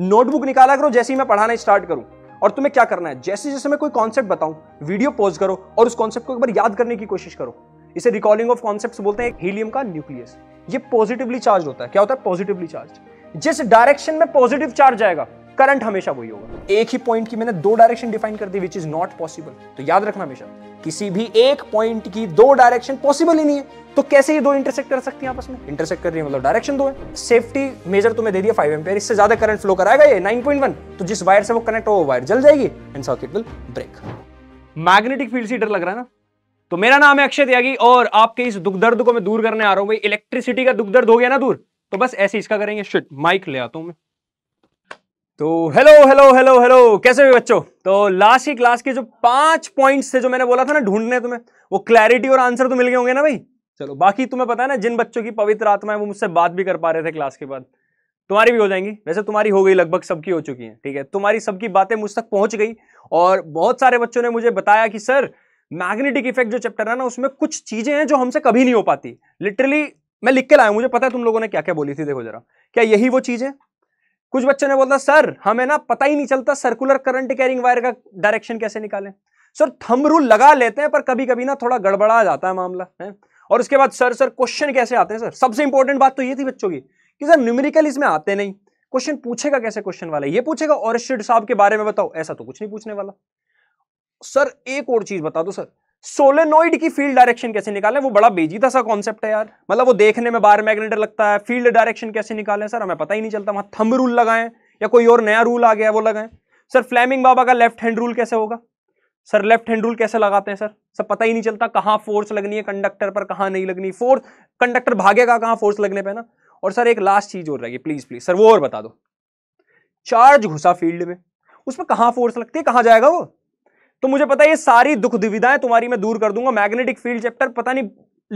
Notebook निकाला करो जैसे ही मैं पढ़ाना स्टार्ट करूं और तुम्हें क्या करना है जैसे जैसे मैं कोई कॉन्सेप्ट बताऊं वीडियो पॉज करो और उस कॉन्सेप्ट को एक बार याद करने की कोशिश करो इसे रिकॉलिंग ऑफ कॉन्सेप्ट बोलते हैं हीलियम का न्यूक्लियस ये पॉजिटिवली चार्ज होता है क्या होता है पॉजिटिवली चार्ज जिस डायरेक्शन में पॉजिटिव चार्ज आएगा करंट हमेशा वही होगा एक ही पॉइंट की मैंने दो डायरेक्शन डिफाइन कर दी विच इज नॉट पॉसिबल तो याद रखना हमेशा किसी भी एक पॉइंट की दो डायरेक्शन पॉसिबल ही नहीं है तो कैसे ये दो इंटरसेक्ट कर सकती है आपस में इंटरसेक्ट कर रही है मतलब डायरेक्शन दो है सेफ्टी मेजर तुम्हें दे दिया फाइव एम्पेयर इससे ज्यादा करंट फ्लो कराएगा ये नाइन पॉइंट वन तो जिस वायर से वो कनेक्ट हो वो वायर जल जाएगी and circuit will break magnetic field से डर लग रहा है ना तो मेरा नाम है अक्षय त्यागी और आपके इस दुख दर्द को मैं दूर करने आ रहा हूं भाई इलेक्ट्रिसिटी का दुख दर्द हो गया ना दूर तो बस ऐसे इसका करेंगे शिट माइक ले आता हूं मैं तो हेलो हेलो हेलो हेलो कैसे हुए बच्चों तो लास्ट की क्लास के जो पांच पॉइंट्स थे जो मैंने बोला था ना ढूंढने तुम्हें वो क्लैरिटी और आंसर तो मिल गए होंगे ना भाई चलो बाकी तुम्हें पता है ना जिन बच्चों की पवित्र आत्मा है वो मुझसे बात भी कर पा रहे थे क्लास के बाद तुम्हारी भी हो जाएंगी वैसे तुम्हारी हो गई लगभग सबकी हो चुकी है ठीक है तुम्हारी सबकी बातें मुझ तक पहुंच गई और बहुत सारे बच्चों ने मुझे बताया कि सर मैग्नेटिक इफेक्ट जो चैप्टर है ना उसमें कुछ चीजें हैं जो हमसे कभी नहीं हो पाती लिटरली मैं लिख के लाया मुझे पता है तुम लोगों ने क्या क्या बोली थी देखो जरा क्या यही वो चीज है कुछ बच्चों ने बोला सर हमें ना पता ही नहीं चलता सर्कुलर करंट कैरिंग वायर का डायरेक्शन कैसे निकालें सर थम रूल लगा लेते हैं पर कभी कभी ना थोड़ा गड़बड़ा जाता है मामला है और उसके बाद सर सर क्वेश्चन कैसे आते हैं सर सबसे इंपॉर्टेंट बात तो ये थी बच्चों की कि सर न्यूमेरिकल इसमें आते नहीं क्वेश्चन पूछेगा कैसे क्वेश्चन वाला ये पूछेगा और साहब के बारे में बताओ ऐसा तो कुछ नहीं पूछने वाला सर एक और चीज बता दो सर सोलेनोइड की फील्ड डायरेक्शन कैसे निकालें वो बड़ा बेजीदा सा कॉन्सेप्ट है यार मतलब वो देखने में बार मैग्नेटर लगता है फील्ड डायरेक्शन कैसे निकालें सर हमें पता ही नहीं चलता वहां थम रूल लगाएं या कोई और नया रूल आ गया वो लगाएं सर फ्लैमिंग बाबा का लेफ्ट हैंड रूल कैसे होगा सर लेफ्ट हैंड रूल कैसे लगाते हैं सर सब पता ही नहीं चलता कहाँ फोर्स लगनी है कंडक्टर पर कहाँ नहीं लगनी फोर्स कंडक्टर भागेगा कहाँ फोर्स लगने पर ना और सर एक लास्ट चीज़ और रहेगी प्लीज़ प्लीज़ सर वो और बता दो चार्ज घुसा फील्ड में उसमें कहाँ फोर्स लगती है कहाँ जाएगा वो तो मुझे पता है ये सारी दुख दुविधाएं तुम्हारी मैं दूर कर दूंगा मैग्नेटिक फील्ड चैप्टर पता नहीं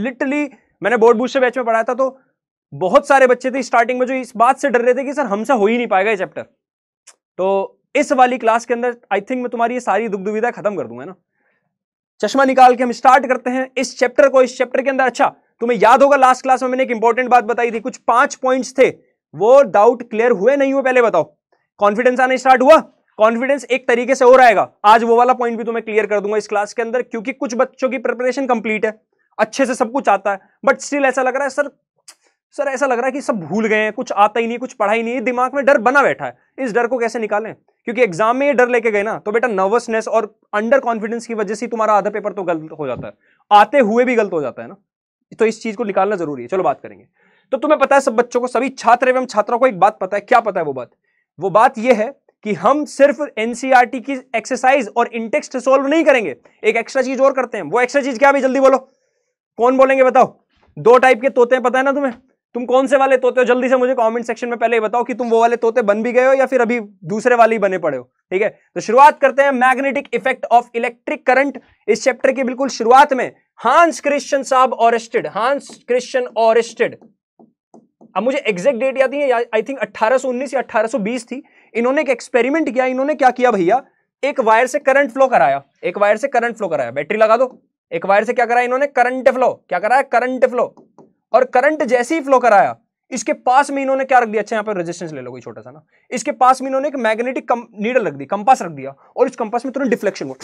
लिटरली मैंने बोर्ड बूस्टर बैच में पढ़ाया था तो बहुत सारे बच्चे थे स्टार्टिंग में जो इस बात से डर रहे थे कि सर हमसे हो ही नहीं पाएगा ये चैप्टर तो इस वाली क्लास के अंदर आई थिंक मैं तुम्हारी ये सारी दुख दुविधा खत्म कर दूंगा ना चश्मा निकाल के हम स्टार्ट करते हैं इस चैप्टर को इस चैप्टर के अंदर अच्छा तुम्हें याद होगा लास्ट क्लास में मैंने एक इंपॉर्टेंट बात बताई थी कुछ पांच पॉइंट्स थे वो डाउट क्लियर हुए नहीं हुए पहले बताओ कॉन्फिडेंस आने स्टार्ट हुआ कॉन्फिडेंस एक तरीके से और आएगा आज वो वाला पॉइंट भी तुम्हें तो क्लियर कर दूंगा इस क्लास के अंदर क्योंकि कुछ बच्चों की प्रिपरेशन कंप्लीट है अच्छे से सब कुछ आता है बट स्टिल ऐसा लग रहा है सर सर ऐसा लग रहा है कि सब भूल गए हैं कुछ आता ही नहीं कुछ पढ़ा ही नहीं दिमाग में डर बना बैठा है इस डर को कैसे निकालें क्योंकि एग्जाम में ये डर लेके गए ना तो बेटा नर्वसनेस और अंडर कॉन्फिडेंस की वजह से तुम्हारा आधा पेपर तो गलत हो जाता है आते हुए भी गलत हो जाता है ना तो इस चीज को निकालना जरूरी है चलो बात करेंगे तो तुम्हें पता है सब बच्चों को सभी छात्र एवं छात्रों को एक बात पता है क्या पता है वो बात वो बात यह है कि हम सिर्फ एनसीईआरटी e की एक्सरसाइज और इंटेक्स्ट सॉल्व नहीं करेंगे एक एक्स्ट्रा चीज और करते हैं वो एक्स्ट्रा चीज क्या भी जल्दी बोलो कौन बोलेंगे बताओ दो टाइप के तोते हैं पता है ना तुम्हें तुम कौन से वाले तोते हो जल्दी से मुझे कमेंट सेक्शन में पहले ही बताओ कि तुम वो वाले तोते बन भी गए हो या फिर अभी दूसरे वाले ही बने पड़े हो ठीक है तो शुरुआत करते हैं magnetic effect of electric current इस चैप्टर की बिल्कुल शुरुआत में हांस क्रिश्चियन साहब ऑरेस्टेड हांस क्रिश्चियन ऑरेस्टेड अब मुझे एग्जैक्ट डेट याद नहीं है आई थिंक 1819 या बीस थी इन्होंने एक एक्सपेरिमेंट किया इन्होंने क्या किया भैया एक वायर से करंट फ्लो कराया एक वायर से करंट फ्लो कराया बैटरी लगा दो एक वायर से क्या कराया इन्होंने करंट फ्लो क्या कराया करंट फ्लो और करंट जैसे ही फ्लो कराया इसके पास में इन्होंने क्या रख दिया अच्छा यहाँ पर रेजिस्टेंस ले लो कोई छोटा सा ना इसके पास में इन्होंने एक मैग्नेटिक नीडल रख दी कंपास रख दिया और इस कंपास में तुरंत डिफ्लेक्शन हुआ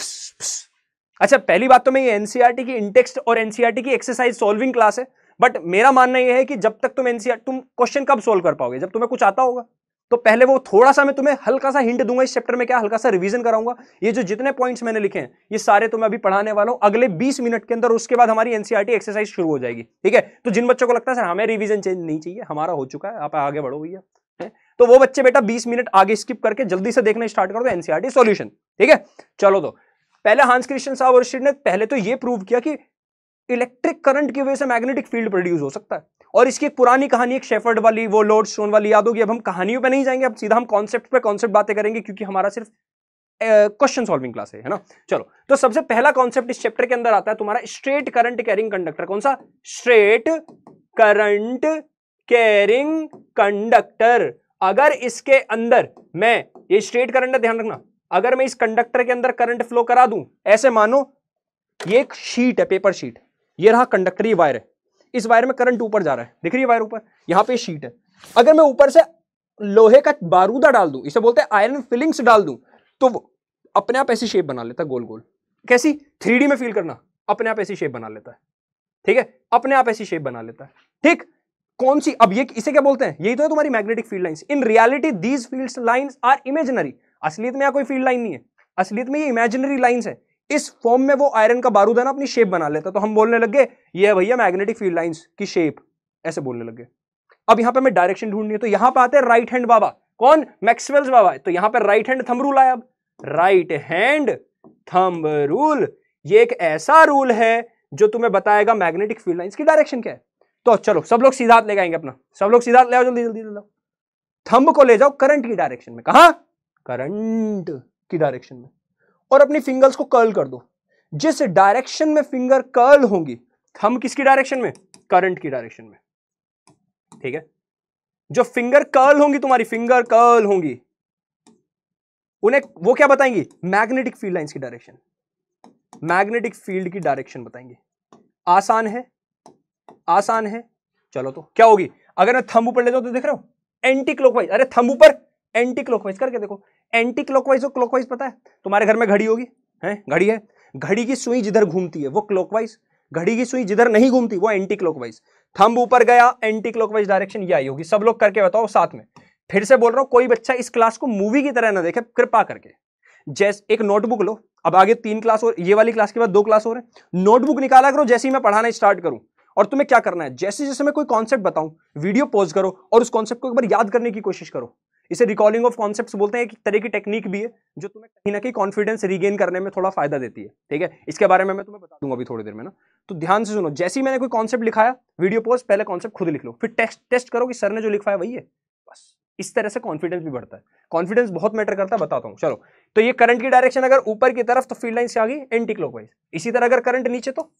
अच्छा पहली बात तो मैं ये एनसीईआरटी e की इंटेक्स्ट और एनसीईआरटी e की एक्सरसाइज सॉल्विंग क्लास है बट मेरा मानना यह है कि जब तक तुम एनसीआर e तुम क्वेश्चन कब सोल्व कर पाओगे जब तुम्हें कुछ आता होगा तो पहले वो थोड़ा सा मैं तुम्हें हल्का सा हिंट दूंगा इस चैप्टर में क्या हल्का सा रिवीजन कराऊंगा ये जो जितने पॉइंट्स मैंने लिखे हैं ये सारे तो मैं अभी पढ़ाने वाला हूं अगले 20 मिनट के अंदर उसके बाद हमारी एनसीईआरटी एक्सरसाइज e शुरू हो जाएगी ठीक है तो जिन बच्चों को लगता है सर हमें रिविजन चेंज नहीं चाहिए हमारा हो चुका है आप आगे बढ़ो भैया तो वो बच्चे बेटा बीस मिनट आगे स्किप करके जल्दी से देखना स्टार्ट कर दो एनसीआरटी सोल्यूशन e ठीक है चलो तो पहले हांस क्रिश्चियन सावर्शिड ने पहले तो ये प्रूव किया कि इलेक्ट्रिक करंट की वजह से मैग्नेटिक फील्ड प्रोड्यूस हो सकता है और इसकी एक पुरानी कहानी एक शेफर्ड वाली वो लॉर्ड स्टोन वाली याद होगी अब हम कहानियों पे नहीं जाएंगे अब सीधा हम कॉन्सेप्ट पे कॉन्सेप्ट बातें करेंगे क्योंकि हमारा सिर्फ क्वेश्चन सॉल्विंग क्लास है ना चलो तो सबसे पहला कॉन्सेप्ट इस चैप्टर के अंदर आता है तुम्हारा स्ट्रेट करंट कैरिंग कंडक्टर कौन सा स्ट्रेट करंट कैरिंग कंडक्टर अगर इसके अंदर मैं ये स्ट्रेट करंट ध्यान रखना अगर मैं इस कंडक्टर के अंदर करंट फ्लो करा दूं ऐसे मानो ये एक शीट है पेपर शीट ये रहा कंडक्टर ये वायर है इस वायर में करंट ऊपर जा रहा है दिख रही है वायर ऊपर यहां पे शीट है अगर मैं ऊपर से लोहे का बारूदा डाल दूं इसे बोलते हैं आयरन फिलिंग्स डाल दूं तो अपने आप ऐसी शेप बना लेता गोल गोल कैसी थ्री में फील करना अपने आप ऐसी शेप बना लेता है ठीक है अपने आप ऐसी शेप बना लेता है ठीक कौन सी अब ये इसे क्या बोलते हैं यही तो है तुम्हारी magnetic field lines in reality these field lines are imaginary असलियत में यहां कोई फील्ड लाइन नहीं है असलियत में ये इमेजिनरी लाइंस है इस फॉर्म में वो आयरन का बारूद है ना अपनी शेप बना लेता तो हम बोलने लग गए ये है भैया मैग्नेटिक फील्ड लाइंस की शेप ऐसे बोलने लग गए अब यहां पे हमें डायरेक्शन ढूंढनी है तो यहां पर आते हैं राइट हैंड बाबा कौन मैक्सवेल्स बाबा तो यहां पर राइट हैंड थंब रूल आया अब राइट हैंड थंब रूल ये एक ऐसा रूल है जो तुम्हें बताएगा मैग्नेटिक फील्ड लाइन्स की डायरेक्शन क्या है तो चलो सब लोग सीधा हाथ ले जाएंगे अपना सब लोग सीधा हाथ ले आओ जल्दी जल्दी थंब को ले जाओ करंट की डायरेक्शन में कहा करंट की डायरेक्शन में और अपनी फिंगर्स को कर्ल कर दो जिस डायरेक्शन में फिंगर कर्ल होंगी थम किसकी डायरेक्शन में करंट की डायरेक्शन में ठीक है जो फिंगर कर्ल होंगी तुम्हारी फिंगर कर्ल होंगी उन्हें वो क्या बताएंगी मैग्नेटिक फील्ड लाइंस की डायरेक्शन मैग्नेटिक फील्ड की डायरेक्शन बताएंगे आसान है आसान है चलो तो क्या होगी अगर मैं थंब ऊपर ले जाऊं तो देख रहे हो एंटी क्लॉकवाइज अरे थंब ऊपर एंटी क्लॉकवाइज करके देखो एंटी क्लॉकवाइज और क्लॉकवाइज पता है तुम्हारे घर में घड़ी होगी है घड़ी है घड़ी की सुई जिधर घूमती है वो क्लॉकवाइज घड़ी की सुई जिधर नहीं घूमती वो एंटी क्लॉकवाइज थंब ऊपर गया एंटी क्लॉकवाइज डायरेक्शन ये आई होगी सब लोग करके बताओ साथ में फिर से बोल रहा हूँ कोई बच्चा इस क्लास को मूवी की तरह ना देखे कृपा करके जैसे एक नोटबुक लो अब आगे तीन क्लास और ये वाली क्लास के बाद दो क्लास हो रहे हैं नोटबुक निकाला करो जैसे ही मैं पढ़ाना स्टार्ट करूं और तुम्हें क्या करना है जैसे जैसे मैं कोई कॉन्सेप्ट बताऊं वीडियो पॉज करो और उस कॉन्सेप्ट को एक बार याद करने की कोशिश करो इसे रिकॉलिंग ऑफ कॉन्सेप्ट बोलते हैं एक तरह की टेक्निक भी है जो तुम्हें कहीं ना कहीं कॉन्फिडेंस रिगेन करने में थोड़ा फायदा देती है ठीक है इसके बारे में मैं तुम्हें बता दूंगा अभी थोड़ी देर में ना तो ध्यान से सुनो जैसे ही मैंने कोई कॉन्सेप्ट लिखाया वीडियो पोस्ट पहले कॉन्सेप्ट खुद लिख लो फिर टेस्ट टेस्ट करो कि सर ने जो लिखवाया वही है बस इस तरह से कॉन्फिडेंस भी बढ़ता है कॉन्फिडेंस बहुत मैटर करता है बताता हूँ चलो तो ये करंट की डायरेक्शन अगर ऊपर की तरफ तो फील्ड लाइन से आ गई एंटी क्लॉकवाइज इसी तरह अगर करंट नीचे तो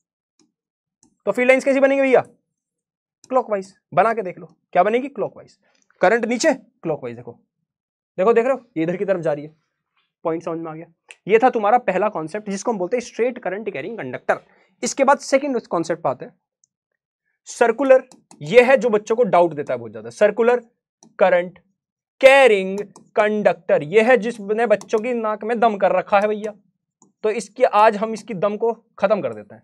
तो फील्ड लाइन कैसी बनेगी भैया क्लॉकवाइज बना के देख लो क्या बनेगी क्लॉकवाइज करंट नीचे क्लॉकवाइज देखो देखो देख रहे हो ये इधर की तरफ जा रही है पॉइंट समझ में आ गया ये था तुम्हारा पहला कॉन्सेप्ट जिसको हम बोलते हैं स्ट्रेट करंट कैरिंग कंडक्टर इसके बाद सेकेंड कॉन्सेप्ट पाते आते हैं सर्कुलर ये है जो बच्चों को डाउट देता है बहुत ज्यादा सर्कुलर करंट कैरिंग कंडक्टर ये है जिसने बच्चों की नाक में दम कर रखा है भैया तो इसकी आज हम इसकी दम को खत्म कर देते हैं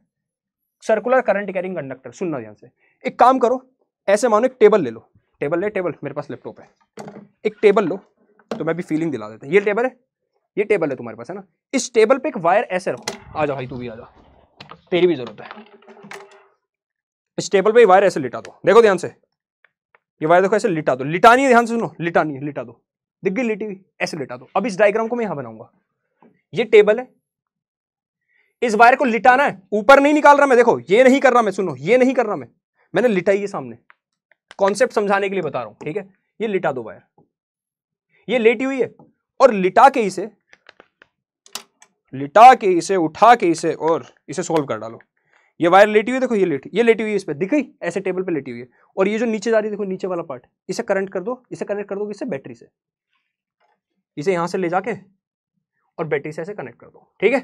सर्कुलर करंट कैरिंग कंडक्टर सुनना ध्यान से एक काम करो ऐसे मानो एक टेबल ले लो टेबल ले टेबल मेरे पास लैपटॉप है एक टेबल लो तो मैं भी फीलिंग दिला देता हूँ ये टेबल है ये टेबल है तुम्हारे पास है ना इस टेबल पे एक वायर ऐसे रखो आ जा भाई तू भी आ जा तेरी भी जरूरत है इस टेबल पे वायर ऐसे लिटा दो देखो ध्यान से ये वायर देखो ऐसे लिटा दो लिटानी है ध्यान से सुनो लिटानी है लिटा दो दिख गई लिटी हुई ऐसे लिटा दो अब इस डायग्राम को मैं यहां बनाऊंगा ये टेबल है इस वायर को लिटाना है ऊपर नहीं निकाल रहा मैं देखो ये नहीं कर रहा मैं सुनो ये नहीं कर रहा मैं मैंने लिटाई है सामने कॉन्सेप्ट समझाने के लिए बता रहा हूं ठीक है ये लिटा दो वायर ये लेटी हुई है और लिटा के इसे लिटा के इसे उठा के इसे और इसे सॉल्व कर डालो ये वायर लेटी हुई देखो ये लेटी ये लेटी हुई है इस पर दिख गई ऐसे टेबल पे लेटी हुई है और ये जो नीचे जा रही है देखो नीचे वाला पार्ट इसे करंट कर दो इसे कनेक्ट कर दो इसे बैटरी से इसे यहां से ले जाके और बैटरी से ऐसे कनेक्ट कर दो ठीक है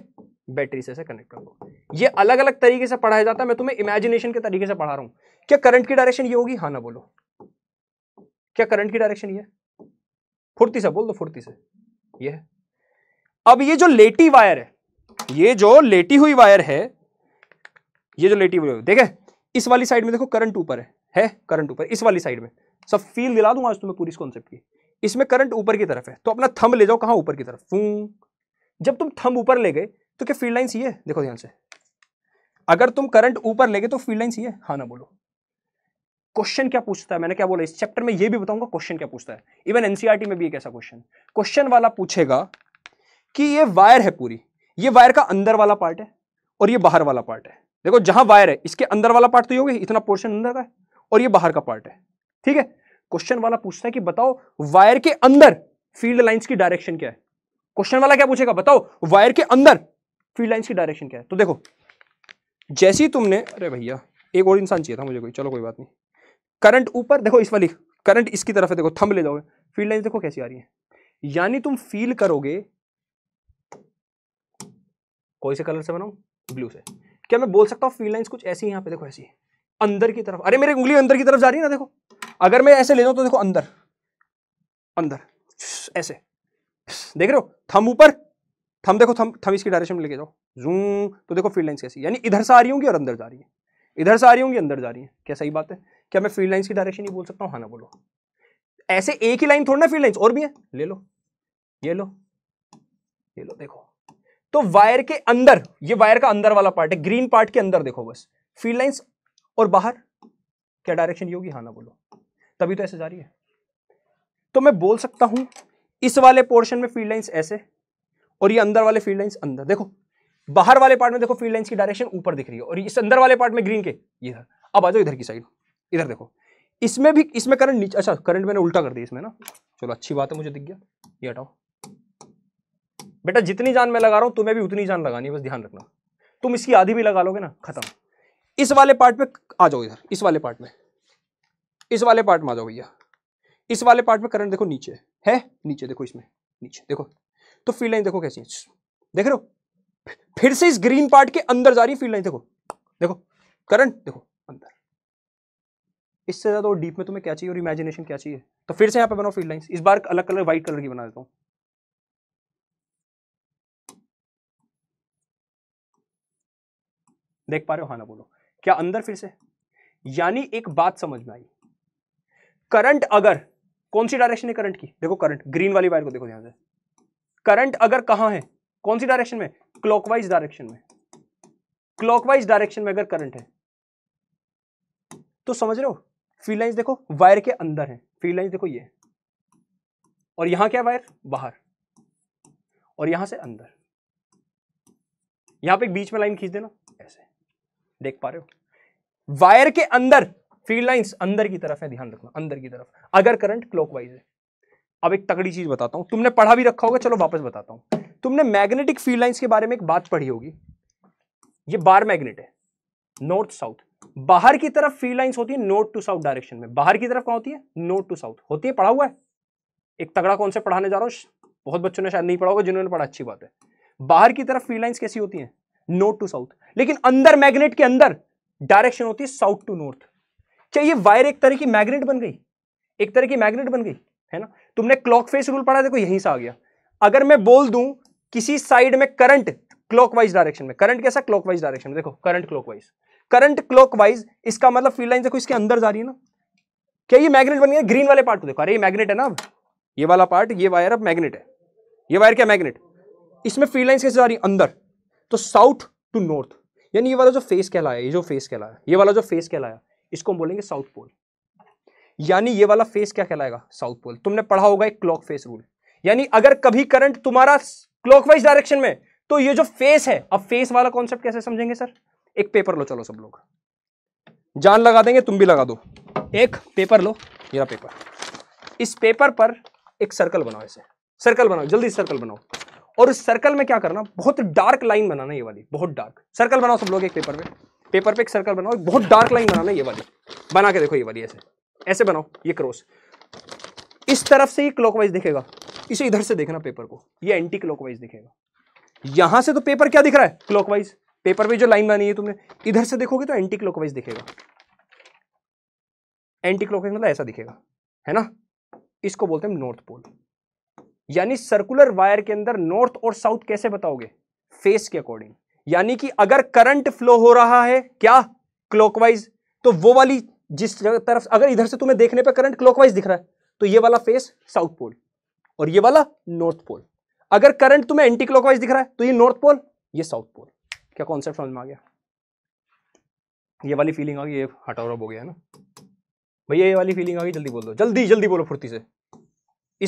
बैटरी से ऐसे कनेक्ट कर दो ये अलग अलग तरीके से पढ़ाया जाता है मैं तुम्हें इमेजिनेशन के तरीके से पढ़ा रहा हूं क्या करंट की डायरेक्शन ये होगी हाँ ना बोलो क्या करंट की डायरेक्शन ये फुर्ती से बोल दो फुर्ती से ये है अब ये जो लेटी वायर है ये जो लेटी हुई वायर है ये जो लेटी हुई देखे इस वाली साइड में देखो करंट ऊपर है है करंट ऊपर इस वाली साइड में सब फील दिला दूंगा आज तुम्हें पूरी इस कॉन्सेप्ट की इसमें करंट ऊपर की तरफ है तो अपना थंब ले जाओ कहां ऊपर की तरफ फूंग जब तुम थम ऊपर ले गए तो क्या फील्ड लाइन सी है देखो ध्यान से अगर तुम करंट ऊपर ले गए तो फील्ड लाइन सी है हाँ ना बोलो क्वेश्चन क्या पूछता है मैंने क्या बोला इस चैप्टर में ये भी बताऊंगा क्वेश्चन क्या पूछता है इवन एनसीईआरटी e में भी एक ऐसा क्वेश्चन क्वेश्चन वाला पूछेगा कि ये वायर है पूरी ये वायर का अंदर वाला पार्ट है और ये बाहर वाला पार्ट है देखो जहां वायर है इसके अंदर वाला पार्ट तो ये हो इतना पोर्शन अंदर का है और ये बाहर का पार्ट है ठीक है क्वेश्चन वाला पूछता है कि बताओ वायर के अंदर फील्ड लाइंस की डायरेक्शन क्या है क्वेश्चन वाला क्या पूछेगा बताओ वायर के अंदर फील्ड लाइन की डायरेक्शन क्या है तो देखो जैसे ही तुमने अरे भैया एक और इंसान चाहिए था मुझे कोई चलो कोई बात नहीं करंट ऊपर देखो इस वाली करंट इसकी तरफ है देखो थम ले जाओगे फील्ड लाइन देखो कैसी आ रही है यानी तुम फील करोगे कोई से कलर से बनाऊ ब्लू से क्या मैं बोल सकता हूँ फील्ड लाइन कुछ ऐसी यहाँ पे देखो ऐसी अंदर की तरफ अरे मेरी उंगली अंदर की तरफ जा रही है ना देखो अगर मैं ऐसे ले जाऊँ तो देखो अंदर अंदर ऐसे देख रहे हो थम ऊपर थम देखो थम थम इसकी डायरेक्शन में लेके जाओ जूम तो देखो फील्ड लाइन्स कैसी यानी इधर से आ रही होंगी और अंदर जा रही है इधर से आ रही होंगी अंदर जा रही है क्या सही बात है क्या मैं फील्ड लाइन्स की डायरेक्शन ही बोल सकता हूँ हाँ ना बोलो ऐसे एक ही लाइन थोड़ी ना फील्ड लाइन्स और भी है ले लो ये लो ये लो देखो तो वायर के अंदर ये वायर का अंदर वाला पार्ट है ग्रीन पार्ट के अंदर देखो बस फील्ड लाइन्स और बाहर क्या डायरेक्शन ये होगी हाँ ना बोलो तभी तो ऐसे जा रही है तो मैं बोल सकता हूं इस वाले पोर्शन में फील्ड लाइंस ऐसे और ये अंदर वाले फील्ड लाइंस अंदर देखो बाहर वाले पार्ट में देखो फील्ड लाइंस की डायरेक्शन ऊपर दिख रही है और इस अंदर वाले पार्ट में ग्रीन के इधर अब आ जाओ इधर की साइड इधर देखो इसमें भी इसमें करंट नीचे अच्छा करंट मैंने उल्टा कर दिया इसमें ना चलो अच्छी बात है मुझे दिख गया ये हटाओ बेटा जितनी जान मैं लगा रहा हूं तुम्हें भी उतनी जान लगानी है बस ध्यान रखना तुम इसकी आधी भी लगा लोगे ना खत्म इस वाले पार्ट में आ जाओ इधर इस वाले पार्ट में इस वाले पार्ट में आ जाओ भैया इस वाले पार्ट में करंट देखो नीचे है नीचे देखो इसमें नीचे देखो तो फील्ड लाइन देखो कैसी है देख रहे हो फिर से इस ग्रीन पार्ट के अंदर जा रही फील्ड लाइन देखो देखो करंट देखो अंदर इससे ज्यादा और डीप में तुम्हें क्या चाहिए और इमेजिनेशन क्या चाहिए तो फिर से यहां पे बनाओ फील्ड लाइंस इस बार अलग कलर व्हाइट कलर की बना देता हूं देख पा रहे हो हाँ ना बोलो क्या अंदर फिर से यानी एक बात समझ में आई करंट अगर कौन सी डायरेक्शन है करंट की देखो करंट ग्रीन वाली वायर को देखो ध्यान से करंट अगर कहां है कौन सी डायरेक्शन में क्लॉकवाइज डायरेक्शन में क्लॉकवाइज डायरेक्शन में अगर करंट है तो समझ रहे हो फील्ड लाइंस देखो वायर के अंदर है फील्ड लाइंस देखो ये और यहां क्या वायर बाहर और यहां से अंदर यहां पे बीच में लाइन खींच देना ऐसे देख पा रहे हो वायर के अंदर फील्ड लाइंस अंदर की तरफ है ध्यान रखना अंदर की तरफ अगर करंट क्लॉकवाइज है अब एक तगड़ी चीज बताता हूं तुमने पढ़ा भी रखा होगा चलो वापस बताता हूं तुमने मैग्नेटिक फील्ड लाइंस के बारे में एक बात पढ़ी होगी ये बार मैग्नेट है नॉर्थ साउथ बाहर की तरफ फील्ड लाइंस होती है नॉर्थ टू साउथ डायरेक्शन में बाहर की तरफ कहाँ होती है नॉर्थ टू साउथ होती है पढ़ा हुआ है एक तगड़ा कौन से पढ़ाने जा रहा हूं बहुत बच्चों ने शायद नहीं पढ़ा होगा जिन्होंने पढ़ा अच्छी बात है बाहर की तरफ फील्ड लाइंस कैसी होती है नॉर्थ टू साउथ लेकिन अंदर मैग्नेट के अंदर डायरेक्शन होती है साउथ टू नॉर्थ क्या ये वायर एक तरह की मैग्नेट बन गई एक तरह की मैग्नेट बन गई है ना तुमने क्लॉक फेस रूल पढ़ा देखो यहीं से आ गया अगर मैं बोल दूं किसी साइड में करंट क्लॉकवाइज डायरेक्शन में करंट कैसा क्लॉकवाइज डायरेक्शन में देखो करंट क्लॉकवाइज करंट क्लॉकवाइज इसका मतलब फील्ड लाइन देखो इसके अंदर जा रही है ना क्या ये मैग्नेट बन गया ग्रीन वाले पार्ट को देखो अरे ये मैग्नेट है ना अब ये वाला पार्ट ये वायर अब मैग्नेट है ये वायर क्या मैग्नेट इसमें फील्ड लाइन कैसे जा रही अंदर तो साउथ टू नॉर्थ यानी ये वाला जो फेस कहलाया ये जो फेस कहलाया ये वाला जो फेस कहलाया इसको हम बोलेंगे साउथ पोल यानी ये वाला फेस क्या कहलाएगा साउथ पोल तुमने पढ़ा होगा एक क्लॉक फेस रूल यानी अगर कभी करंट तुम्हारा क्लॉकवाइज डायरेक्शन में तो ये जो फेस है अब फेस वाला कॉन्सेप्ट कैसे समझेंगे सर एक पेपर लो चलो सब लोग जान लगा देंगे तुम भी लगा दो एक पेपर लो मेरा पेपर इस पेपर पर एक सर्कल बनाओ ऐसे सर्कल बनाओ जल्दी सर्कल बनाओ और उस सर्कल में क्या करना बहुत डार्क लाइन बनाना ये वाली बहुत डार्क सर्कल बनाओ सब लोग एक पेपर में पेपर पे एक सर्कल बनाओ बहुत डार्क लाइन बनाना ये वाली बना के देखो ये वाली ऐसे ऐसे बनाओ ये क्रॉस इस तरफ से ये क्लॉकवाइज दिखेगा इसे इधर से देखना पेपर को ये एंटी क्लॉकवाइज दिखेगा यहां से तो पेपर क्या दिख रहा है क्लॉकवाइज पेपर पे जो लाइन बनी है तुमने इधर से देखोगे तो एंटी क्लॉकवाइज दिखेगा एंटी क्लॉकवाइज मतलब ऐसा दिखेगा है ना इसको बोलते हैं नॉर्थ पोल यानी सर्कुलर वायर के अंदर नॉर्थ और साउथ कैसे बताओगे फेस के अकॉर्डिंग यानी कि अगर करंट फ्लो हो रहा है क्या क्लॉकवाइज तो वो वाली जिस तरफ अगर इधर से तुम्हें देखने पर करंट क्लॉकवाइज दिख रहा है तो ये वाला फेस साउथ पोल और ये वाला नॉर्थ पोल अगर करंट तुम्हें एंटी क्लॉकवाइज दिख रहा है तो ये नॉर्थ पोल ये साउथ पोल क्या कॉन्सेप्ट समझ में आ गया ये वाली फीलिंग आ गई ये हटाओ रब हो गया है ना भैया ये वाली फीलिंग आ गई जल्दी बोल दो जल्दी जल्दी बोलो फुर्ती से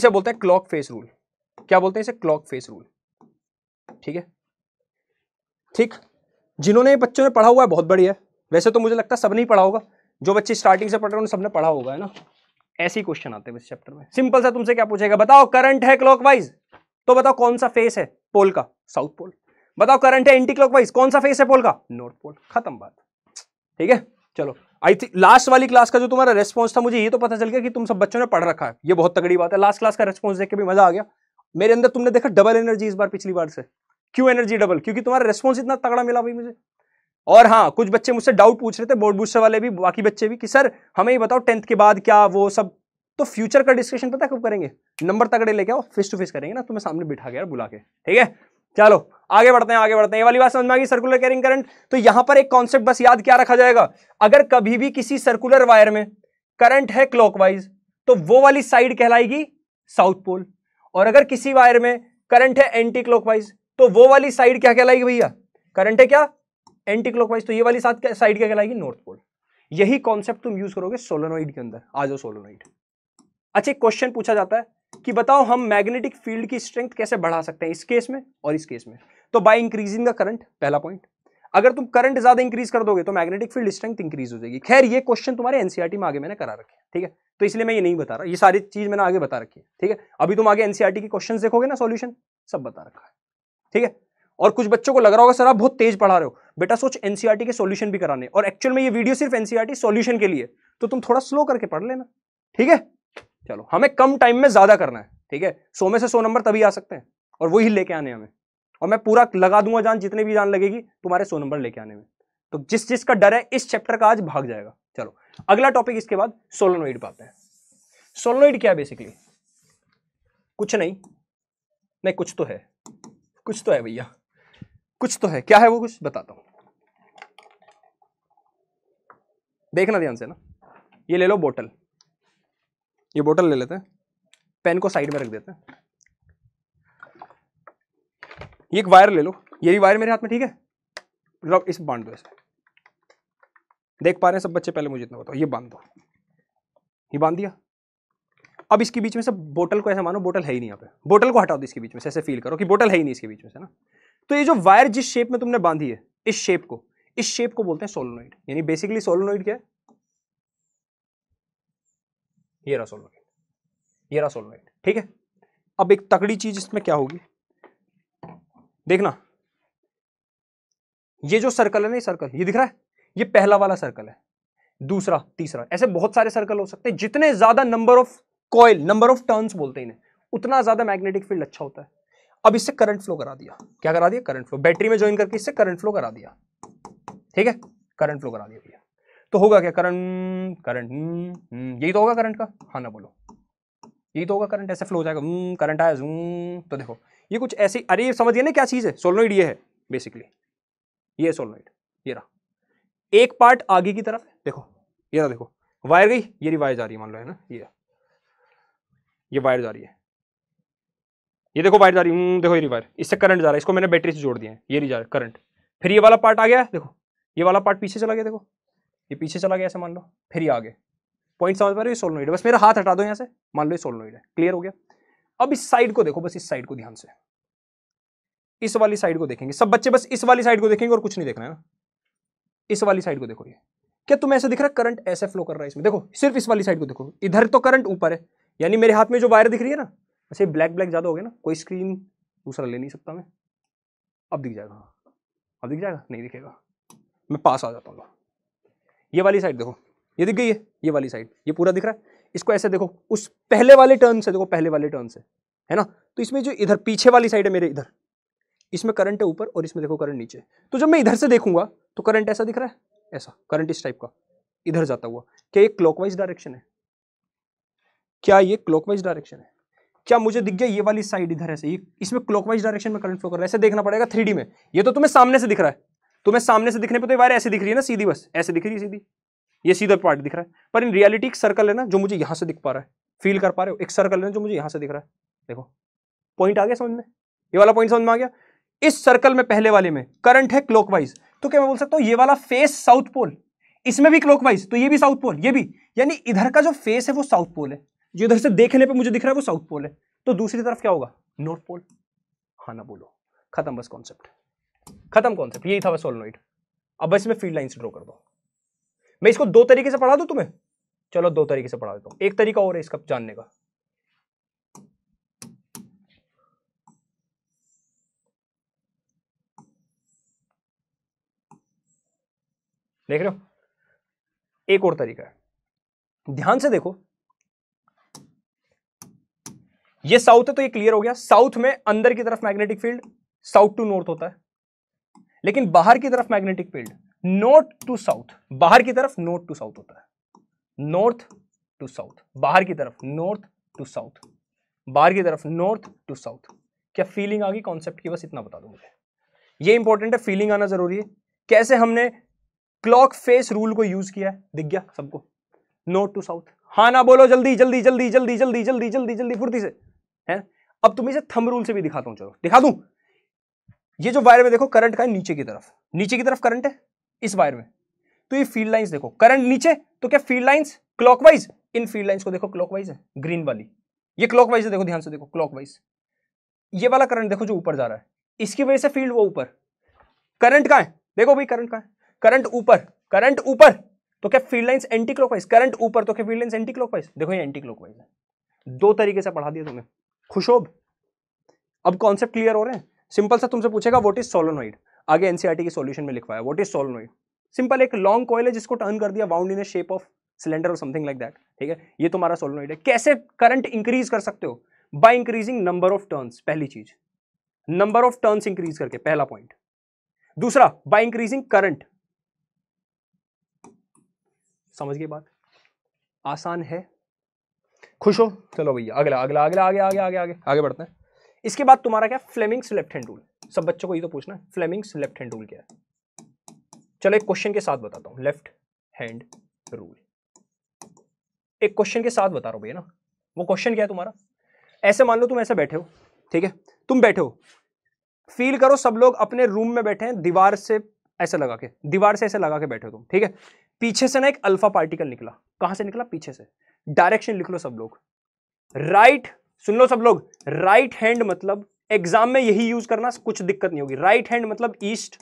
इसे बोलते हैं क्लॉक फेस रूल क्या बोलते हैं इसे क्लॉक फेस रूल ठीक है ठीक जिन्होंने बच्चों ने पढ़ा हुआ है बहुत बढ़िया है वैसे तो मुझे लगता है सब नहीं पढ़ा होगा जो बच्चे स्टार्टिंग से पढ़ रहे हैं सबने पढ़ा होगा है ना ऐसे ही क्वेश्चन आते हैं इस चैप्टर में सिंपल सा तुमसे क्या पूछेगा बताओ करंट है क्लॉकवाइज तो बताओ कौन सा फेस है पोल का साउथ पोल बताओ करंट है एंटी क्लॉकवाइज कौन सा फेस है पोल का नॉर्थ पोल खत्म बात ठीक है चलो आई थिंक लास्ट वाली क्लास का जो तुम्हारा रेस्पॉन्स था मुझे ये तो पता चल गया कि तुम सब बच्चों ने पढ़ रखा है ये बहुत तगड़ी बात है लास्ट क्लास का रेस्पॉन्स देख के भी मजा आ गया मेरे अंदर तुमने देखा डबल एनर्जी इस बार पिछली बार से क्यों एनर्जी डबल क्योंकि तुम्हारा रेस्पॉन्स इतना तगड़ा मिला भाई मुझे और हाँ कुछ बच्चे मुझसे डाउट पूछ रहे थे बोर्ड बूस्टर वाले भी बाकी बच्चे भी कि सर हमें ही बताओ टेंथ के बाद क्या वो सब तो फ्यूचर का डिस्कशन पता कब करेंगे नंबर तगड़े लेके आओ फेस टू फेस करेंगे ना तुम्हें सामने बिठा गया बुला के ठीक है चलो आगे बढ़ते हैं आगे बढ़ते हैं ये वाली बात समझ में आ गई सर्कुलर कैरिंग करंट तो यहां पर एक कॉन्सेप्ट बस याद क्या रखा जाएगा अगर कभी भी किसी सर्कुलर वायर में करंट है क्लॉकवाइज तो वो वाली साइड कहलाएगी साउथ पोल और अगर किसी वायर में करंट है एंटी क्लॉकवाइज तो वो वाली साइड क्या कहलाएगी भैया करंट है क्या एंटी क्लॉकवाइज तो ये वाली साइड क्या कहलाएगी नॉर्थ पोल यही कॉन्सेप्ट तुम यूज करोगे सोलोनॉइड के अंदर आ जाओ सोलोनॉइड अच्छा एक क्वेश्चन पूछा जाता है कि बताओ हम मैग्नेटिक फील्ड की स्ट्रेंथ कैसे बढ़ा सकते हैं इस केस में और इस केस में तो बाय इंक्रीजिंग द करंट पहला पॉइंट अगर तुम करंट ज्यादा इंक्रीज कर दोगे तो मैग्नेटिक फील्ड स्ट्रेंथ इंक्रीज हो जाएगी खैर ये क्वेश्चन तुम्हारे एनसीआरटी e में आगे मैंने करा रखे ठीक है तो इसलिए मैं ये नहीं बता रहा ये सारी चीज मैंने आगे बता रखी है ठीक है अभी तुम आगे एनसीआरटी e के क्वेश्चन देखोगे ना सोल्यूशन सब बता रखा है ठीक है और कुछ बच्चों को लग रहा होगा सर आप बहुत तेज पढ़ा रहे हो बेटा सोच एनसीईआरटी e के सॉल्यूशन भी कराने और एक्चुअल में ये वीडियो सिर्फ एनसीईआरटी सॉल्यूशन e के लिए तो तुम थोड़ा स्लो करके पढ़ लेना ठीक है चलो हमें कम टाइम में ज्यादा करना है ठीक है सो में से सो नंबर तभी आ सकते हैं और वही लेके आने हमें और मैं पूरा लगा दूंगा जान जितने भी जान लगेगी तुम्हारे सो नंबर लेके आने में तो जिस जिसका डर है इस चैप्टर का आज भाग जाएगा चलो अगला टॉपिक इसके बाद सोलोनोइड पाते हैं सोलोनोइड क्या है बेसिकली कुछ नहीं नहीं कुछ तो है कुछ तो है भैया कुछ तो है क्या है वो कुछ बताता हूं देखना ध्यान से ना ये ले लो बोतल ये बोतल ले लेते हैं पेन को साइड में रख देते हैं ये एक वायर ले लो ये भी वायर मेरे हाथ में ठीक है इस बांध दो इसे देख पा रहे हैं सब बच्चे पहले मुझे इतना बताओ ये बांध दो ये बांध दिया अब इसके बीच में से बोटल को ऐसा मानो बोटल है ही नहीं यहाँ पे बोटल को हटाओ दो तो इसके बीच में से ऐसे फील करो कि बोटल है ही नहीं इसके बीच में से ना तो ये जो वायर जिस शेप में तुमने बांधी है इस शेप को इस शेप को बोलते हैं सोलोनोइड यानी बेसिकली सोलोनोइड क्या है ये रहा सोलोनोइड ये रहा सोलोनोइड ठीक है अब एक तकड़ी चीज इसमें क्या होगी देखना ये जो सर्कल है ना ये सर्कल ये दिख रहा है ये पहला वाला सर्कल है दूसरा तीसरा ऐसे बहुत सारे सर्कल हो सकते हैं जितने ज्यादा number of coil number of turns बोलते हैं उतना ज्यादा मैग्नेटिक फील्ड अच्छा होता है अब इससे करंट फ्लो करा दिया क्या करा दिया करंट फ्लो बैटरी में ज्वाइन करके इससे करंट फ्लो करा दिया ठीक है करंट फ्लो करा दिया भैया तो होगा क्या करंट करंट हम्म, हम्म, यही तो होगा करंट का हाँ ना बोलो यही तो होगा करंट ऐसे फ्लो हो जाएगा करंट हम्म, आया जूम तो देखो ये कुछ ऐसी अरे समझिए ना क्या चीज़ है सोलनोइड ये है बेसिकली ये सोलनोइड ये रहा एक पार्ट आगे की तरफ देखो ये रहा देखो वायर गई ये रही वायर जा रही है मान लो है ना ये ये वायर जा रही है ये देखो वायर जा रही है हम्म, देखो ये वायर इससे करंट जा रहा है इसको मैंने बैटरी से जोड़ दिया है ये नहीं जा रहा करंट फिर ये वाला पार्ट आ गया देखो ये वाला पार्ट पीछे चला गया देखो ये पीछे चला गया ऐसे मान लो फिर ये आगे पॉइंट समझ पा रहे हो सोलनोइड बस मेरा हाथ हटा दो यहाँ से मान लो ये सोलनोइड है क्लियर हो गया अब इस साइड को देखो बस इस साइड को ध्यान से इस वाली साइड को देखेंगे सब बच्चे बस इस वाली साइड को देखेंगे और कुछ नहीं देखना है ना इस वाली साइड को देखो ये क्या तुम्हें ऐसे दिख रहा है करंट ऐसे फ्लो कर रहा है इसमें देखो सिर्फ इस वाली साइड को देखो इधर तो करंट ऊपर है यानी मेरे हाथ में जो वायर दिख रही है ना वैसे ब्लैक ब्लैक ज़्यादा हो गया ना कोई स्क्रीन दूसरा ले नहीं सकता मैं अब दिख जाएगा हाँ। अब दिख जाएगा नहीं दिखेगा मैं पास आ जाता हूँ ये वाली साइड देखो ये दिख गई है ये वाली साइड ये पूरा दिख रहा है इसको ऐसे देखो उस पहले वाले टर्न से देखो पहले वाले टर्न से है ना तो इसमें जो इधर पीछे वाली साइड है मेरे इधर इसमें करंट है ऊपर और इसमें देखो करंट नीचे तो जब मैं इधर से देखूंगा तो करंट ऐसा दिख रहा है ऐसा करंट इस टाइप का इधर जाता हुआ क्या ये क्लॉकवाइज डायरेक्शन है क्या ये क्लॉकवाइज डायरेक्शन है क्या मुझे दिख गया ये वाली साइड इधर ऐसे इसमें क्लॉकवाइज डायरेक्शन में करंट फ्लो कर रहा है ऐसे देखना पड़ेगा थ्री में ये तो तुम्हें सामने से दिख रहा है तुम्हें सामने से दिखने पर तो वायर ऐसे दिख रही है ना सीधी बस ऐसे दिख रही है सीधी ये सीधा पार्ट दिख रहा है पर इन रियलिटी एक सर्कल है ना जो मुझे यहां से दिख पा रहा है फील कर पा रहे हो एक सर्कल है ना जो मुझे यहाँ से दिख रहा है देखो पॉइंट आ गया समझ में ये वाला पॉइंट समझ में आ गया इस सर्कल में पहले वाले में करंट है क्लॉकवाइज तो क्या मैं बोल सकता हूं ये वाला फेस साउथ पोल इसमें भी क्लॉकवाइज तो ये भी साउथ पोल ये भी यानी इधर का जो फेस है वो साउथ पोल है जो इधर से देखने पे मुझे दिख रहा है वो साउथ पोल है तो दूसरी तरफ क्या होगा नॉर्थ पोल हाँ ना बोलो खत्म बस कॉन्सेप्ट खत्म कॉन्सेप्ट यही था बस सोलनोइड अब बस मैं फील्ड से ड्रॉ कर दो मैं इसको दो तरीके से पढ़ा दूँ तुम्हें चलो दो तरीके से पढ़ा देता हूँ एक तरीका और है इसका जानने का देख रहे हो एक और तरीका है ध्यान से देखो ये साउथ है तो ये क्लियर हो गया साउथ में अंदर की तरफ magnetic field south to north होता है लेकिन बाहर की तरफ magnetic field north to south बाहर की तरफ नॉर्थ टू साउथ होता है नॉर्थ टू साउथ बाहर की तरफ नॉर्थ टू साउथ बाहर की तरफ नॉर्थ टू साउथ क्या फीलिंग आ गई कॉन्सेप्ट की बस इतना बता दो मुझे ये इंपॉर्टेंट है फीलिंग आना जरूरी है कैसे हमने क्लॉक फेस रूल को यूज किया है दिख गया सबको नॉर्थ टू साउथ हाँ ना बोलो जल्दी जल्दी जल्दी जल्दी जल्दी जल्दी जल्दी जल्दी फुर्ती से है अब तुम्हें इसे थम रूल से भी दिखाता हूं चलो दिखा दू ये जो वायर में देखो करंट का है नीचे की तरफ नीचे की तरफ करंट है इस वायर में तो ये फील्ड लाइंस देखो करंट नीचे तो क्या फील्ड लाइंस क्लॉकवाइज इन फील्ड लाइंस को देखो क्लॉकवाइज है ग्रीन वाली ये क्लॉकवाइज है देखो ध्यान से देखो क्लॉकवाइज ये वाला करंट देखो जो ऊपर जा रहा है इसकी वजह से फील्ड वो ऊपर करंट कहाँ है देखो भाई करंट कहाँ है करंट ऊपर करंट ऊपर तो क्या field lines anti clockwise current ऊपर तो क्या फील्ड लाइंस एंटी क्लॉकवाइज देखो ये एंटी क्लॉकवाइज है दो तरीके से पढ़ा दिया तुम्हें खुशोब अब कॉन्सेप्ट क्लियर हो रहे हैं सिंपल सा तुमसे पूछेगा वॉट इज सोलोनोइड आगे एनसीआरटी e के सोल्यूशन में लिखवाया वॉट इज सोलोनोइड सिंपल एक लॉन्ग कॉयल है जिसको टर्न कर दिया bound in shape of cylinder और समथिंग लाइक दैट ठीक है ये तुम्हारा सोलोनोइड है कैसे करंट इंक्रीज कर सकते हो by increasing number of turns पहली चीज नंबर ऑफ टर्न्स इंक्रीज करके पहला पॉइंट दूसरा बाय इंक्रीजिंग करंट समझ गए बात आसान है खुश हो चलो भैया अगला अगला अगला आगे आगे आगे आगे आगे बढ़ते हैं इसके बाद तुम्हारा क्या फ्लेमिंग्स लेफ्ट हैंड रूल सब बच्चों को ये तो पूछना है फ्लेमिंग्स लेफ्ट हैंड रूल क्या है चलो एक क्वेश्चन के साथ बताता हूँ लेफ्ट हैंड रूल एक क्वेश्चन के साथ बता रहा हूँ भैया ना वो क्वेश्चन क्या है तुम्हारा ऐसे मान लो तुम ऐसे बैठे हो ठीक है तुम बैठे हो फील करो सब लोग अपने रूम में बैठे हैं दीवार से ऐसे लगा के दीवार से ऐसे लगा के बैठे हो तुम ठीक है पीछे से ना एक अल्फा पार्टिकल निकला कहाँ से निकला पीछे से डायरेक्शन लिख लो सब लोग राइट right, सुन लो सब लोग राइट right हैंड मतलब एग्जाम में यही यूज करना कुछ दिक्कत नहीं होगी राइट हैंड मतलब ईस्ट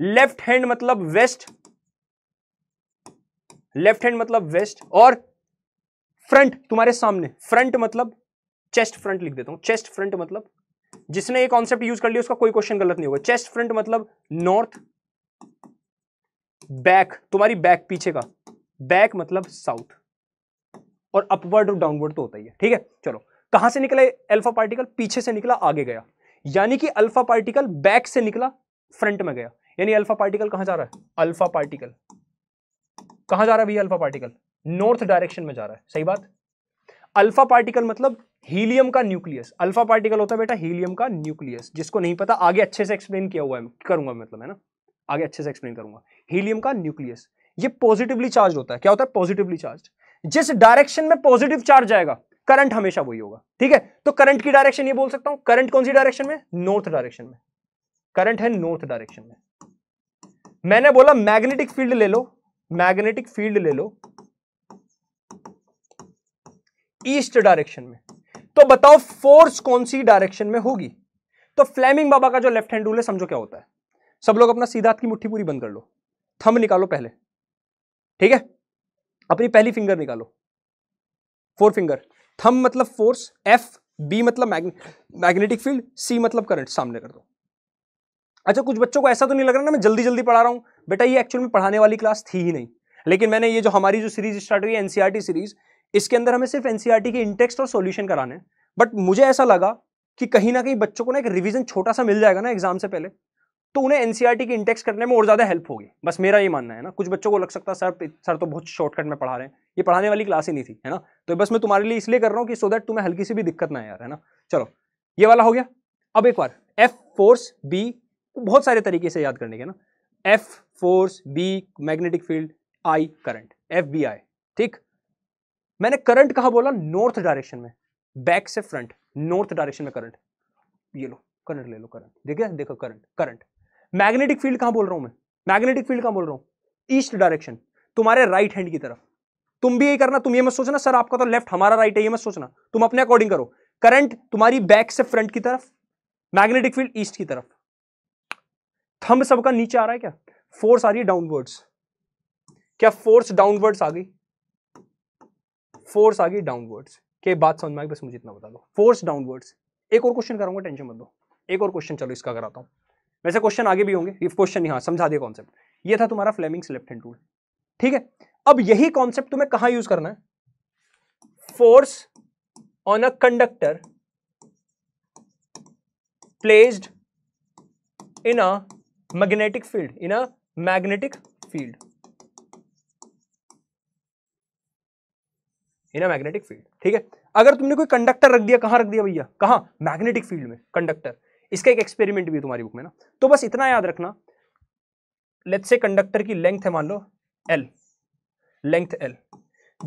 लेफ्ट हैंड मतलब वेस्ट लेफ्ट हैंड मतलब वेस्ट और फ्रंट तुम्हारे सामने फ्रंट मतलब चेस्ट फ्रंट लिख देता हूं चेस्ट फ्रंट मतलब जिसने ये कॉन्सेप्ट यूज कर लिया उसका कोई क्वेश्चन गलत नहीं होगा चेस्ट फ्रंट मतलब नॉर्थ बैक तुम्हारी बैक पीछे का बैक मतलब साउथ और अपवर्ड और डाउनवर्ड तो होता ही है ठीक है चलो कहां से निकला अल्फा पार्टिकल पीछे से निकला आगे गया यानी कि अल्फा पार्टिकल बैक से निकला फ्रंट में गया यानी अल्फा पार्टिकल कहां जा रहा है अल्फा पार्टिकल कहां जा रहा है अल्फा पार्टिकल नॉर्थ डायरेक्शन में जा रहा है सही बात अल्फा पार्टिकल मतलब हीलियम का न्यूक्लियस अल्फा पार्टिकल होता है बेटा हीलियम का न्यूक्लियस जिसको नहीं पता आगे अच्छे से एक्सप्लेन किया हुआ है करूंगा मतलब है ना आगे अच्छे से एक्सप्लेन करूंगा हीलियम का न्यूक्लियस ये पॉजिटिवली चार्ज होता है क्या होता है पॉजिटिवली चार्ज जिस डायरेक्शन में पॉजिटिव चार्ज जाएगा करंट हमेशा वही होगा ठीक है तो करंट की डायरेक्शन ये बोल सकता हूं करंट कौन सी डायरेक्शन में नॉर्थ डायरेक्शन में करंट है नॉर्थ डायरेक्शन में मैंने बोला मैग्नेटिक फील्ड ले लो मैग्नेटिक फील्ड ले लो ईस्ट डायरेक्शन में तो बताओ फोर्स कौन सी डायरेक्शन में होगी तो फ्लेमिंग बाबा का जो लेफ्ट हैंड रूल है समझो क्या होता है सब लोग अपना सीधा हाथ की मुट्ठी पूरी बंद कर लो थम निकालो पहले ठीक है अपनी पहली फिंगर निकालो फोर फिंगर थम मतलब फोर्स एफ बी मतलब मैग्नेटिक फील्ड सी मतलब करंट सामने कर दो अच्छा कुछ बच्चों को ऐसा तो नहीं लग रहा ना मैं जल्दी जल्दी पढ़ा रहा हूँ बेटा ये एक्चुअल में पढ़ाने वाली क्लास थी ही नहीं लेकिन मैंने ये जो हमारी जो सीरीज स्टार्ट हुई एनसीईआरटी सीरीज e इसके अंदर हमें सिर्फ एनसीईआरटी e के इंटेक्स्ट और सॉल्यूशन कराने हैं बट मुझे ऐसा लगा कि कहीं ना कहीं बच्चों को ना एक रिवीजन छोटा सा मिल जाएगा ना एग्जाम से पहले तो उन्हें एनसीईआरटी e की इंटेक्स करने में और ज़्यादा हेल्प होगी बस मेरा ये मानना है ना कुछ बच्चों को लग सकता है सर सर तो बहुत शॉर्टकट में पढ़ा रहे हैं ये पढ़ाने वाली क्लास ही नहीं थी है ना तो बस मैं तुम्हारे लिए इसलिए कर रहा हूँ कि सो दैट तुम्हें हल्की सी भी दिक्कत ना यार है ना चलो ये वाला हो गया अब एक बार एफ फोर्स बी बहुत सारे तरीके से याद करने के ना F force B magnetic field I current F B I ठीक मैंने करंट कहा बोला नॉर्थ डायरेक्शन में बैक से फ्रंट नॉर्थ डायरेक्शन में करंट ये लो करंट ले लो करंट देखिए देखो करंट करंट मैग्नेटिक फील्ड कहां बोल रहा हूं मैं मैग्नेटिक फील्ड कहां बोल रहा हूं ईस्ट डायरेक्शन तुम्हारे राइट हैंड की तरफ तुम भी ये करना तुम ये मत सोचना सर आपका तो लेफ्ट हमारा राइट है ये मत सोचना तुम अपने अकॉर्डिंग करो करंट तुम्हारी बैक से फ्रंट की तरफ मैग्नेटिक फील्ड ईस्ट की तरफ थंब सबका नीचे आ रहा है क्या फोर्स आ रही है डाउनवर्ड्स क्या फोर्स डाउनवर्ड्स आ गई फोर्स आ गई डाउनवर्ड्स के बात समझ में आई बस मुझे इतना बता दो फोर्स डाउनवर्ड्स एक और क्वेश्चन करूंगा टेंशन मत दो एक और क्वेश्चन चलो इसका कराता हूं वैसे क्वेश्चन आगे भी होंगे इफ क्वेश्चन यहाँ समझा दिया कॉन्सेप्ट ये था तुम्हारा फ्लेमिंग्स लेफ्ट हैंड रूल ठीक है अब यही कॉन्सेप्ट तुम्हें कहां यूज करना है force on a conductor placed in a magnetic field in a magnetic field in a magnetic field ठीक है अगर तुमने कोई कंडक्टर रख दिया कहां रख दिया भैया कहां मैग्नेटिक फील्ड में कंडक्टर इसका एक एक्सपेरिमेंट भी है तुम्हारी बुक में ना तो बस इतना याद रखना लेट्स से कंडक्टर की लेंथ है मान लो एल लेंथ एल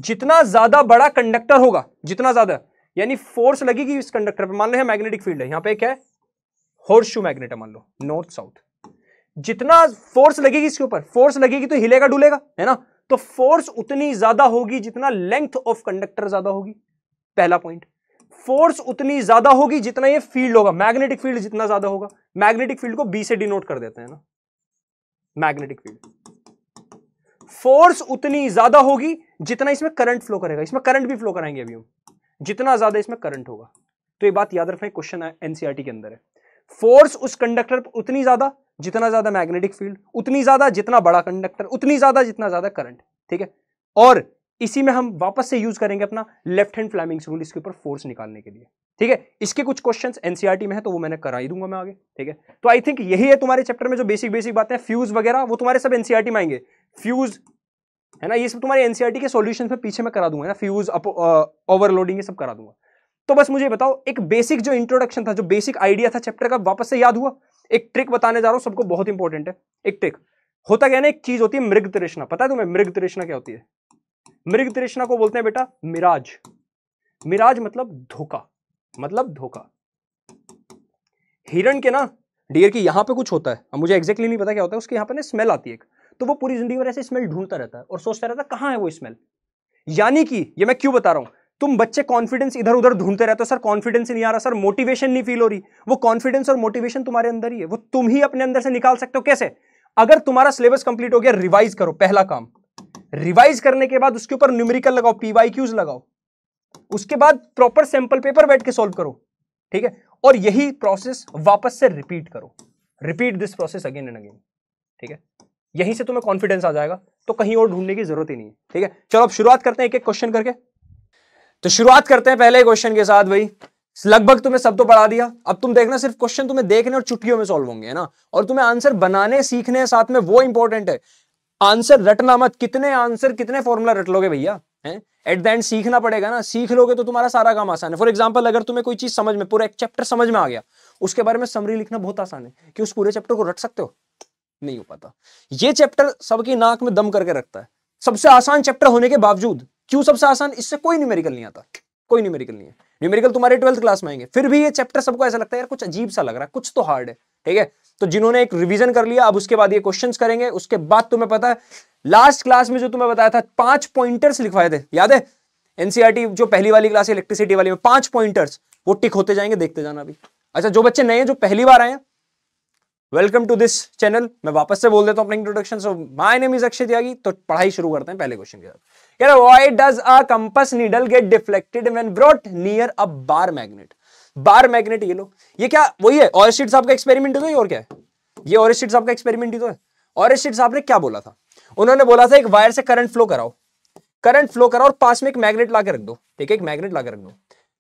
जितना ज्यादा बड़ा कंडक्टर होगा जितना ज्यादा यानी फोर्स लगेगी इस कंडक्टर पर मान लो मैग्नेटिक फील्ड है यहां पर क्या है हॉर्स शू मैग्नेट है मान लो नॉर्थ साउथ जितना फोर्स लगेगी इसके ऊपर फोर्स लगेगी तो हिलेगा डुलेगा है ना तो फोर्स उतनी ज्यादा होगी जितना लेंथ ऑफ कंडक्टर ज्यादा होगी पहला पॉइंट फोर्स उतनी ज्यादा होगी जितना ये फील्ड होगा मैग्नेटिक फील्ड जितना ज्यादा होगा मैग्नेटिक फील्ड को बी से डिनोट कर देते हैं ना मैग्नेटिक फील्ड फोर्स उतनी ज्यादा होगी जितना इसमें करंट फ्लो करेगा इसमें करंट भी फ्लो कराएंगे अभी हम जितना ज्यादा इसमें करंट होगा तो ये बात याद रखना क्वेश्चन एनसीआरटी e के अंदर है फोर्स उस कंडक्टर पर उतनी ज्यादा जितना ज्यादा मैग्नेटिक फील्ड उतनी ज्यादा जितना बड़ा कंडक्टर उतनी ज्यादा जितना ज्यादा करंट ठीक है और इसी में हम वापस से यूज करेंगे अपना लेफ्ट हैंड फ्लैमिंग रूल इसके ऊपर फोर्स निकालने के लिए ठीक है इसके कुछ क्वेश्चन एनसीआरटी e में है तो वो मैंने करा ही दूंगा मैं आगे ठीक है तो आई थिंक यही है तुम्हारे चैप्टर में जो बेसिक बेसिक बातें हैं फ्यूज वगैरह वो तुम्हारे सब एनसीआरटी e में आएंगे फ्यूज है ना ये सब तुम्हारे एनसीआरटी e के सोल्यूशन में पीछे मैं करा दूंगा ना फ्यूज ओवरलोडिंग ये सब करा दूंगा तो बस मुझे बताओ एक बेसिक जो इंट्रोडक्शन था जो बेसिक आइडिया था चैप्टर का वापस से याद हुआ एक ट्रिक बताने जा रहा हूं सबको बहुत इंपॉर्टेंट है एक ट्रिक होता क्या ना एक चीज होती है मृग तृष्णा पता है तुम्हें मृग तृष्णा क्या होती है मृग तृष्णा को बोलते हैं बेटा मिराज मिराज मतलब धोखा मतलब धोखा हिरण के ना डियर की यहां पे कुछ होता है अब मुझे एग्जैक्टली नहीं पता क्या होता है उसके यहां पर ना स्मेल आती है तो वो पूरी जिंदगी में ऐसे स्मेल ढूंढता रहता है और सोचता रहता है कहां है वो स्मेल यानी कि ये मैं क्यों बता रहा हूं तुम बच्चे कॉन्फिडेंस इधर उधर ढूंढते रहते हो सर कॉन्फिडेंस नहीं आ रहा सर मोटिवेशन नहीं फील हो रही वो कॉन्फिडेंस और मोटिवेशन तुम्हारे अंदर ही है वो तुम ही अपने अंदर से निकाल सकते हो कैसे अगर तुम्हारा सिलेबस कंप्लीट हो गया रिवाइज करो पहला काम रिवाइज करने के बाद उसके ऊपर न्यूमेरिकल लगाओ पीवाई क्यूज लगाओ उसके बाद प्रॉपर सैंपल पेपर बैठ के सॉल्व करो ठीक है और यही प्रोसेस वापस से रिपीट करो repeat this process again and again ठीक है यहीं से तुम्हें कॉन्फिडेंस आ जाएगा तो कहीं और ढूंढने की जरूरत ही नहीं है ठीक है चलो अब शुरुआत करते हैं एक एक क्वेश्चन करके तो शुरुआत करते हैं पहले क्वेश्चन के साथ भाई लगभग तुम्हें सब तो पढ़ा दिया अब तुम देखना सिर्फ क्वेश्चन तुम्हें देखने और चुटकियों में सॉल्व होंगे है ना और तुम्हें आंसर बनाने सीखने साथ में वो इंपॉर्टेंट है आंसर रटना मत कितने आंसर कितने फॉर्मूला रट लोगे भैया एट द एंड सीखना पड़ेगा ना सीख लोगे तो तुम्हारा सारा काम आसान है फॉर एग्जाम्पल अगर तुम्हें कोई चीज समझ में पूरा एक चैप्टर समझ में आ गया उसके बारे में समरी लिखना बहुत आसान है कि उस पूरे चैप्टर को रट सकते हो नहीं हो पाता ये चैप्टर सबकी नाक में दम करके रखता है सबसे आसान चैप्टर होने के बावजूद क्यों सबसे आसान इससे कोई न्यूमेरिकल नहीं आता कोई न्यूमेरिकल नहीं है न्यूमेरिकल तुम्हारे ट्वेल्थ क्लास में आएंगे फिर भी ये चैप्टर सबको ऐसा लगता है यार कुछ अजीब सा लग रहा है कुछ तो हार्ड है ठीक है तो जिन्होंने एक रिवीजन कर लिया अब उसके बाद ये क्वेश्चन करेंगे उसके बाद तुम्हें पता है लास्ट क्लास में जो तुम्हें बताया था पांच पॉइंटर्स लिखवाए थे याद है एनसीआरटी e जो पहली वाली क्लास है इलेक्ट्रिसिटी वाली में पांच पॉइंटर्स वो टिक होते जाएंगे देखते जाना अभी अच्छा जो बच्चे नए हैं जो पहली बार आए हैं वेलकम टू दिस चैनल मैं वापस से बोल देता हूं अपने introduction so my name is Akshay Tyagi तो पढ़ाई शुरू करते हैं पहले क्वेश्चन के साथ why does a compass needle get deflected when brought near a bar magnet bar magnet ये लो ये क्या वही है ऑरेस्टिड साहब का एक्सपेरिमेंट ही तो और क्या है ये ऑरेस्टिड साहब का एक्सपेरिमेंट ही तो है ऑरेस्टिड साहब ने क्या बोला था उन्होंने बोला था एक वायर से करंट फ्लो कराओ करंट फ्लो कराओ और पास में एक मैग्नेट ला रख दो ठीक है एक मैग्नेट ला रख दो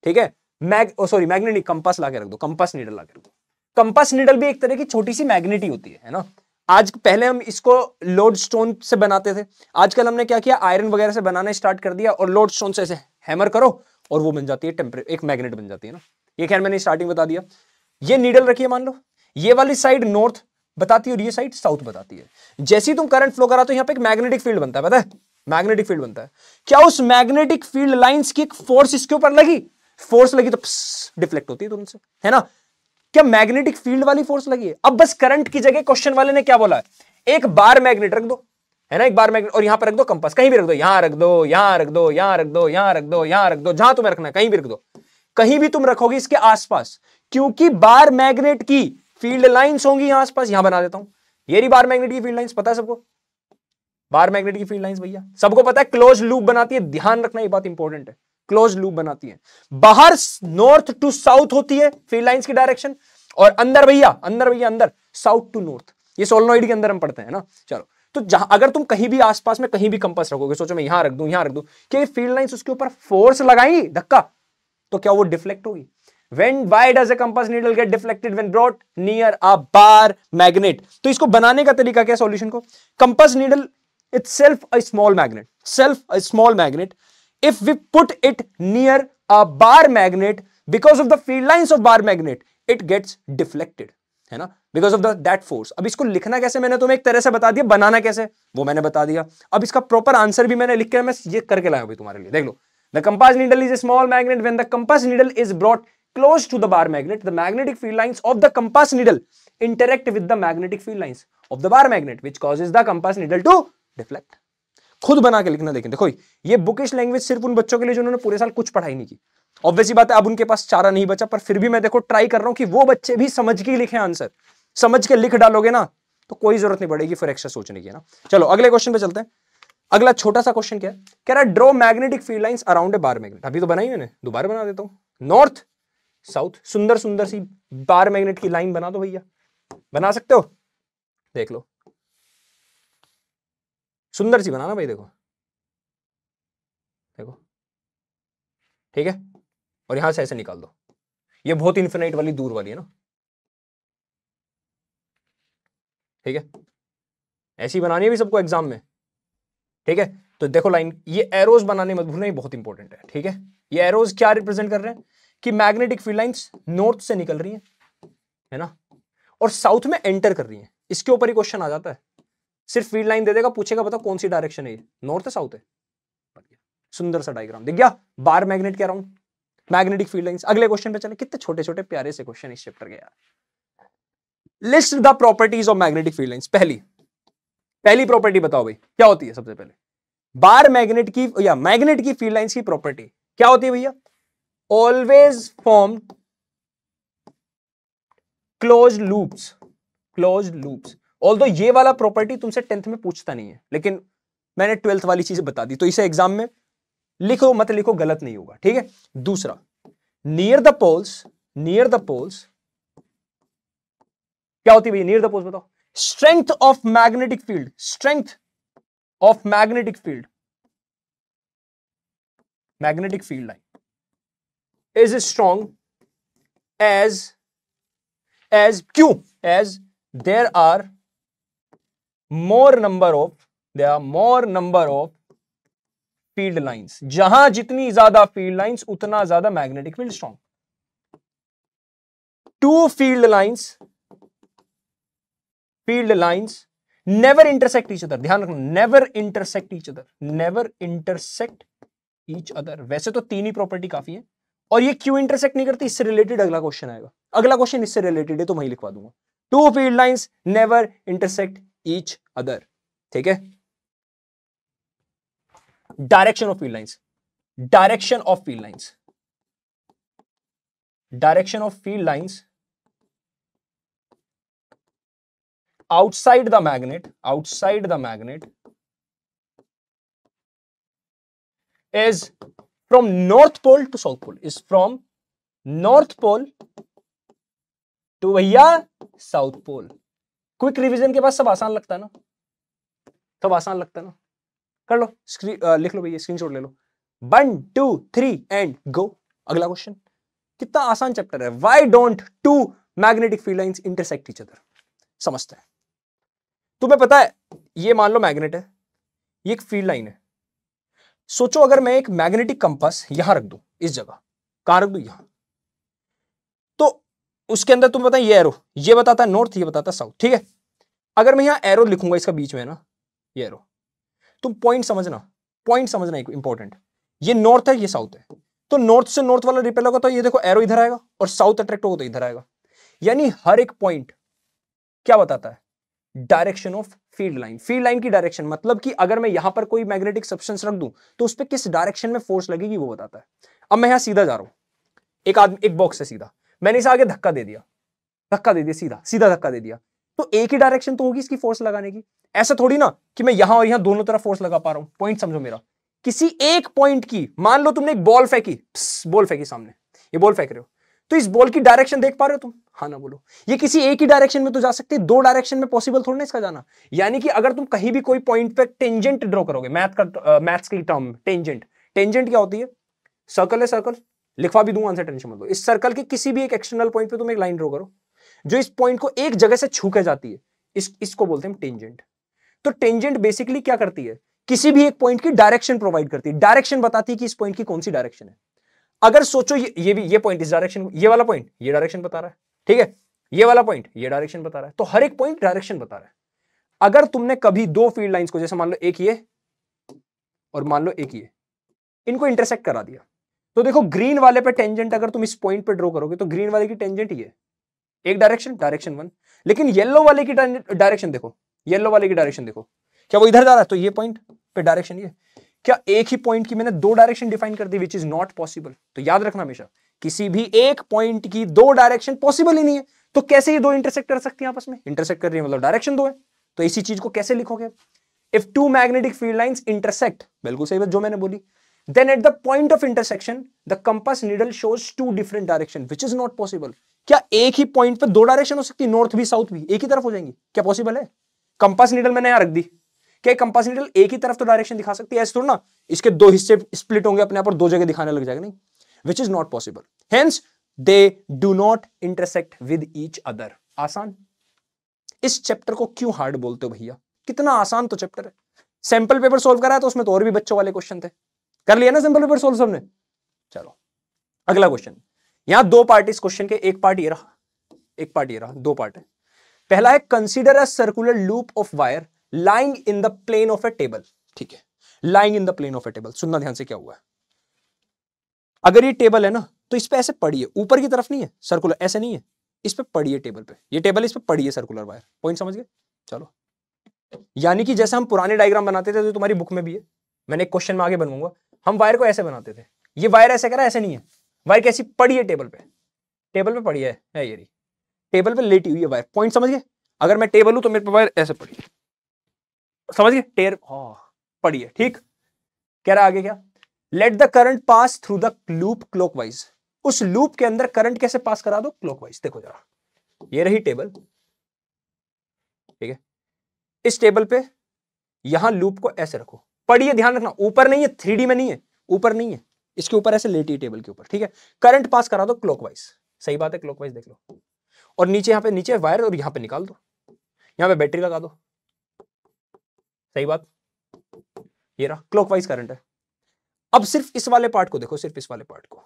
ठीक है मैग सॉरी मैग्नेटिक कंपास ला रख दो कंपास नीडल ला रख दो कंपास नीडल भी एक तरह की छोटी सी मैग्नेट ही होती है, है ना आज पहले हम इसको लोड स्टोन से बनाते थे आजकल हमने क्या किया आयरन वगैरह से बनाना स्टार्ट कर दिया और लोड स्टोन से ऐसे हैमर करो और वो बन जाती है टेम्परे एक मैग्नेट बन जाती है ना ये खैर मैंने स्टार्टिंग बता दिया ये नीडल रखिए मान लो ये वाली साइड नॉर्थ बताती है और ये साइड साउथ बताती है जैसे ही तुम करंट फ्लो करा तो यहाँ पे एक मैग्नेटिक फील्ड बनता है पता है मैग्नेटिक फील्ड बनता है क्या उस मैग्नेटिक फील्ड लाइंस की एक फोर्स इसके ऊपर लगी फोर्स लगी तो डिफ्लेक्ट होती है तुमसे है ना क्या मैग्नेटिक फील्ड वाली फोर्स लगी है अब बस करंट की जगह क्वेश्चन वाले ने क्या बोला है एक बार मैग्नेट रख दो है ना एक बार मैग्नेट और यहां पर रख दो कंपास कहीं भी रख दो यहां रख दो यहां रख दो यहां रख दो यहां रख दो यहां रख दो जहां तुम्हें रखना कहीं भी रख दो कहीं भी तुम रखोगे इसके आसपास क्योंकि बार मैग्नेट की फील्ड लाइंस होंगी यहां आसपास यहां बना देता हूं ये बार मैग्नेट की फील्ड लाइंस पता है सबको बार मैग्नेट की फील्ड लाइंस भैया सबको पता है क्लोज लूप बनाती है ध्यान रखना ये बात इंपॉर्टेंट है क्लोज लूप बनाती है बाहर नॉर्थ टू साउथ होती है फील्ड लाइंस की डायरेक्शन और अंदर भैया अंदर भैया अंदर साउथ टू नॉर्थ ये सोलनोइड के अंदर हम पढ़ते हैं ना चलो तो जहां अगर तुम कहीं भी आसपास में कहीं भी कंपस रखोगे सोचो मैं यहां रख दू यहां रख दू क्या फील्ड लाइन उसके ऊपर फोर्स लगाएंगी धक्का तो क्या वो डिफ्लेक्ट होगी When why does a compass needle get deflected when brought near a bar magnet? तो इसको बनाने का तरीका क्या सॉल्यूशन को compass needle itself a small magnet self a small magnet if we put it near a bar magnet because of the field lines of bar magnet it gets deflected है ना because of that force अब इसको लिखना कैसे मैंने तुम्हें एक तरह से बता दिया बनाना कैसे वो मैंने बता दिया अब इसका प्रॉपर आंसर भी मैंने लिख के मैं ये करके लाया हूँ तुम्हारे लिए देख लो the compass needle is a small magnet when the compass needle is brought close to the bar magnet the magnetic field lines of the compass needle interact with the magnetic field lines of the bar magnet which causes the compass needle to deflect खुद बना के लिखना देखें देखो ये bookish language सिर्फ उन बच्चों के लिए जिन्होंने पूरे साल कुछ पढ़ाई नहीं की ऑब्वियसली बात है अब उनके पास चारा नहीं बचा पर फिर भी मैं देखो ट्राई कर रहा हूं कि वो बच्चे भी समझ के लिखे आंसर समझ के लिख डालोगे ना तो कोई जरूरत नहीं पड़ेगी फिर एक्स्ट्रा सोचने की ना चलो अगले क्वेश्चन पे चलते हैं अगला छोटा सा क्वेश्चन क्या है कह रहा है draw magnetic field lines around a bar magnet अभी तो बनाई मैंने दोबारा बना देता हूँ नॉर्थ साउथ सुंदर सुंदर सी बार मैग्नेट की लाइन बना दो भैया बना सकते हो देख लो सुंदर सी बनाना भाई देखो देखो ठीक है और यहां से ऐसे निकाल दो ये बहुत इन्फिनाइट वाली दूर वाली है ना ठीक है ऐसी बनानी है भी सबको एग्जाम में ठीक है तो देखो लाइन ये एरोज बनाने मत भूलना बहुत इंपॉर्टेंट है ठीक है ये एरोज क्या रिप्रेजेंट कर रहे हैं कि मैग्नेटिक फील्ड लाइंस नॉर्थ से निकल रही हैं है ना और साउथ में एंटर कर रही हैं इसके ऊपर ही क्वेश्चन आ जाता है सिर्फ फील्ड लाइन दे देगा पूछेगा बताओ कौन सी डायरेक्शन है नॉर्थ है साउथ है सुंदर सा डायग्राम देख गया बार मैग्नेट क्या रहा मैग्नेटिक फील्ड लाइंस अगले क्वेश्चन पे चले कितने छोटे छोटे प्यारे से क्वेश्चन इस चैप्टर के यार list the properties of magnetic field lines पहली पहली प्रॉपर्टी बताओ भाई क्या होती है सबसे पहले बार मैग्नेट की या मैग्नेट की फील्ड लाइंस की प्रॉपर्टी क्या होती है भैया always form close loops close loops all ये वाला प्रॉपर्टी तुमसे टेंथ में पूछता नहीं है लेकिन मैंने ट्वेल्थ वाली चीजें बता दी तो इसे एग्जाम में लिखो मत लिखो गलत नहीं होगा ठीक है दूसरा near the poles near the poles क्या होती भैया नियर द पोल्स बताओ strength of magnetic field strength of magnetic field magnetic field line is strong as as Q as there are more number of there are more number of field lines जहां जितनी ज्यादा field lines उतना ज्यादा magnetic field strong two field lines field lines never intersect each other ध्यान रखना never intersect each other never intersect each other वैसे तो तीन ही प्रॉपर्टी काफी है और ये क्यों इंटरसेक्ट नहीं करती इससे रिलेटेड अगला क्वेश्चन आएगा अगला क्वेश्चन इससे रिलेटेड है तो वहीं लिखवा दूंगा two field lines never intersect each other ठीक है direction of field lines direction of field lines direction of field lines outside the magnet outside the magnet is from north pole to south pole is from north pole to भैया south pole quick revision के बाद सब आसान लगता है ना सब आसान लगता है ना कर लो स्क्रीन लिख लो भैया स्क्रीनशॉट ले लो one two three and go अगला क्वेश्चन कितना आसान चैप्टर है why don't two magnetic field lines intersect each other समझते हैं तुम्हें पता है ये मान लो मैग्नेट है ये एक फील्ड लाइन है सोचो अगर मैं एक मैग्नेटिक कंपास यहां रख दू इस जगह कहां रख दू यहां उसके अंदर तुम बताए ये एरो ये बताता है नॉर्थ ये बताता है साउथ ठीक है अगर मैं यहाँ एरो लिखूंगा इसका बीच में ना ये एरो तुम पॉइंट समझना पॉइंट समझना इंपॉर्टेंट ये नॉर्थ है ये साउथ है तो नॉर्थ से नॉर्थ वाला रिपेल होगा तो ये देखो एरो इधर आएगा और साउथ अट्रैक्ट होगा तो इधर आएगा यानी हर एक पॉइंट क्या बताता है direction of field line field line की डायरेक्शन मतलब कि अगर मैं यहां पर कोई मैग्नेटिक सब्सटेंस रख दूं तो उस पर किस डायरेक्शन में फोर्स लगेगी वो बताता है अब मैं यहां सीधा जा रहा हूं एक आदमी एक बॉक्स है सीधा मैंने इसे आगे धक्का दे दिया धक्का दे दिया सीधा सीधा धक्का दे दिया तो एक ही डायरेक्शन तो होगी इसकी फोर्स लगाने की ऐसा थोड़ी ना कि मैं यहां और यहां दोनों तरफ फोर्स लगा पा रहा हूं पॉइंट समझो मेरा किसी एक पॉइंट की मान लो तुमने एक बॉल फेंकी बॉल फेंकी सामने ये बॉल फेंक रहे हो तो इस बॉल की डायरेक्शन देख पा रहे हो तुम हाँ ना बोलो ये किसी एक ही डायरेक्शन में तो जा सकते दो डायरेक्शन में पॉसिबल थोड़ा ना इसका जाना यानी कि अगर तुम कहीं भी कोई पॉइंट पर टेंजेंट ड्रॉ करोगे मैथ का मैथ्स की टर्म टेंजेंट टेंजेंट क्या होती है सर्कल है सर्कल लिखवा भी दूंगा आंसर टेंशन मत लो इस सर्कल के किसी भी एक एक्सटर्नल पॉइंट पे तुम एक लाइन ड्रॉ करो जो इस पॉइंट को एक जगह से छू के जाती है इस इसको बोलते हैं टेंजेंट तो टेंजेंट बेसिकली क्या करती है किसी भी एक पॉइंट की डायरेक्शन प्रोवाइड करती है डायरेक्शन बताती है कि इस पॉइंट की कौन सी डायरेक्शन है अगर सोचो ये, ये भी ये पॉइंट इस डायरेक्शन ये वाला पॉइंट ये डायरेक्शन बता रहा है ठीक है ये वाला पॉइंट ये डायरेक्शन बता रहा है तो हर एक पॉइंट डायरेक्शन बता रहा है अगर तुमने कभी दो फील्ड लाइंस को जैसे मान लो एक ये और मान लो एक ये इनको इंटरसेक्ट करा दिया तो देखो ग्रीन वाले पे टेंजेंट अगर तुम इस पॉइंट पे ड्रॉ करोगे तो ग्रीन वाले की टेंजेंट ये एक डायरेक्शन डायरेक्शन वन लेकिन येलो वाले की डायरेक्शन देखो येलो वाले की डायरेक्शन देखो क्या वो इधर जा रहा है तो ये पॉइंट पे डायरेक्शन ये क्या एक ही पॉइंट की मैंने दो डायरेक्शन डिफाइन कर दी विच इज नॉट पॉसिबल तो याद रखना हमेशा किसी भी एक पॉइंट की दो डायरेक्शन पॉसिबल ही नहीं है तो कैसे ये दो इंटरसेक्ट कर सकती है आपस में इंटरसेक्ट कर रही है मतलब डायरेक्शन दो है तो इसी चीज को कैसे लिखोगे if two magnetic field line intersect बिल्कुल सही बात जो मैंने बोली then at the point of intersection the compass needle shows two different direction which is not possible क्या एक ही पॉइंट पर दो डायरेक्शन हो सकती है नॉर्थ भी साउथ भी एक ही तरफ हो जाएंगी क्या पॉसिबल है कंपास नीडल मैंने यहां रख दी क्या कंपास नीडल एक ही तरफ तो डायरेक्शन दिखा सकती है ऐसे थोड़ा ना इसके दो हिस्से स्प्लिट होंगे अपने आप दो जगह दिखाने लग जाएगा नहीं which is not possible hence they do not intersect with each other आसान इस चैप्टर को क्यों हार्ड बोलते हो भैया कितना आसान तो चैप्टर है सैंपल पेपर सोल्व कराया है तो उसमें तो और भी बच्चों वाले क्वेश्चन थे कर लिया ना सिंपल पेपर सोल्व सबने चलो अगला क्वेश्चन यहां दो पार्ट इस क्वेश्चन के एक पार्ट ये रहा एक पार्ट ये रहा दो पार्ट है पहला है consider a circular loop of wire lying in the plane of a table ठीक है lying in the plane of a table सुनना ध्यान से क्या हुआ है अगर ये टेबल है ना तो इस पर ऐसे पड़ी ऊपर की तरफ नहीं है सर्कुलर ऐसे नहीं है इस पर पड़ी टेबल पे ये टेबल इस पर पड़ी सर्कुलर वायर पॉइंट समझ गए चलो यानी कि जैसे हम पुराने डायग्राम बनाते थे तो तुम्हारी बुक में भी है मैंने एक क्वेश्चन में आगे बनवाऊंगा हम वायर को ऐसे बनाते थे ये वायर ऐसे करा ऐसे नहीं है वायर कैसी पड़ी है टेबल पे टेबल पे पड़ी है, है ये रही टेबल पे लेटी हुई है वायर पॉइंट समझ गए अगर मैं टेबल हूं तो मेरे पे वायर ऐसे पड़ी समझ गए टेर हाँ पड़ी है ठीक कह रहा आगे क्या let the current pass through the loop clockwise उस लूप के अंदर करंट कैसे पास करा दो क्लॉकवाइज देखो जरा ये रही टेबल ठीक है इस टेबल पे यहां लूप को ऐसे रखो पढ़िए ध्यान रखना ऊपर नहीं है थ्री में नहीं है ऊपर नहीं है इसके ऊपर ऐसे लेटी टेबल के ऊपर ठीक है करंट पास करा दो क्लॉकवाइज सही बात है क्लॉकवाइज देख लो और नीचे यहां पे नीचे वायर और यहां पे निकाल दो यहां पे बैटरी लगा दो सही बात ये रहा क्लॉकवाइज करंट है अब सिर्फ इस वाले पार्ट को देखो सिर्फ इस वाले पार्ट को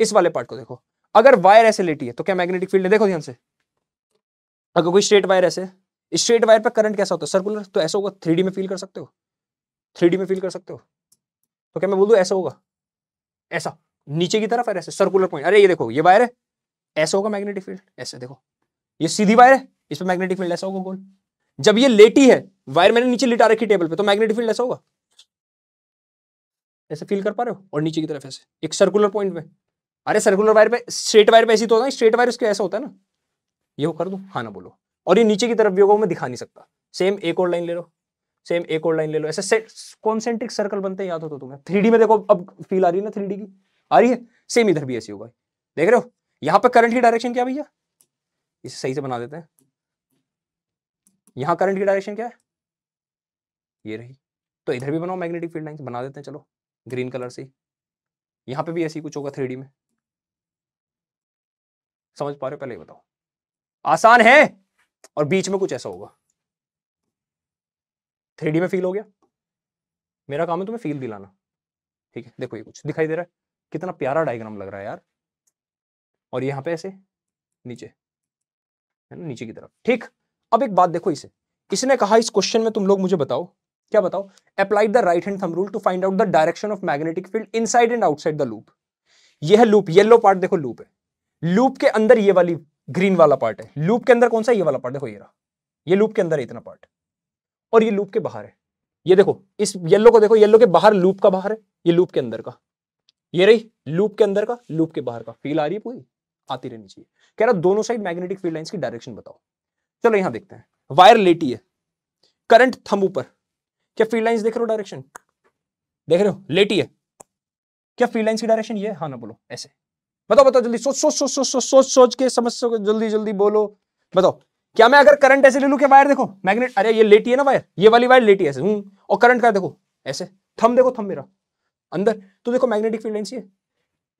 इस वाले पार्ट को देखो अगर वायर ऐसे लेटी है तो क्या मैग्नेटिक फील्ड है देखो ध्यान से अगर कोई स्ट्रेट वायर ऐसे स्ट्रेट वायर पर करंट कैसा होता है सर्कुलर तो ऐसा होगा थ्री में फील कर सकते हो थ्री में फील कर सकते हो तो क्या मैं बोल दू ऐसा होगा ऐसा नीचे की तरफ है ऐसे सर्कुलर पॉइंट अरे ये देखो ये वायर है ऐसा होगा मैग्नेटिक फील्ड ऐसे देखो ये सीधी वायर है इस पर मैग्नेटिक फील्ड ऐसा होगा गोल जब ये लेटी है वायर मैंने नीचे लिटा रखी टेबल पे तो मैग्नेटिक फील्ड ऐसा होगा ऐसे फील कर पा रहे हो और नीचे की तरफ ऐसे एक सर्कुलर पॉइंट में अरे सर्कुलर वायर पे स्ट्रेट वायर पे ऐसी तो होता है स्ट्रेट वायर उसके ऐसा होता है ना ये हो कर दो हाँ ना बोलो और ये नीचे की तरफ भी होगा मैं दिखा नहीं सकता सेम एक और लाइन ले लो सेम एक और लाइन ले लो ऐसे कॉन्सेंट्रिक सर्कल बनते हैं याद हो तो तुम्हें थ्री में देखो अब फील आ रही है ना थ्री की आ रही है सेम इधर भी ऐसी होगा देख रहे हो यहाँ पर करंट की डायरेक्शन क्या भैया इसे सही से बना देते हैं यहाँ करंट की डायरेक्शन क्या है ये रही तो इधर भी बनाओ मैग्नेटिक फील्ड लाइन बना देते हैं चलो ग्रीन कलर से यहाँ पे भी ऐसी कुछ होगा थ्री में समझ पा रहे हो पहले ही बताओ आसान है और बीच में कुछ ऐसा होगा थ्री में फील हो गया मेरा काम है तुम्हें फील दिलाना ठीक है देखो ये कुछ दिखाई दे रहा है कितना प्यारा डायग्राम लग रहा है यार और यहाँ पे ऐसे नीचे है ना नीचे की तरफ ठीक अब एक बात देखो इसे इसने कहा इस क्वेश्चन में तुम लोग मुझे बताओ क्या बताओ applied the right hand thumb rule to find out the direction of magnetic field side and outside the loop यह लूप येलो पार्ट देखो लूप है लूप के अंदर ये वाली ग्रीन वाला पार्ट है लूप के अंदर कौन सा ये वाला पार्ट देखो ये रहा ये लूप के अंदर है इतना पार्ट और ये लूप के बाहर है ये देखो इस येलो को देखो येलो के बाहर लूप का बाहर है ये लूप के अंदर का ये रही लूप के अंदर का लूप के बाहर का फील आ रही है पूरी आती रहनी चाहिए कह रहा दोनों साइड मैग्नेटिक फील्ड लाइन की डायरेक्शन बताओ चलो यहां देखते हैं वायर लेटी है करंट थम ऊपर क्या फील्ड लाइन देख रहे हो डायरेक्शन देख रहे हो लेटी है क्या फील्ड लाइन की डायरेक्शन ये हाँ ना बोलो ऐसे बताओ बताओ जल्दी सोच सोच सोच सोच सोच सोच के समझ सो जल्दी जल्दी बोलो बताओ क्या मैं अगर करंट ऐसे ले लू क्या वायर देखो मैग्नेट अरे ये लेटी है ना वायर ये वाली वायर लेटी ऐसे ऐसे हम्म, और करंट का देखो ऐसे थम देखो थम मेरा अंदर तो देखो मैग्नेटिक फील्ड लाइन सी है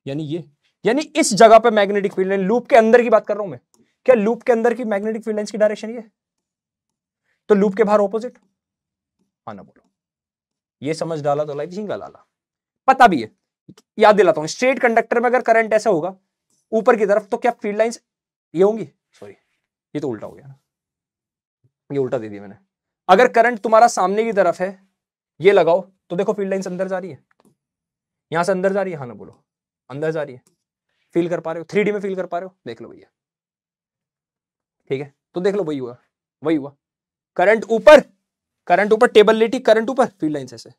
यानी ये यानी इस जगह पे मैग्नेटिक फील्ड लाइन लूप के अंदर की बात कर रहा हूं मैं क्या लूप के अंदर की मैग्नेटिक फील्ड लाइन की डायरेक्शन ये तो लूप के बाहर ऑपोजिट हाँ ना बोलो ये समझ डाला तो लाइफ झींगा लाला पता भी है याद दिलाता हूँ स्ट्रेट कंडक्टर में अगर करंट ऐसा होगा ऊपर की तरफ तो क्या फील्ड लाइन ये होंगी सॉरी ये तो उल्टा हो गया ना ये उल्टा दे दिया मैंने अगर करंट तुम्हारा सामने की तरफ है ये लगाओ तो देखो फील्ड लाइन अंदर जा रही है यहां से अंदर जा रही है हाँ ना बोलो अंदर जा रही है फील कर पा रहे हो थ्री में फील कर पा रहे हो देख लो भैया ठीक है तो देख लो वही हुआ वही हुआ करंट ऊपर करंट ऊपर टेबल लेटी करंट ऊपर फील्ड लाइन ऐसे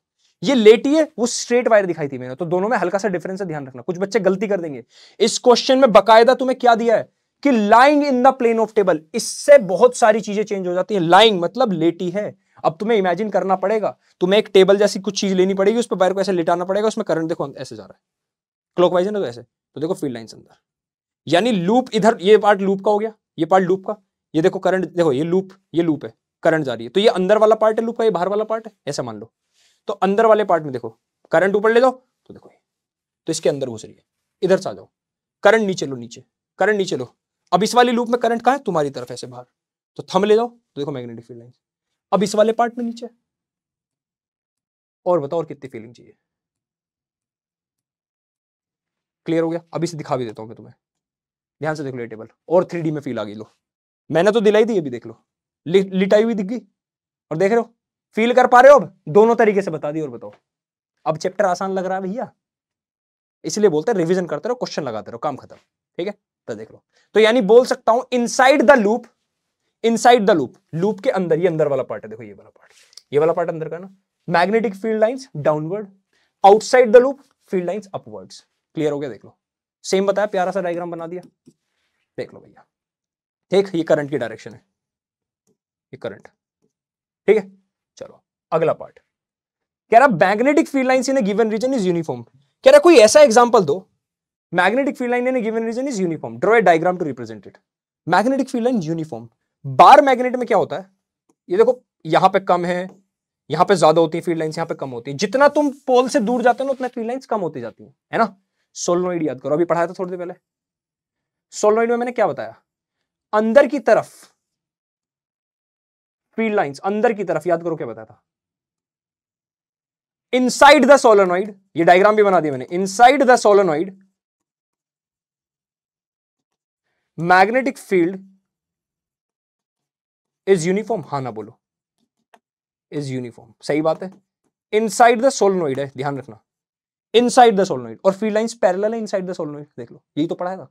ये लेटी है वो स्ट्रेट वायर दिखाई थी मैंने तो दोनों में हल्का सा डिफरेंस है ध्यान रखना कुछ बच्चे गलती कर देंगे इस क्वेश्चन में बकायदा तुम्हें क्या दिया है कि lying in the plane of table इससे बहुत सारी चीजें चेंज हो जाती है लाइंग मतलब लेटी है अब तुम्हें इमेजिन करना पड़ेगा तुम्हें एक टेबल जैसी कुछ चीज लेनी पड़ेगी उस पर वायर को ऐसे लेटाना पड़ेगा उसमें करंट देखो ऐसे जा रहा है क्लॉकवाइज है ना तो ऐसे तो देखो फील्ड लाइन अंदर यानी लूप इधर ये पार्ट लूप का हो गया ये पार्ट लूप का ये देखो करंट देखो ये लूप ये लूप है करंट जा रही है तो ये अंदर वाला पार्ट है लूप का ये बाहर वाला पार्ट है ऐसा मान लो तो अंदर वाले पार्ट में देखो करंट ऊपर ले जाओ तो देखो ये तो इसके अंदर घुस रही है इधर से आ जाओ करंट नीचे लो नीचे करंट नीचे लो अब इस वाले लूप में करंट कहा है तुम्हारी तरफ ऐसे बाहर तो थम ले जाओ तो देखो मैग्नेटिक फील्ड लाइन अब इस वाले पार्ट में नीचे और बताओ और कितनी फीलिंग चाहिए क्लियर हो गया अभी इसे दिखा भी देता हूं मैं तुम्हें ध्यान से देख लो ये टेबल और थ्री में फील आ गई लो मैंने तो दिलाई थी अभी देख लो लि, लिटाई हुई दिख गई और देख रहे हो फील कर पा रहे हो अब दोनों तरीके से बता दी और बताओ अब चैप्टर आसान लग रहा है भैया इसलिए बोलते हैं रिवीजन करते रहो क्वेश्चन लगाते रहो काम खत्म ठीक है तो देख लो तो यानी बोल सकता हूं inside the loop inside the loop loop के अंदर ये अंदर वाला पार्ट है देखो ये वाला पार्ट ये वाला पार्ट अंदर का ना magnetic field lines downward outside the loop field lines upwards clear हो गया देख लो सेम बताया प्यारा सा डायग्राम बना दिया देख लो भैया ठीक ये करंट की डायरेक्शन है ये करंट ठीक है चलो अगला पार्ट कह रहा magnetic field lines in given region is uniform कह रहा कोई ऐसा एग्जांपल दो magnetic field line in a given region is uniform draw a diagram to represent it magnetic field line uniform bar magnet में क्या होता है ये देखो यहां पे कम है यहां पे ज्यादा होती है फील्ड लाइंस यहां पे कम होती है जितना तुम पोल से दूर जाते हो ना उतना फील्ड लाइंस कम होती जाती है है ना सोलोनोइड याद करो अभी पढ़ाया था थोड़ी देर पहले सोलोनोइड में मैंने क्या बताया अंदर की तरफ फील्ड लाइंस अंदर की तरफ याद करो क्या बताया था इनसाइड द सोलोनॉइड ये डायग्राम भी बना दिया मैंने inside the solenoid magnetic field is uniform हा ना बोलो इज यूनिफॉर्म सही बात है इनसाइड द सोलनोइड है ध्यान रखना इनसाइड द सोलनोइड और फील्ड लाइंस पैरल है इनसाइड द सोलनोइड देख लो यही तो पढ़ाया था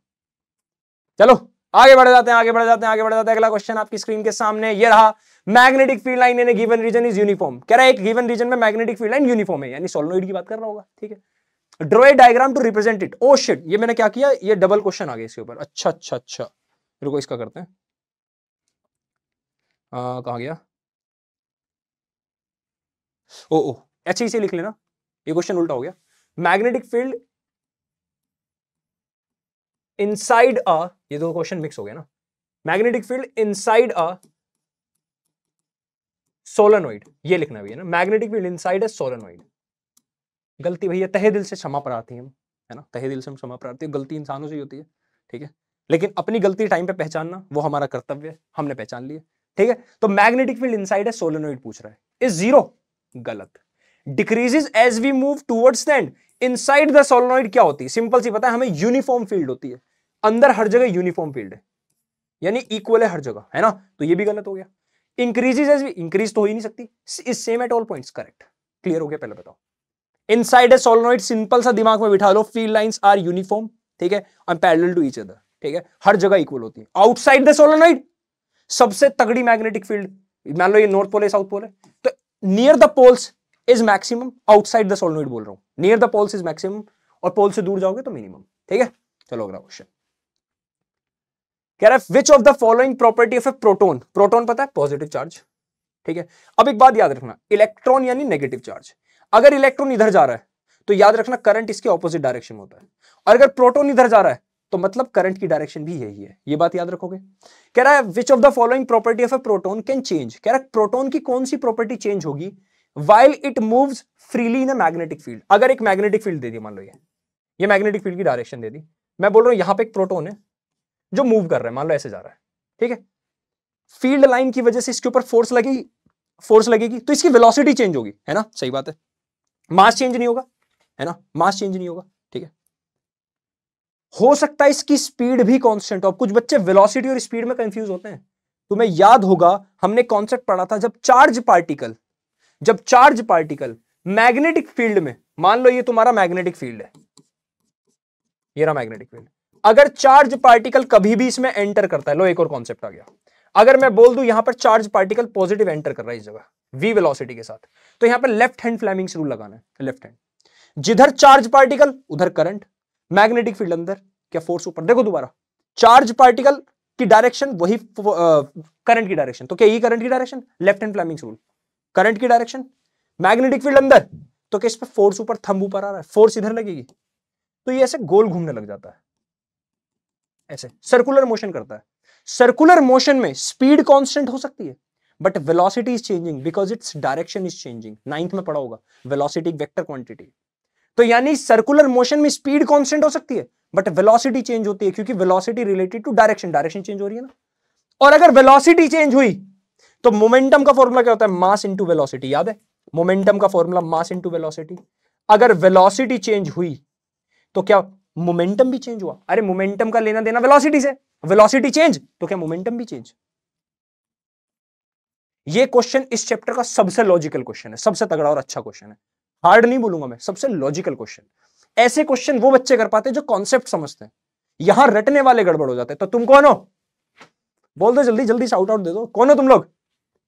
चलो आगे बढ़े जाते हैं आगे बढ़े जाते हैं आगे बढ़े जाते हैं अगला क्वेश्चन आपकी स्क्रीन के सामने ये रहा magnetic field line in given region is uniform कह रहा है एक गिवन रीजन में मैग्नेटिक फील्ड लाइन यूनिफॉर्म है यानी सोलनोइड की बात कर रहा होगा ठीक है draw a diagram to represent it oh shit ये मैंने क्या किया ये डबल क्वेश्चन आ गया इसके ऊपर अच्छा अच्छा अच्छा रुको इसका करते हैं आ, कहा गया ओ ओ अच्छे इसे लिख लेना ये क्वेश्चन उल्टा हो गया मैग्नेटिक फील्ड इनसाइड अ ये दो क्वेश्चन मिक्स हो गया ना magnetic field inside a solenoid ये लिखना भी है ना magnetic field inside a solenoid गलती भैया तहे दिल से क्षमा प्रार्थी हम है ना तहे दिल से हम क्षमा प्रार्थी गलती इंसानों से ही होती है ठीक है लेकिन अपनी गलती टाइम पे पहचानना वो हमारा कर्तव्य है हमने पहचान लिया ठीक है तो मैग्नेटिक फील्ड इनसाइड है सोलोनोइड पूछ रहा है इज जीरो गलत decreases as we move towards the end inside the solenoid क्या होती है सिंपल सी पता है हमें यूनिफॉर्म फील्ड होती है अंदर हर जगह यूनिफॉर्म फील्ड है यानी इक्वल है हर जगह है ना तो ये भी गलत हो गया इंक्रीजेज एज इंक्रीज तो हो ही नहीं सकती is same at all points correct clear हो गया पहले बताओ इनसाइड ए सोलोनॉइड सिंपल सा दिमाग में बिठा लो फील्ड लाइंस आर यूनिफॉर्म ठीक है and parallel to each other ठीक है हर जगह इक्वल होती है आउटसाइड द सोलोनॉइड सबसे तगड़ी मैग्नेटिक फील्ड मान लो ये नॉर्थ पोल है साउथ पोल है तो near the poles is maximum outside the solenoid बोल रहा हूं near the poles is maximum और पोल से दूर जाओगे तो मिनिमम ठीक है चलो अगला क्वेश्चन कह रहा है which of the following property of a proton proton पता है पॉजिटिव चार्ज ठीक है अब एक बात याद रखना इलेक्ट्रॉन यानी नेगेटिव चार्ज अगर इलेक्ट्रॉन इधर जा रहा है तो याद रखना करंट इसके ऑपोजिट डायरेक्शन में होता है और अगर प्रोटोन इधर जा रहा है तो मतलब करंट की डायरेक्शन भी यही है ये बात याद रखोगे कह रहा है which of the following property of a proton can change कह रहा है प्रोटोन की कौन सी प्रॉपर्टी चेंज होगी while it move freely in a magnetic field अगर एक मैग्नेटिक फील्ड दे दी मान लो ये ये मैग्नेटिक फील्ड की डायरेक्शन दे दी मैं बोल रहा हूं यहां पर एक प्रोटोन है जो मूव कर रहा है मान लो ऐसे जा रहा है ठीक है फील्ड लाइन की वजह से इसके ऊपर फोर्स लगेगी फोर्स लगेगी तो इसकी वेलोसिटी चेंज होगी है ना सही बात है मास चेंज नहीं होगा है ना मास चेंज नहीं होगा ठीक है हो सकता है इसकी स्पीड भी कॉन्स्टेंट हो कुछ बच्चे वेलोसिटी और स्पीड में कंफ्यूज होते हैं तुम्हें याद होगा हमने कॉन्सेप्ट पढ़ा था जब चार्ज पार्टिकल जब चार्ज पार्टिकल मैग्नेटिक फील्ड में मान लो ये तुम्हारा मैग्नेटिक फील्ड है ये रहा मैग्नेटिक फील्ड अगर चार्ज पार्टिकल कभी भी इसमें एंटर करता है लो एक और कॉन्सेप्ट आ गया अगर मैं बोल दू यहां पर चार्ज पार्टिकल पॉजिटिव एंटर कर रहा है इस जगह वी वेलोसिटी के साथ तो यहां पर लेफ्ट हैंड फ्लैमिंग रूल लगाना है लेफ्ट हैंड जिधर चार्ज पार्टिकल उधर करंट मैग्नेटिक फील्ड अंदर क्या फोर्स ऊपर देखो दोबारा चार्ज पार्टिकल की डायरेक्शन वही करंट की डायरेक्शन तो क्या यही करंट की direction left hand Fleming rule current की डायरेक्शन मैग्नेटिक फील्ड अंदर तो क्या इस पर फोर्स ऊपर थम्ब ऊपर आ रहा है फोर्स इधर लगेगी तो ये ऐसे गोल घूमने लग जाता है ऐसे सर्कुलर मोशन करता है सर्कुलर मोशन में स्पीड कॉन्स्टेंट हो सकती है but velocity is changing because its direction is changing ninth में पड़ा होगा वेलोसिटी वेक्टर क्वांटिटी तो यानी सर्कुलर मोशन में स्पीड कॉन्स्टेंट हो सकती है बट वेलोसिटी चेंज होती है क्योंकि velocity related to direction direction change हो रही है ना और अगर वेलोसिटी चेंज हुई तो मोमेंटम का फॉर्मूला क्या होता है मास इंटू वेलोसिटी याद है मोमेंटम का फॉर्मूला मास इंटू वेलोसिटी अगर वेलोसिटी चेंज हुई तो क्या मोमेंटम भी चेंज हुआ अरे मोमेंटम का लेना देना वेलोसिटी से वेलोसिटी चेंज तो क्या मोमेंटम भी चेंज ये क्वेश्चन इस चैप्टर का सबसे लॉजिकल क्वेश्चन है सबसे तगड़ा और अच्छा क्वेश्चन है हार्ड नहीं बोलूंगा मैं सबसे लॉजिकल क्वेश्चन ऐसे क्वेश्चन वो बच्चे कर पाते जो कॉन्सेप्ट समझते हैं यहां रटने वाले गड़बड़ हो जाते हैं तो तुम कौन हो बोल दो जल्दी जल्दी साउट आउट दे दो कौन हो तुम लोग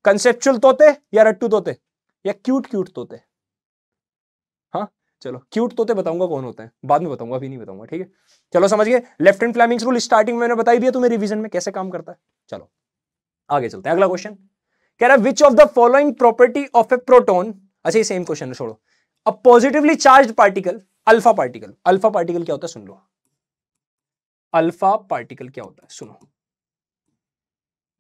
कंसेप्चुअल तोते या रट्टू तोते या क्यूट क्यूट तोते चलो क्यूट तोते तो बताऊंगा कौन होता है बाद में बताऊंगा अभी नहीं बताऊंगा ठीक है चलो समझ गए left and Fleming's rule starting में मैंने बताई दिया तुम्हें रिवीजन में कैसे काम करता है चलो आगे चलते हैं अगला क्वेश्चन कह रहा है which of the following property of a proton अच्छा ये सेम क्वेश्चन है छोड़ो a positively charge particle alpha particle alpha particle क्या होता है सुन लो अल्फा पार्टिकल क्या होता है सुनो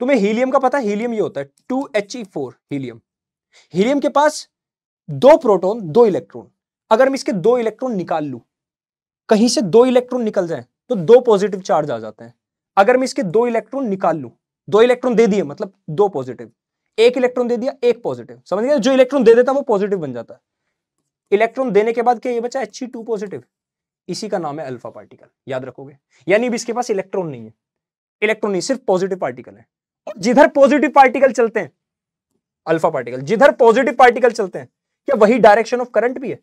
तुम्हें हीलियम का पता हीलियम ये होता है two H E four helium helium के पास दो प्रोटोन दो इलेक्ट्रॉन अगर मैं इसके दो इलेक्ट्रॉन निकाल लू कहीं से दो इलेक्ट्रॉन निकल जाए तो दो पॉजिटिव चार्ज आ जाते हैं अगर मैं इसके दो इलेक्ट्रॉन निकाल लू दो इलेक्ट्रॉन दे दिए मतलब दो पॉजिटिव एक इलेक्ट्रॉन दे दिया एक पॉजिटिव समझ गया जो इलेक्ट्रॉन दे देता है वो पॉजिटिव बन जाता है इलेक्ट्रॉन देने के बाद क्या ये बचा एच टू पॉजिटिव इसी का नाम है अल्फा पार्टिकल याद रखोगे यानी इसके पास इलेक्ट्रॉन नहीं है इलेक्ट्रॉन नहीं सिर्फ पॉजिटिव पार्टिकल है और जिधर पॉजिटिव पार्टिकल चलते हैं अल्फा पार्टिकल जिधर पॉजिटिव पार्टिकल चलते हैं क्या वही डायरेक्शन ऑफ करंट भी है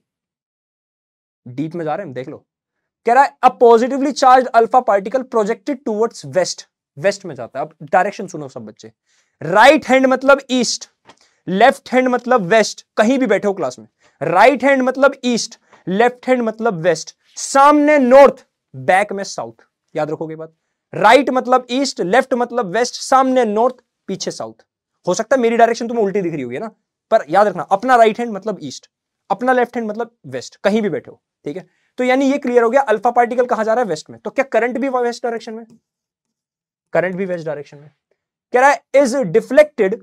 डीप में जा रहे हैं देख लो कह रहा है a positively charge alpha particle projected towards west west में जाता है अब डायरेक्शन सुनो सब बच्चे राइट right हैंड मतलब ईस्ट लेफ्ट हैंड मतलब वेस्ट कहीं भी बैठे हो क्लास में राइट right हैंड मतलब ईस्ट लेफ्ट हैंड मतलब वेस्ट सामने नॉर्थ बैक में साउथ याद रखोगे बात राइट right मतलब ईस्ट लेफ्ट मतलब वेस्ट सामने नॉर्थ पीछे साउथ हो सकता है मेरी डायरेक्शन तुम्हें उल्टी दिख रही होगी ना पर याद रखना अपना राइट right हैंड मतलब ईस्ट अपना लेफ्ट हैंड मतलब वेस्ट कहीं भी बैठे हो ठीक है तो यानी ये क्लियर हो गया अल्फा पार्टिकल कहा जा रहा है वेस्ट में तो क्या करंट भी वेस्ट डायरेक्शन में करंट भी वेस्ट डायरेक्शन में कह रहा है इज डिफ्लेक्टेड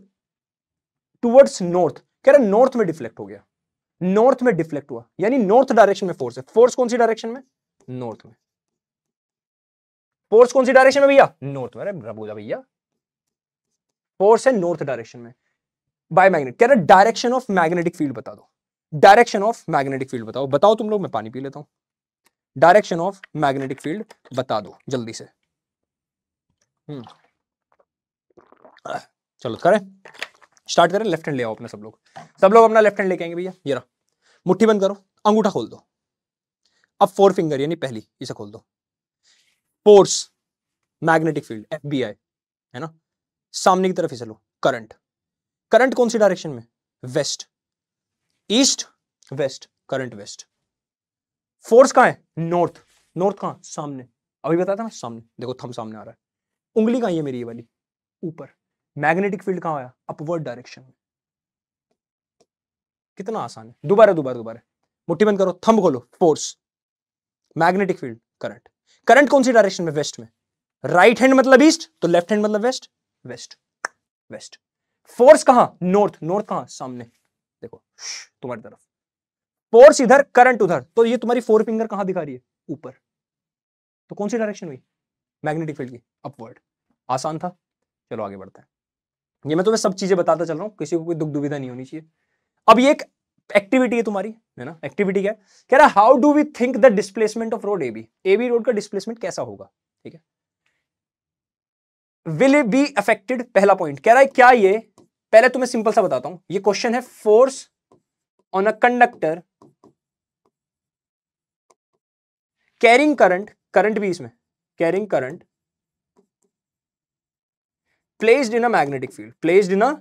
टूवर्ड्स नॉर्थ कह रहा है नॉर्थ में डिफ्लेक्ट हो गया नॉर्थ में डिफ्लेक्ट हुआ यानी नॉर्थ डायरेक्शन में फोर्स है फोर्स कौन सी डायरेक्शन में नॉर्थ में फोर्स कौन सी डायरेक्शन में भैया नॉर्थ में अरे भैया फोर्स है नॉर्थ डायरेक्शन में बाय मैग्नेट कह रहा डायरेक्शन ऑफ मैग्नेटिक फील्ड बता दो डायरेक्शन ऑफ मैग्नेटिक फील्ड बताओ बताओ तुम लोग मैं पानी पी लेता हूं डायरेक्शन ऑफ मैग्नेटिक फील्ड बता दो जल्दी से हम्म। चलो करें स्टार्ट करें लेफ्ट हैंड ले आओ अपना सब लोग सब लोग अपना लेफ्ट हैंड लेके आएंगे भैया ये रहा मुट्ठी बंद करो अंगूठा खोल दो अब फोर फिंगर यानी पहली इसे खोल दो पोर्स मैग्नेटिक फील्ड एफ है ना सामने की तरफ इसे लो करंट करंट कौन सी डायरेक्शन में west east west current west force कहां है नॉर्थ नॉर्थ कहां सामने अभी बताया था ना सामने देखो थम सामने आ रहा है उंगली कहां है मेरी ये वाली ऊपर मैग्नेटिक फील्ड कहां आया अपवर्ड डायरेक्शन में कितना आसान है दोबारा दोबारा दोबारा मुट्ठी बंद करो थम खोलो force magnetic field current current कौन सी डायरेक्शन में वेस्ट में राइट हैंड मतलब ईस्ट तो लेफ्ट हैंड मतलब वेस्ट वेस्ट वेस्ट फोर्स कहां नॉर्थ नॉर्थ कहां सामने तुम्हारी तरफ फोर्स इधर करंट उधर तो ये तुम्हारी फोर फिंगर कहां दिखा रही है ऊपर तो कौन सी डायरेक्शन हुई मैग्नेटिक फील्ड की अपवर्ड आसान था चलो आगे बढ़ते हैं ये मैं तुम्हें सब चीजें बताता चल रहा हूँ किसी को कोई दुख दुविधा नहीं होनी चाहिए अब ये एक एक्टिविटी है तुम्हारी है ना एक्टिविटी क्या है कह रहा है how do we think the displacement of rod A B A B rod का डिस्प्लेसमेंट कैसा होगा ठीक है विल बी अफेक्टेड पहला पॉइंट कह रहा है क्या ये पहले तुम्हें सिंपल सा बताता हूं ये क्वेश्चन है force on a conductor carrying current current भी इसमें carrying current placed in a magnetic field placed in a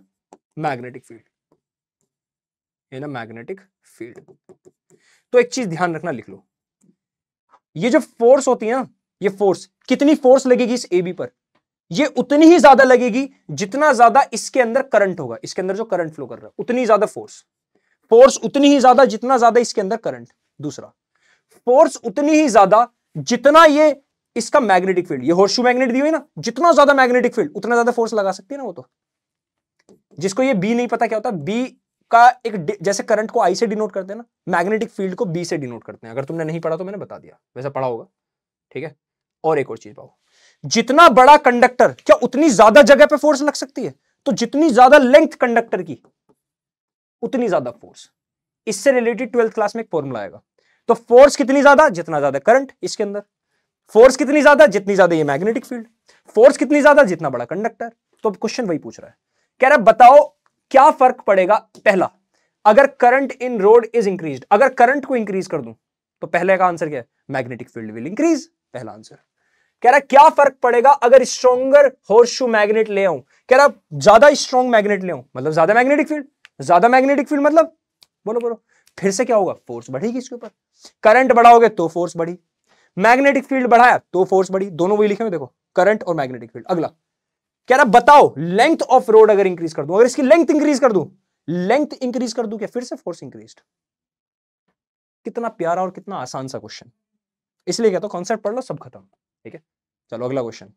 magnetic field in a magnetic field तो एक चीज ध्यान रखना लिख लो ये जो फोर्स होती है ना ये फोर्स कितनी फोर्स लगेगी इस एबी पर ये उतनी ही ज्यादा लगेगी जितना ज्यादा इसके अंदर करंट होगा इसके अंदर जो करंट फ्लो कर रहा है उतनी ज्यादा फोर्स फोर्स उतनी ही ज्यादा जितना ज्यादा इसके अंदर करंट दूसरा फोर्स उतनी ही ज्यादा जितना ये इसका मैग्नेटिक फील्ड ये होर्शू मैग्नेट दी हुई ना जितना ज्यादा मैग्नेटिक फील्ड उतना ज्यादा फोर्स लगा सकती है ना वो तो जिसको ये बी नहीं पता क्या होता बी का एक जैसे करंट को आई से डिनोट करते हैं ना मैग्नेटिक फील्ड को बी से डिनोट करते हैं अगर तुमने नहीं पढ़ा तो मैंने बता दिया वैसे पढ़ा होगा ठीक है और एक और चीज पाओ जितना बड़ा कंडक्टर क्या उतनी ज्यादा जगह पर फोर्स लग सकती है तो जितनी ज्यादा लेंथ कंडक्टर की उतनी ज्यादा फोर्स इससे रिलेटेड ट्वेल्थ क्लास में एक फॉर्मूला आएगा तो फोर्स कितनी ज्यादा जितना ज्यादा करंट इसके अंदर फोर्स कितनी ज्यादा जितनी ज्यादा ये मैग्नेटिक फील्ड फोर्स कितनी ज्यादा जितना बड़ा कंडक्टर तो अब क्वेश्चन वही पूछ रहा है कह रहा बताओ क्या फर्क पड़ेगा पहला अगर current in rod is increase अगर करंट को इंक्रीज कर दूं तो पहले का आंसर क्या है मैग्नेटिक फील्ड विल इंक्रीज पहला आंसर कह रहा क्या फर्क पड़ेगा अगर स्ट्रॉन्गर हॉर्शू मैग्नेट ले आऊं कह रहा ज्यादा स्ट्रॉन्ग मैग्नेट ले आऊं मतलब ज्यादा मैग्नेटिक फील्ड ज्यादा मैग्नेटिक फील्ड मतलब बोलो बोलो फिर से क्या होगा फोर्स बढ़ेगी इसके ऊपर करंट बढ़ाओगे तो फोर्स बढ़ी मैग्नेटिक फील्ड बढ़ाया तो फोर्स बढ़ी दोनों वही लिखे हुए देखो करंट और मैग्नेटिक फील्ड अगला क्या रहा बताओ लेंथ ऑफ रोड अगर इंक्रीज कर दू अगर इसकी लेंथ इंक्रीज कर दू लेंथ इंक्रीज कर दू क्या फिर से फोर्स इंक्रीज कितना प्यारा और कितना आसान सा क्वेश्चन इसलिए कहता हूं कॉन्सेप्ट पढ़ लो सब खत्म ठीक है चलो अगला question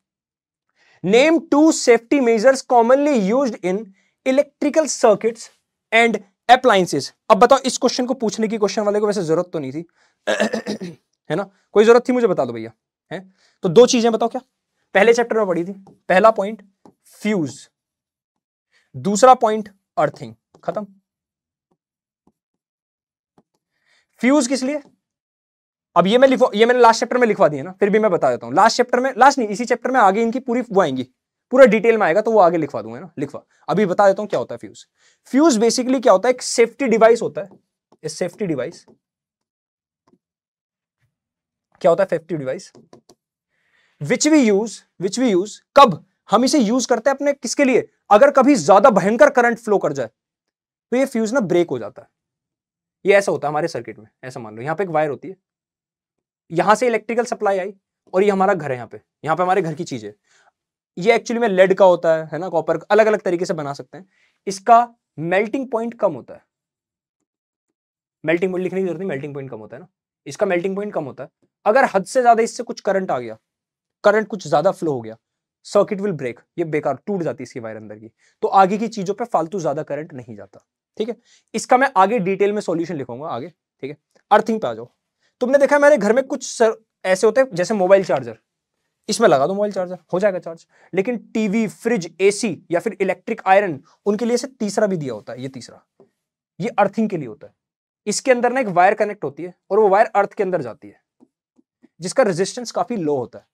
name two safety measures commonly use in electrical circuits and appliances अब बताओ इस क्वेश्चन को पूछने की क्वेश्चन वाले को वैसे जरूरत तो नहीं थी है ना कोई जरूरत थी मुझे बता दो भैया है तो दो चीजें बताओ क्या पहले चैप्टर में पढ़ी थी पहला पॉइंट फ्यूज दूसरा पॉइंट अर्थिंग खत्म फ्यूज किस लिए अब ये मैं लिखवा ये मैंने लास्ट चैप्टर में लिखवा दिया है ना फिर भी मैं बता देता हूं लास्ट चैप्टर में लास्ट नहीं इसी चैप्टर में आगे इनकी पूरी वो आएंगी पूरा डिटेल में आएगा तो वो आगे लिखवा दूंगा ना लिखवा अभी बता देता हूँ क्या होता है फ्यूज फ्यूज बेसिकली क्या होता है एक सेफ्टी डिवाइस होता है सेफ्टी डिवाइस क्या होता है safety device which we use which we use कब हम इसे यूज करते हैं अपने किसके लिए अगर कभी ज्यादा भयंकर करंट फ्लो कर जाए तो ये फ्यूज ना ब्रेक हो जाता है ये ऐसा होता है हमारे सर्किट में ऐसा मान लो यहाँ पे एक वायर होती है यहां से इलेक्ट्रिकल सप्लाई आई और ये हमारा घर है यहाँ पे यहाँ पे हमारे घर की चीज है ये एक्चुअली में लेड का होता है है ना कॉपर अलग अलग तरीके से बना सकते हैं इसका मेल्टिंग पॉइंट कम होता है मेल्टिंग पॉइंट लिखने की जरूरत नहीं मेल्टिंग पॉइंट कम होता है ना इसका मेल्टिंग पॉइंट कम होता है अगर हद से ज्यादा इससे कुछ करंट आ गया करंट कुछ ज्यादा फ्लो हो गया सर्किट विल ब्रेक ये बेकार टूट जाती है इसकी वायर अंदर की तो आगे की चीजों पे फालतू ज्यादा करंट नहीं जाता ठीक है इसका मैं आगे डिटेल में सॉल्यूशन लिखूंगा आगे ठीक है अर्थिंग पे आ जाओ तुमने देखा मेरे घर में कुछ सर ऐसे होते हैं जैसे मोबाइल चार्जर इसमें लगा दो मोबाइल चार्जर हो जाएगा चार्ज लेकिन टीवी फ्रिज एसी या फिर इलेक्ट्रिक आयरन उनके लिए से तीसरा भी दिया होता है ये तीसरा ये अर्थिंग के लिए होता है इसके अंदर ना एक वायर कनेक्ट होती है और वो वायर अर्थ के अंदर जाती है जिसका रेजिस्टेंस काफी लो होता है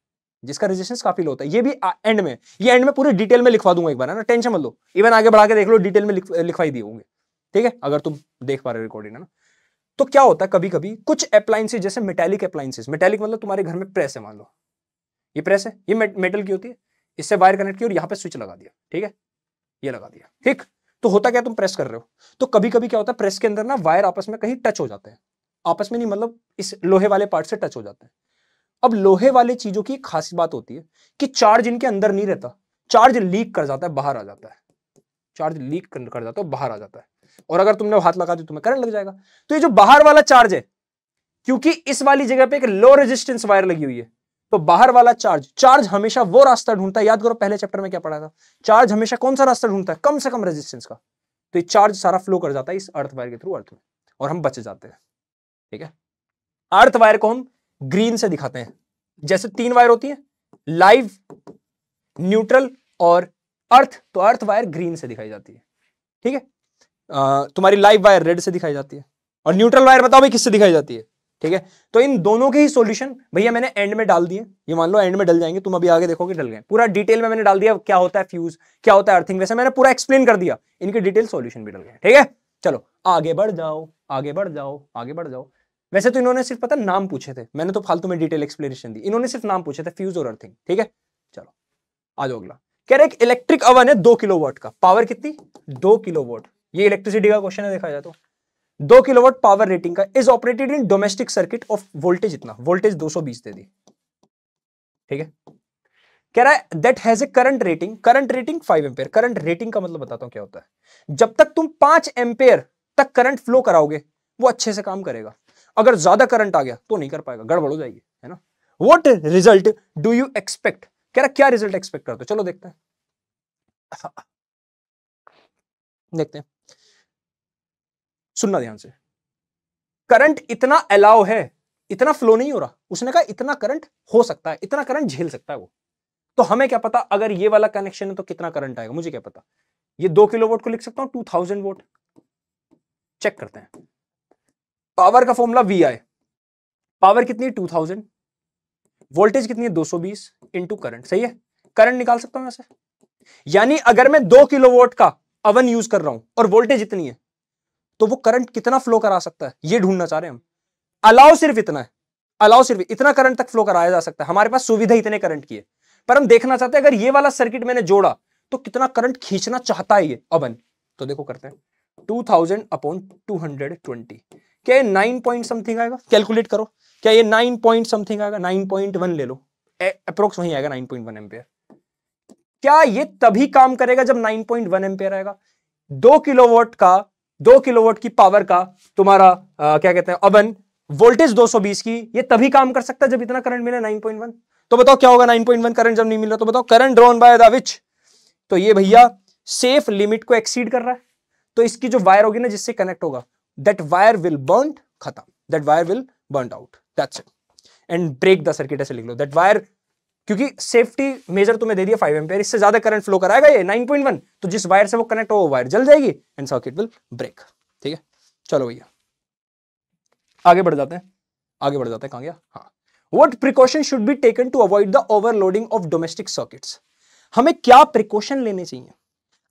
जिसका रेजिस्टेंस काफी लो होता है ये भी एंड में ये एंड में पूरी डिटेल में लिखवा दूंगा एक बार है ना टेंशन मत लो इवन आगे बढ़ा के देख लो डिटेल में लिखवाई दिए होंगे ठीक है अगर तुम देख पा रहे हो रिकॉर्डिंग है ना तो क्या होता है कभी कभी कुछ अप्लाइंसेज जैसे मेटेलिक अप्लाइंसेज मेटेलिक मतलब तुम्हारे घर में प्रेस है मान लो ये प्रेस है ये मेटल की होती है इससे वायर कनेक्ट की और यहाँ पे स्विच लगा दिया ठीक है ये लगा दिया ठीक तो होता क्या तुम प्रेस कर रहे हो तो कभी कभी क्या होता है प्रेस के अंदर ना वायर आपस में कहीं टच हो जाते हैं आपस में नहीं मतलब इस लोहे वाले पार्ट से टच हो जाते हैं अब लोहे वाले चीजों की खास बात होती है कि चार्ज इनके अंदर नहीं रहता चार्ज लीक कर जाता है बाहर आ जाता है चार्ज लीक कर जाता है बाहर आ जाता है और अगर तुमने हाथ लगा दिया तुम्हें करंट लग जाएगा तो ये जो बाहर वाला चार्ज है क्योंकि इस वाली जगह पे एक लो रेजिस्टेंस वायर लगी हुई है तो बाहर वाला चार्ज चार्ज हमेशा वो रास्ता ढूंढता है याद करो पहले चैप्टर में क्या पढ़ा था चार्ज हमेशा कौन सा रास्ता ढूंढता है कम से कम रेजिस्टेंस का तो ये चार्ज सारा फ्लो कर जाता है इस अर्थ वायर के थ्रू अर्थ में और हम बच जाते हैं ठीक है अर्थ वायर को हम ग्रीन से दिखाते हैं जैसे तीन वायर होती है लाइव न्यूट्रल और अर्थ तो अर्थ वायर ग्रीन से दिखाई जाती है ठीक है तुम्हारी लाइव वायर रेड से दिखाई जाती है और न्यूट्रल वायर बताओ भाई किससे दिखाई जाती है ठीक है तो इन दोनों के ही सॉल्यूशन भैया मैंने एंड में डाल दिए ये मान लो एंड में डल जाएंगे तुम अभी आगे देखोगे डल गए पूरा डिटेल में मैंने डाल दिया क्या होता है फ्यूज क्या होता है अर्थिंग वैसे मैंने पूरा एक्सप्लेन कर दिया इनके डिटेल सोल्यूशन भी डल गए ठीक है चलो आगे बढ़ जाओ आगे बढ़ जाओ आगे बढ़ जाओ वैसे तो इन्होंने सिर्फ पता नाम पूछे थे मैंने तो फालतू में डिटेल एक्सप्लेनेशन दी इन्होंने सिर्फ नाम पूछे थे फ्यूज और अर्थिंग ठीक है चलो आ जाओ अगला कह रहे एक इलेक्ट्रिक अवन है दो किलो का पावर कितनी दो किलो ये इलेक्ट्रिसिटी का क्वेश्चन है देखा जाए तो दो किलोवाट पावर रेटिंग का is operated in domestic circuit of voltage इतना वोल्टेज 220 दे दी ठीक है कह रहा है that has a current rating current rating five ampere current rating का मतलब बताता हूं क्या होता है जब तक तुम पांच एम्पेयर तक करंट फ्लो कराओगे वो अच्छे से काम करेगा अगर ज्यादा करंट आ गया तो नहीं कर पाएगा गड़बड़ हो जाएगी है ना what result do you expect कह रहा क्या रिजल्ट एक्सपेक्ट करते हो चलो देखते हैं देखते हैं सुनना ध्यान से करंट इतना अलाउ है इतना फ्लो नहीं हो रहा उसने कहा इतना करंट हो सकता है इतना करंट झेल सकता है वो तो हमें क्या पता अगर ये वाला कनेक्शन है तो कितना करंट आएगा मुझे क्या पता ये दो किलो वोट को लिख सकता हूं टू थाउजेंड वोट चेक करते हैं पावर का फॉर्मूला वी आई पावर कितनी टू थाउजेंड वोल्टेज कितनी है दो सौ बीस इंटू करंट सही है करंट निकाल सकता हूं यानी अगर मैं दो किलो वोट का अवन यूज कर रहा हूं और वोल्टेज इतनी है तो वो करंट कितना फ्लो करा सकता है ये ढूंढना चाह रहे हैं हम अलाउ सिर्फ इतना है अलाउ सिर्फ इतना करंट तक फ्लो कराया जा सकता है हमारे पास सुविधा इतने करंट की है पर हम देखना चाहते हैं अगर ये वाला सर्किट मैंने जोड़ा तो कितना करंट खींचना चाहता है ये अबन तो देखो करते हैं two thousand upon two hundred twenty क्या ये नाइन पॉइंट समथिंग आएगा कैलकुलेट करो क्या ये नाइन पॉइंट समथिंग आएगा नाइन पॉइंट वन ले लो अप्रोक्स वही आएगा नाइन पॉइंट वन एम्पेयर क्या ये तभी काम करेगा जब नाइन पॉइंट वन एम्पेयर आएगा दो किलोवाट का दो किलोवाट की पावर का तुम्हारा आ, क्या कहते हैं अवन वोल्टेज 220 की ये तभी काम कर सकता है जब इतना करंट मिले 9.1 तो बताओ क्या होगा 9.1 करंट जब नहीं मिल रहा तो बताओ current drawn by the which तो ये भैया सेफ लिमिट को एक्सीड कर रहा है तो इसकी जो वायर होगी ना जिससे कनेक्ट होगा दैट वायर विल बर्न खत्म that wire will burn out that's it and break the circuit ऐसे लिख लो दैट वायर क्योंकि सेफ्टी मेजर तुम्हें दे दिया फाइव एम्पेयर इससे ज्यादा करंट फ्लो कराएगा ये 9.1 तो जिस वायर से वो कनेक्ट हो वो वायर जल जाएगी एंड सर्किट विल ब्रेक ठीक है चलो भैया आगे बढ़ जाते हैं आगे बढ़ जाते हैं कहाँ गया हाँ what precaution should be taken to avoid the overloading of domestic circuits हमें क्या प्रिकॉशन लेने चाहिए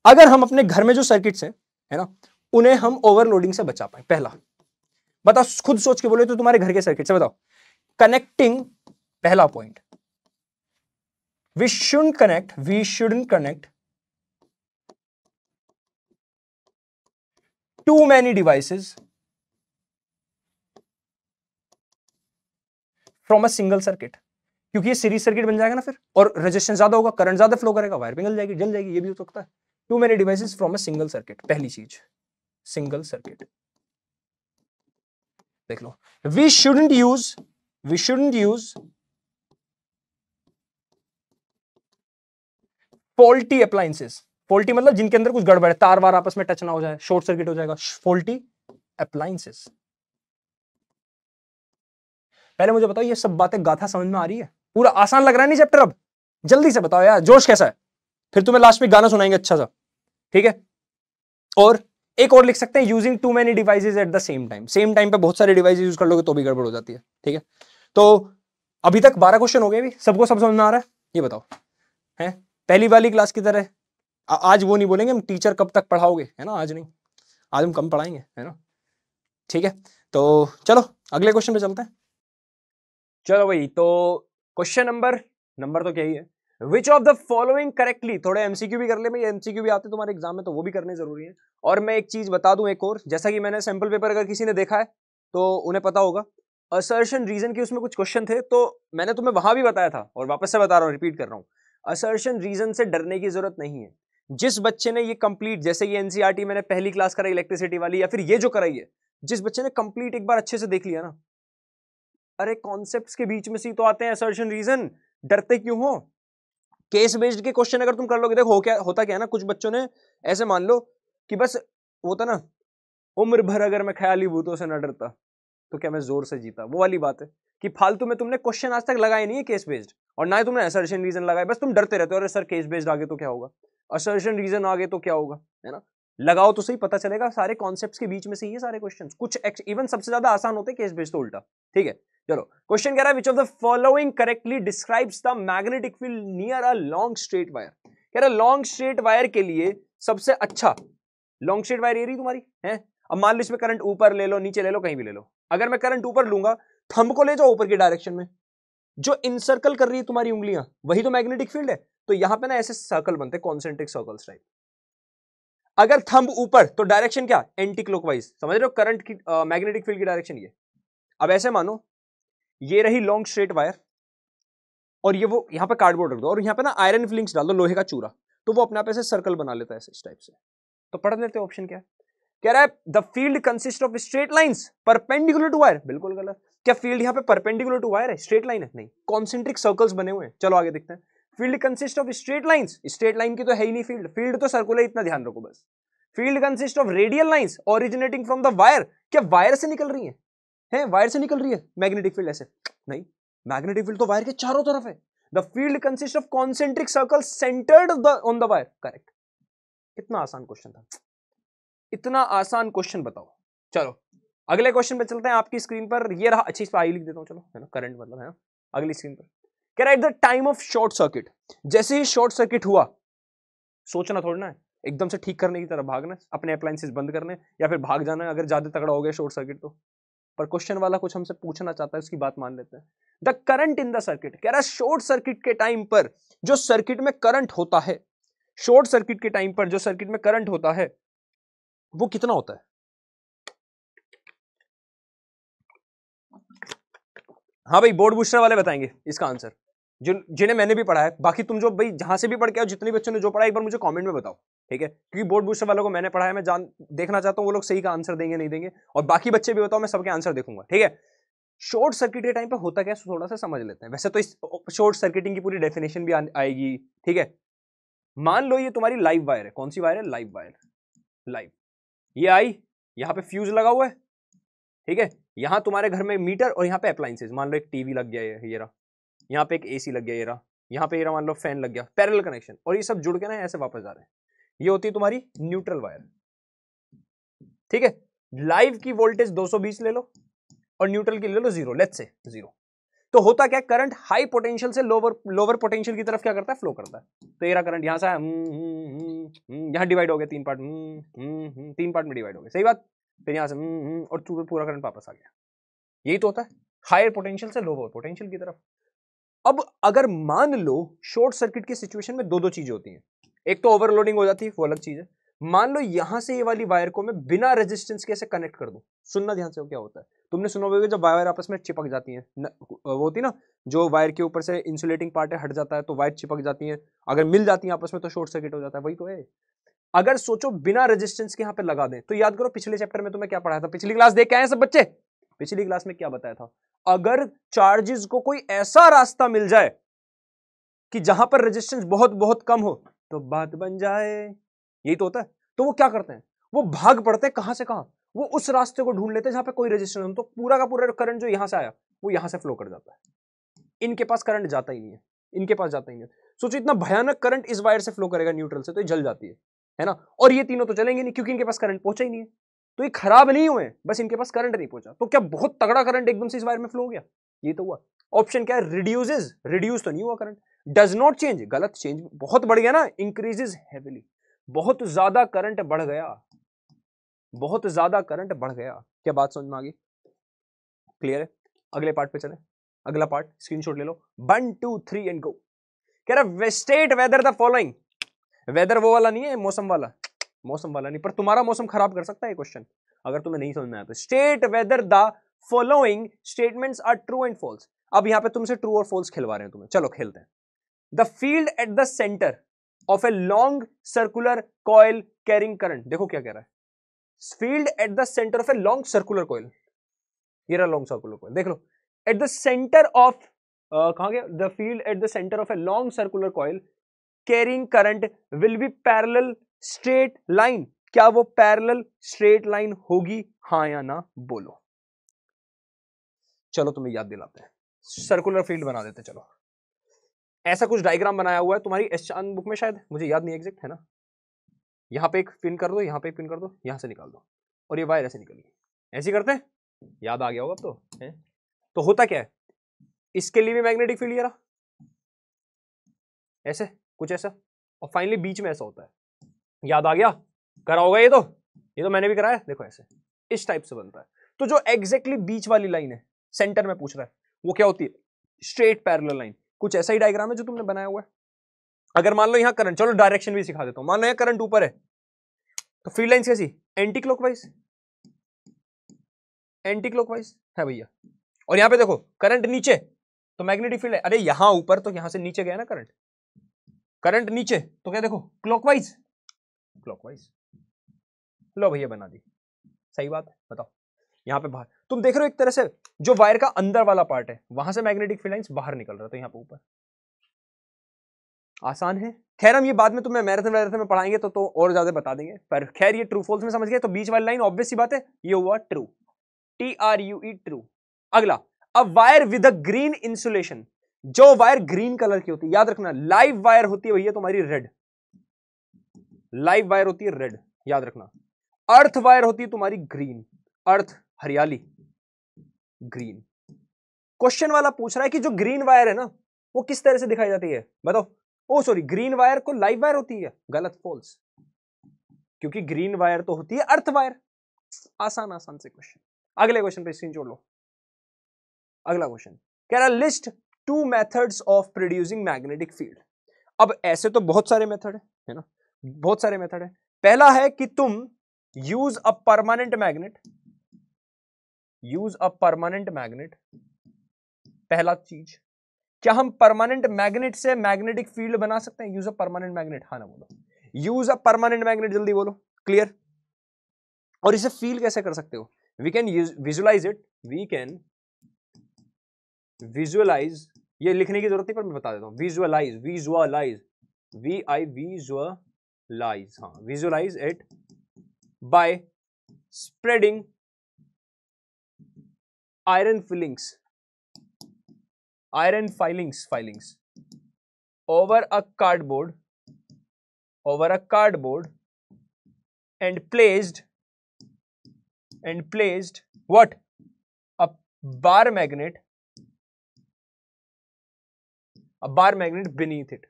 अगर हम अपने घर में जो सर्किट्स हैं है ना उन्हें हम ओवरलोडिंग से बचा पाए पहला बताओ खुद सोच के बोले तो तुम्हारे घर के सर्किट से बताओ कनेक्टिंग पहला point we shouldn't connect we shouldn't connect too many devices from a single circuit क्योंकि ये सीरीज सर्किट बन जाएगा ना फिर और रेजिस्टेंस ज्यादा होगा करंट ज्यादा फ्लो करेगा वायर पिघल जाएगी जल जाएगी ये भी हो सकता है too many devices from a single circuit पहली चीज सिंगल सर्किट देख लो we shouldn't use we shouldn't use faulty appliances faulty मतलब जिनके अंदर कुछ गड़बड़ है तार वार आपस में टच ना हो जाए शॉर्ट सर्किट हो जाएगा फॉल्टी अप्लायंसेस पहले मुझे बताओ ये सब बातें गाथा समझ में आ रही है पूरा आसान लग रहा है नहीं चैप्टर अब जल्दी से बताओ यार जोश कैसा है फिर तुम्हें लास्ट में गाना सुनाएंगे अच्छा सा ठीक है और एक और लिख सकते हैं using too many devices at the same time same time पे बहुत सारे डिवाइस यूज कर लोगे तो भी गड़बड़ हो जाती है ठीक है तो अभी तक बारह क्वेश्चन हो गए अभी सबको सब समझ में आ रहा है ये बताओ है पहली वाली क्लास की तरह आज वो नहीं बोलेंगे हम टीचर कब तक पढ़ाओगे है ना आज नहीं आज हम कम पढ़ाएंगे है ना ठीक है तो चलो अगले क्वेश्चन पे चलते हैं चलो भाई तो क्वेश्चन नंबर नंबर तो क्या ही है which of the following correctly थोड़े एमसीक्यू भी कर ले भाई एमसीक्यू भी आते तुम्हारे एग्जाम में तो वो भी करने जरूरी है और मैं एक चीज बता दूं एक और जैसा कि मैंने सैंपल पेपर अगर किसी ने देखा है तो उन्हें पता होगा असर्शन रीजन के उसमें कुछ क्वेश्चन थे तो मैंने तुम्हें वहां भी बताया था और वापस से बता रहा हूँ रिपीट कर रहा हूँ असर्शन रीजन से डरने की जरूरत नहीं है जिस बच्चे ने ये कंप्लीट जैसे ये एनसीईआरटी e मैंने पहली क्लास कराई इलेक्ट्रिसिटी वाली या फिर ये जो कराई है जिस बच्चे ने कंप्लीट एक बार अच्छे से देख लिया ना अरे कॉन्सेप्ट्स के बीच में सी तो आते हैं असर्शन रीजन डरते क्यों हो केस बेस्ड के क्वेश्चन अगर तुम कर लोगे देखो क्या होता क्या है ना कुछ बच्चों ने ऐसे मान लो कि बस वो था तो ना उम्र भर अगर मैं ख्याली भूतों से ना डरता तो क्या मैं जोर से जीता वो वाली बात है कि फालतू में तुमने क्वेश्चन आज तक लगाए नहीं है केस बेस्ड और ना ही तुमने असर्शन रीजन लगाए बस तुम डरते रहते हो अरे सर केस बेस्ड आगे तो क्या होगा असर्शन रीजन आगे तो क्या होगा है ना लगाओ तो सही पता चलेगा सारे कॉन्सेप्ट के बीच में से ही सारे क्वेश्चन कुछ इवन सबसे ज्यादा आसान होते केस बेस्ड तो उल्टा ठीक है चलो क्वेश्चन कह रहा है which of the following correctly describes the magnetic field near a long straight wire कह रहा लॉन्ग स्ट्रेट वायर के लिए सबसे अच्छा लॉन्ग स्ट्रेट वायर ये रही तुम्हारी है अब मान लो इसमें करंट ऊपर ले लो नीचे ले लो कहीं भी ले लो अगर मैं करंट ऊपर लूंगा थंब को ले जाओ ऊपर की डायरेक्शन में जो इनसर्कल कर रही है तुम्हारी उंगलियां वही तो मैग्नेटिक फील्ड है तो यहां पे ना ऐसे सर्कल बनते हैं कॉन्सेंट्रिक सर्कल टाइप अगर थंब ऊपर तो डायरेक्शन क्या एंटी क्लॉकवाइज समझ रहे हो करंट की मैग्नेटिक फील्ड की डायरेक्शन ये अब ऐसे मानो ये रही लॉन्ग स्ट्रेट वायर और ये वो यहां पर कार्डबोर्ड रख दो और यहां पर ना आयरन फिलिंग्स डाल दो लोहे का चूरा तो वो अपने आप ऐसे सर्कल बना लेता है इस टाइप से तो पढ़ लेते ऑप्शन क्या कह रहा है the field consist of straight lines perpendicular to wire बिल्कुल गलत क्या फील्ड यहाँ पे परपेंडिकुलर टू वायर है स्ट्रेट लाइन है नहीं कॉन्सेंट्रिक सर्कल्स बने हुए हैं चलो आगे देखते हैं field consist of straight lines straight line की तो है ही नहीं फील्ड फील्ड तो सर्कुलर इतना ध्यान रखो बस field consist of radial lines originating from the wire क्या वायर से निकल रही है है वायर से निकल रही है मैग्नेटिक फील्ड ऐसे नहीं मैग्नेटिक फील्ड तो वायर के चारों तरफ है the field consist of concentric circle centred on the wire correct कितना आसान क्वेश्चन था इतना आसान क्वेश्चन बताओ चलो अगले क्वेश्चन पे चलते हैं आपकी स्क्रीन पर ये रहा अच्छी इस पर आई लिख देता हूँ चलो है ना करंट मतलब है ना अगली स्क्रीन पर कह रहा at the time of short circuit जैसे ही शॉर्ट सर्किट हुआ सोचना थोड़ा ना एकदम से ठीक करने की तरफ भागना अपने अप्लाइंसेस बंद करने या फिर भाग जाना अगर ज़्यादा तगड़ा हो गया शॉर्ट सर्किट तो पर क्वेश्चन वाला कुछ हमसे पूछना चाहता है उसकी बात मान लेते हैं the current in the circuit कह रहा है शॉर्ट सर्किट के टाइम पर जो सर्किट में करंट होता है शॉर्ट सर्किट के टाइम पर जो सर्किट में करंट होता है वो कितना होता है हाँ भाई बोर्ड बूस्टर वाले बताएंगे इसका आंसर जिन जिन्हें मैंने भी पढ़ा है बाकी तुम जो भाई जहाँ से भी पढ़ के आओ जितने बच्चों ने जो पढ़ा एक बार मुझे कमेंट में बताओ ठीक है क्योंकि बोर्ड बूस्टर वालों को मैंने पढ़ा है मैं जान देखना चाहता हूँ वो लोग सही का आंसर देंगे नहीं देंगे और बाकी बच्चे भी बताओ मैं सबके आंसर देखूंगा ठीक है शॉर्ट सर्किट के टाइम पर होता क्या थोड़ा सा समझ लेते हैं वैसे तो इस शॉर्ट सर्किटिंग की पूरी डेफिनेशन भी आएगी ठीक है मान लो ये तुम्हारी लाइव वायर है कौन सी वायर है लाइव वायर लाइव ये आई यहाँ पे फ्यूज लगा हुआ है ठीक है यहाँ तुम्हारे घर में मीटर और यहाँ पे अप्लाइंसेज मान लो एक टीवी लग गया ये रहा यहाँ पे एक एसी लग गया ये रहा यहाँ पे ये रहा मान लो फैन लग गया पैरल कनेक्शन और ये सब जुड़ के ना ऐसे वापस जा रहे हैं ये होती है तुम्हारी न्यूट्रल वायर ठीक है लाइव की वोल्टेज 220 ले लो और न्यूट्रल की ले लो जीरो लेट से जीरो तो होता क्या करंट हाई पोटेंशियल से लोअर लोअर पोटेंशियल की तरफ क्या करता है फ्लो करता है तो ये करंट यहाँ से हम्म, हम्म, हम्म, यहां डिवाइड हो गया तीन पार्ट तीन पार्ट में डिवाइड हो गया सही बात फिर यहाँ से हम्म, हम्म, और पूरा करंट वापस आ गया यही तो होता है हायर पोटेंशियल से लोअर पोटेंशियल की तरफ अब अगर मान लो शॉर्ट सर्किट की सिचुएशन में दो दो चीज़ें होती हैं एक तो ओवरलोडिंग हो जाती है वो अलग चीज़ है मान लो यहाँ से ये वाली वायर को मैं बिना रेजिस्टेंस के ऐसे कनेक्ट कर दूँ सुनना ध्यान से हो क्या होता है तुमने सुना होगा जब वायर आपस में चिपक जाती है न, वो होती ना जो वायर के ऊपर से इंसुलेटिंग पार्ट है हट जाता है तो वायर चिपक जाती है अगर मिल जाती है आपस में तो शॉर्ट सर्किट हो जाता है वही तो है अगर सोचो बिना रेजिस्टेंस के यहां पे लगा दें तो याद करो पिछले चैप्टर में तुम्हें तो क्या पढ़ाया था पिछली क्लास देख के आए सब बच्चे पिछली क्लास में क्या बताया था अगर चार्जेस को कोई ऐसा रास्ता मिल जाए कि जहां पर रेजिस्टेंस बहुत बहुत कम हो तो बात बन जाए यही तो होता है तो वो क्या करते हैं वो भाग पड़ते हैं कहां से कहां वो उस रास्ते को ढूंढ लेते हैं जहां पे कोई रेजिस्टेंस हो तो पूरा का पूरा करंट जो यहां से आया वो यहां से फ्लो कर जाता है इनके पास करंट जाता ही नहीं है इनके पास जाता ही नहीं है सोचो इतना भयानक करंट इस वायर से फ्लो करेगा न्यूट्रल से तो ये जल जाती है है ना और ये तीनों तो चलेंगे नहीं क्योंकि इनके पास करंट पहुंचा ही नहीं है तो ये खराब नहीं हुए बस इनके पास करंट नहीं पहुंचा तो क्या बहुत तगड़ा करंट एकदम से इस वायर में फ्लो हो गया ये तो हुआ ऑप्शन क्या है रिड्यूज रिड्यूस तो नहीं हुआ करंट डज नॉट चेंज गलत चेंज बहुत बढ़ गया ना इंक्रीजेज हैविली बहुत ज्यादा करंट बढ़ गया बहुत ज्यादा करंट बढ़ गया क्या बात समझ में आ गई क्लियर है अगले पार्ट पे चले अगला पार्ट स्क्रीनशॉट ले लो one two three and go कह रहा वेस्टेट वेदर द फॉलोइंग वेदर वो वाला नहीं है मौसम वाला मौसम वाला नहीं पर तुम्हारा मौसम खराब कर सकता है क्वेश्चन अगर तुम्हें नहीं समझ में आया तो state whether the following statements are true and false अब यहां पे तुमसे ट्रू और फॉल्स खिलवा रहे हैं तुम्हें चलो खेलते हैं the field at the centre of a long circular coil carrying current देखो क्या कह रहा है field at the centre of a long circular coil ये रहा लॉन्ग सर्कुलर कॉयल देख लो एट द सेंटर ऑफ कहा गया the field at the centre of a long circular coil carrying current will be parallel straight line क्या वो parallel straight line होगी हाँ या ना बोलो चलो तुम्हें याद दिलाते हैं सर्कुलर फील्ड बना देते चलो ऐसा कुछ डायग्राम बनाया हुआ है तुम्हारी एस चांद बुक में शायद मुझे याद नहीं एग्जैक्ट है ना यहाँ पे एक पिन कर दो यहाँ पे एक पिन कर दो यहाँ से निकाल दो और ये वायर ऐसे निकली ऐसे करते हैं याद आ गया होगा अब तो है तो होता क्या है इसके लिए भी मैग्नेटिक फील्ड ये रहा ऐसे कुछ ऐसा और फाइनली बीच में ऐसा होता है याद आ गया करा होगा ये तो ये तो मैंने भी कराया देखो ऐसे इस टाइप से बनता है तो जो एग्जैक्टली exactly बीच वाली लाइन है सेंटर में पूछ रहा है वो क्या होती है स्ट्रेट पैरल लाइन कुछ ऐसा ही डायग्राम है जो तुमने बनाया हुआ है अगर मान लो यहाँ करंट चलो डायरेक्शन भी सिखा देता हूँ मान लो यहाँ करंट ऊपर है तो फील्ड लाइन कैसी एंटी क्लॉकवाइज एंटी क्लॉकवाइज है भैया और यहाँ पे देखो करंट नीचे तो मैग्नेटिक फील्ड है अरे यहाँ ऊपर तो यहाँ से नीचे गया ना करंट करंट नीचे तो क्या देखो क्लॉकवाइज क्लॉकवाइज लो भैया बना दी सही बात है बताओ यहाँ पे बाहर तुम देख रहे हो एक तरह से जो वायर का अंदर वाला पार्ट है वहां से मैग्नेटिक फील्ड लाइंस बाहर निकल रहा था तो यहाँ पे ऊपर आसान है खैर हम ये बाद में तुम्हें मैराथन वैराथन में पढ़ाएंगे तो तो और ज्यादा बता देंगे पर खैर ये ट्रू फॉल्स में समझ गए तो बीच वाली लाइन ऑब्वियस सी बात है ये हुआ true T R U E true अगला a wire with a green insulation जो वायर ग्रीन कलर की होती है याद रखना लाइव वायर होती है भैया तुम्हारी रेड लाइव वायर होती है रेड याद रखना अर्थ वायर होती है तुम्हारी ग्रीन अर्थ हरियाली ग्रीन क्वेश्चन वाला पूछ रहा है कि जो ग्रीन वायर है ना वो किस तरह से दिखाई जाती है बताओ ओ सॉरी ग्रीन वायर को लाइव वायर होती है गलत फॉल्स क्योंकि ग्रीन वायर तो होती है अर्थ वायर आसान आसान से क्वेश्चन अगले क्वेश्चन पे स्क्रीन जोड़ लो अगला क्वेश्चन कह रहा list two methods of producing magnetic field अब ऐसे तो बहुत सारे मेथड है है ना बहुत सारे मेथड है पहला है कि तुम use a permanent magnet use a permanent magnet पहला चीज क्या हम परमानेंट मैग्नेट से मैग्नेटिक फील्ड बना सकते हैं यूज अ परमानेंट मैग्नेट हाँ ना बोलो यूज अ परमानेंट मैग्नेट जल्दी बोलो क्लियर और इसे फील कैसे कर सकते हो we can use visualize it we can visualize ये लिखने की जरूरत नहीं पर मैं बता देता हूँ visualize visualize we I visualize हाँ visualize it by spreading iron filings iron filings filings over a cardboard over a cardboard and placed and placed what a bar magnet अब bar magnet beneath it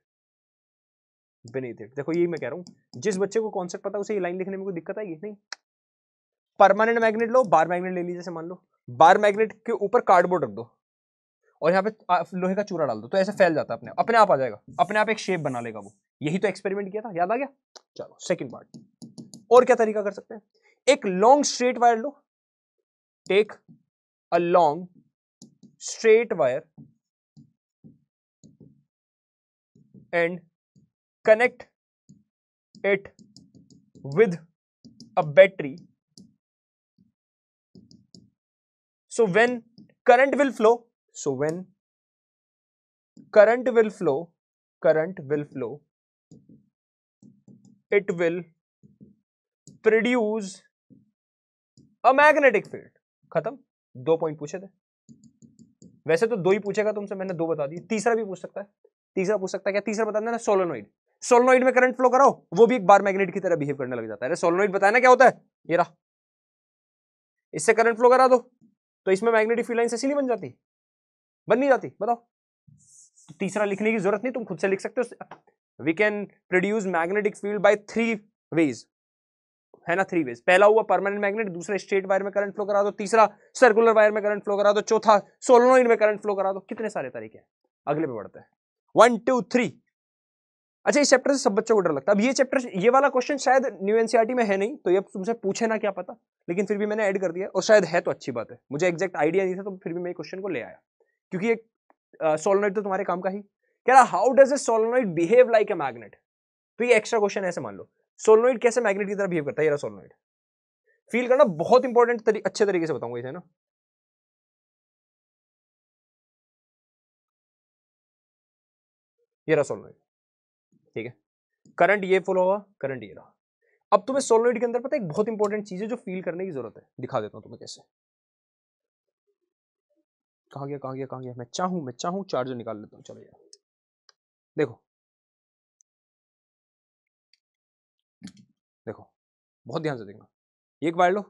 beneath it देखो यही मैं कह रहा हूं जिस बच्चे को कॉन्सेप्ट पता उसे ये लाइन लिखने में कोई दिक्कत आएगी नहीं परमानेंट मैग्नेट लो बार मैग्नेट ले लीजिए मान लो बार मैग्नेट के ऊपर कार्डबोर्ड रख दो और यहाँ पे लोहे का चूरा डाल दो तो ऐसे फैल जाता है अपने अपने आप आ जाएगा अपने आप एक शेप बना लेगा वो यही तो एक्सपेरिमेंट किया था याद आ गया चलो सेकंड पार्ट और क्या तरीका कर सकते हैं एक लॉन्ग स्ट्रेट वायर लो take a long straight wire and connect it with a battery so when current will flow so when current will flow current will flow it will produce a magnetic field खत्म दो point पूछे थे वैसे तो दो ही पूछेगा तुमसे मैंने दो बता दिए तीसरा भी पूछ सकता है तीसरा पूछ सकता है क्या तीसरा बता देना सोलोनोइड सोलोनोइड में करंट फ्लो कराओ वो भी एक बार मैग्नेट की तरह बिहेव करने लग जाता है सोलोनोइड बताया ना क्या होता है ये रहा इससे करंट फ्लो करा दो तो इसमें मैग्नेटिक फील्ड लाइन ऐसी बन जाती बन नहीं जाती बताओ तो तीसरा लिखने की जरूरत नहीं तुम खुद से लिख सकते हो we can produce magnetic field by three ways है ना थ्री वेज पहला हुआ परमानेंट मैग्नेट दूसरा स्ट्रेट वायर में करंट फ्लो करा दो तीसरा सर्कुलर वायर में करंट फ्लो करा दो चौथा सोलोनोइड में करंट फ्लो करा दो कितने सारे तरीके हैं अगले पे बढ़ते हैं वन टू थ्री अच्छा इस चैप्टर से सब बच्चों को डर लगता है अब ये चैप्टर ये वाला क्वेश्चन शायद न्यू एनसीईआरटी e में है नहीं तो ये तुमसे पूछे ना क्या पता लेकिन फिर भी मैंने ऐड कर दिया और शायद है तो अच्छी बात है मुझे एक्जैक्ट आइडिया नहीं था तो फिर भी मैं क्वेश्चन को ले आया क्योंकि एक सोलोनाइट तो तुम्हारे काम का ही कह रहा how does a solenoid behave like a magnet तो ये एक्स्ट्रा क्वेश्चन ऐसे मान लो सोलोनाइट कैसे मैग्नेट की तरह बिहेव करता है सोलोनाइट फील करना बहुत इंपॉर्टेंट अच्छे तरीके से बताऊंगा इसे ना ये रहा सोलोइड ठीक है करंट ये फ्लो हुआ करंट ये रहा अब तुम्हें सोलोनॉइड के अंदर पता है एक बहुत इंपॉर्टेंट चीज है जो फील करने की जरूरत है दिखा देता हूं तुम्हें कैसे कहा गया कहा गया कहा गया मैं चाहूं मैं चाहूं चार्जर निकाल लेता हूँ चलो यार देखो देखो बहुत ध्यान से देखना एक बार लो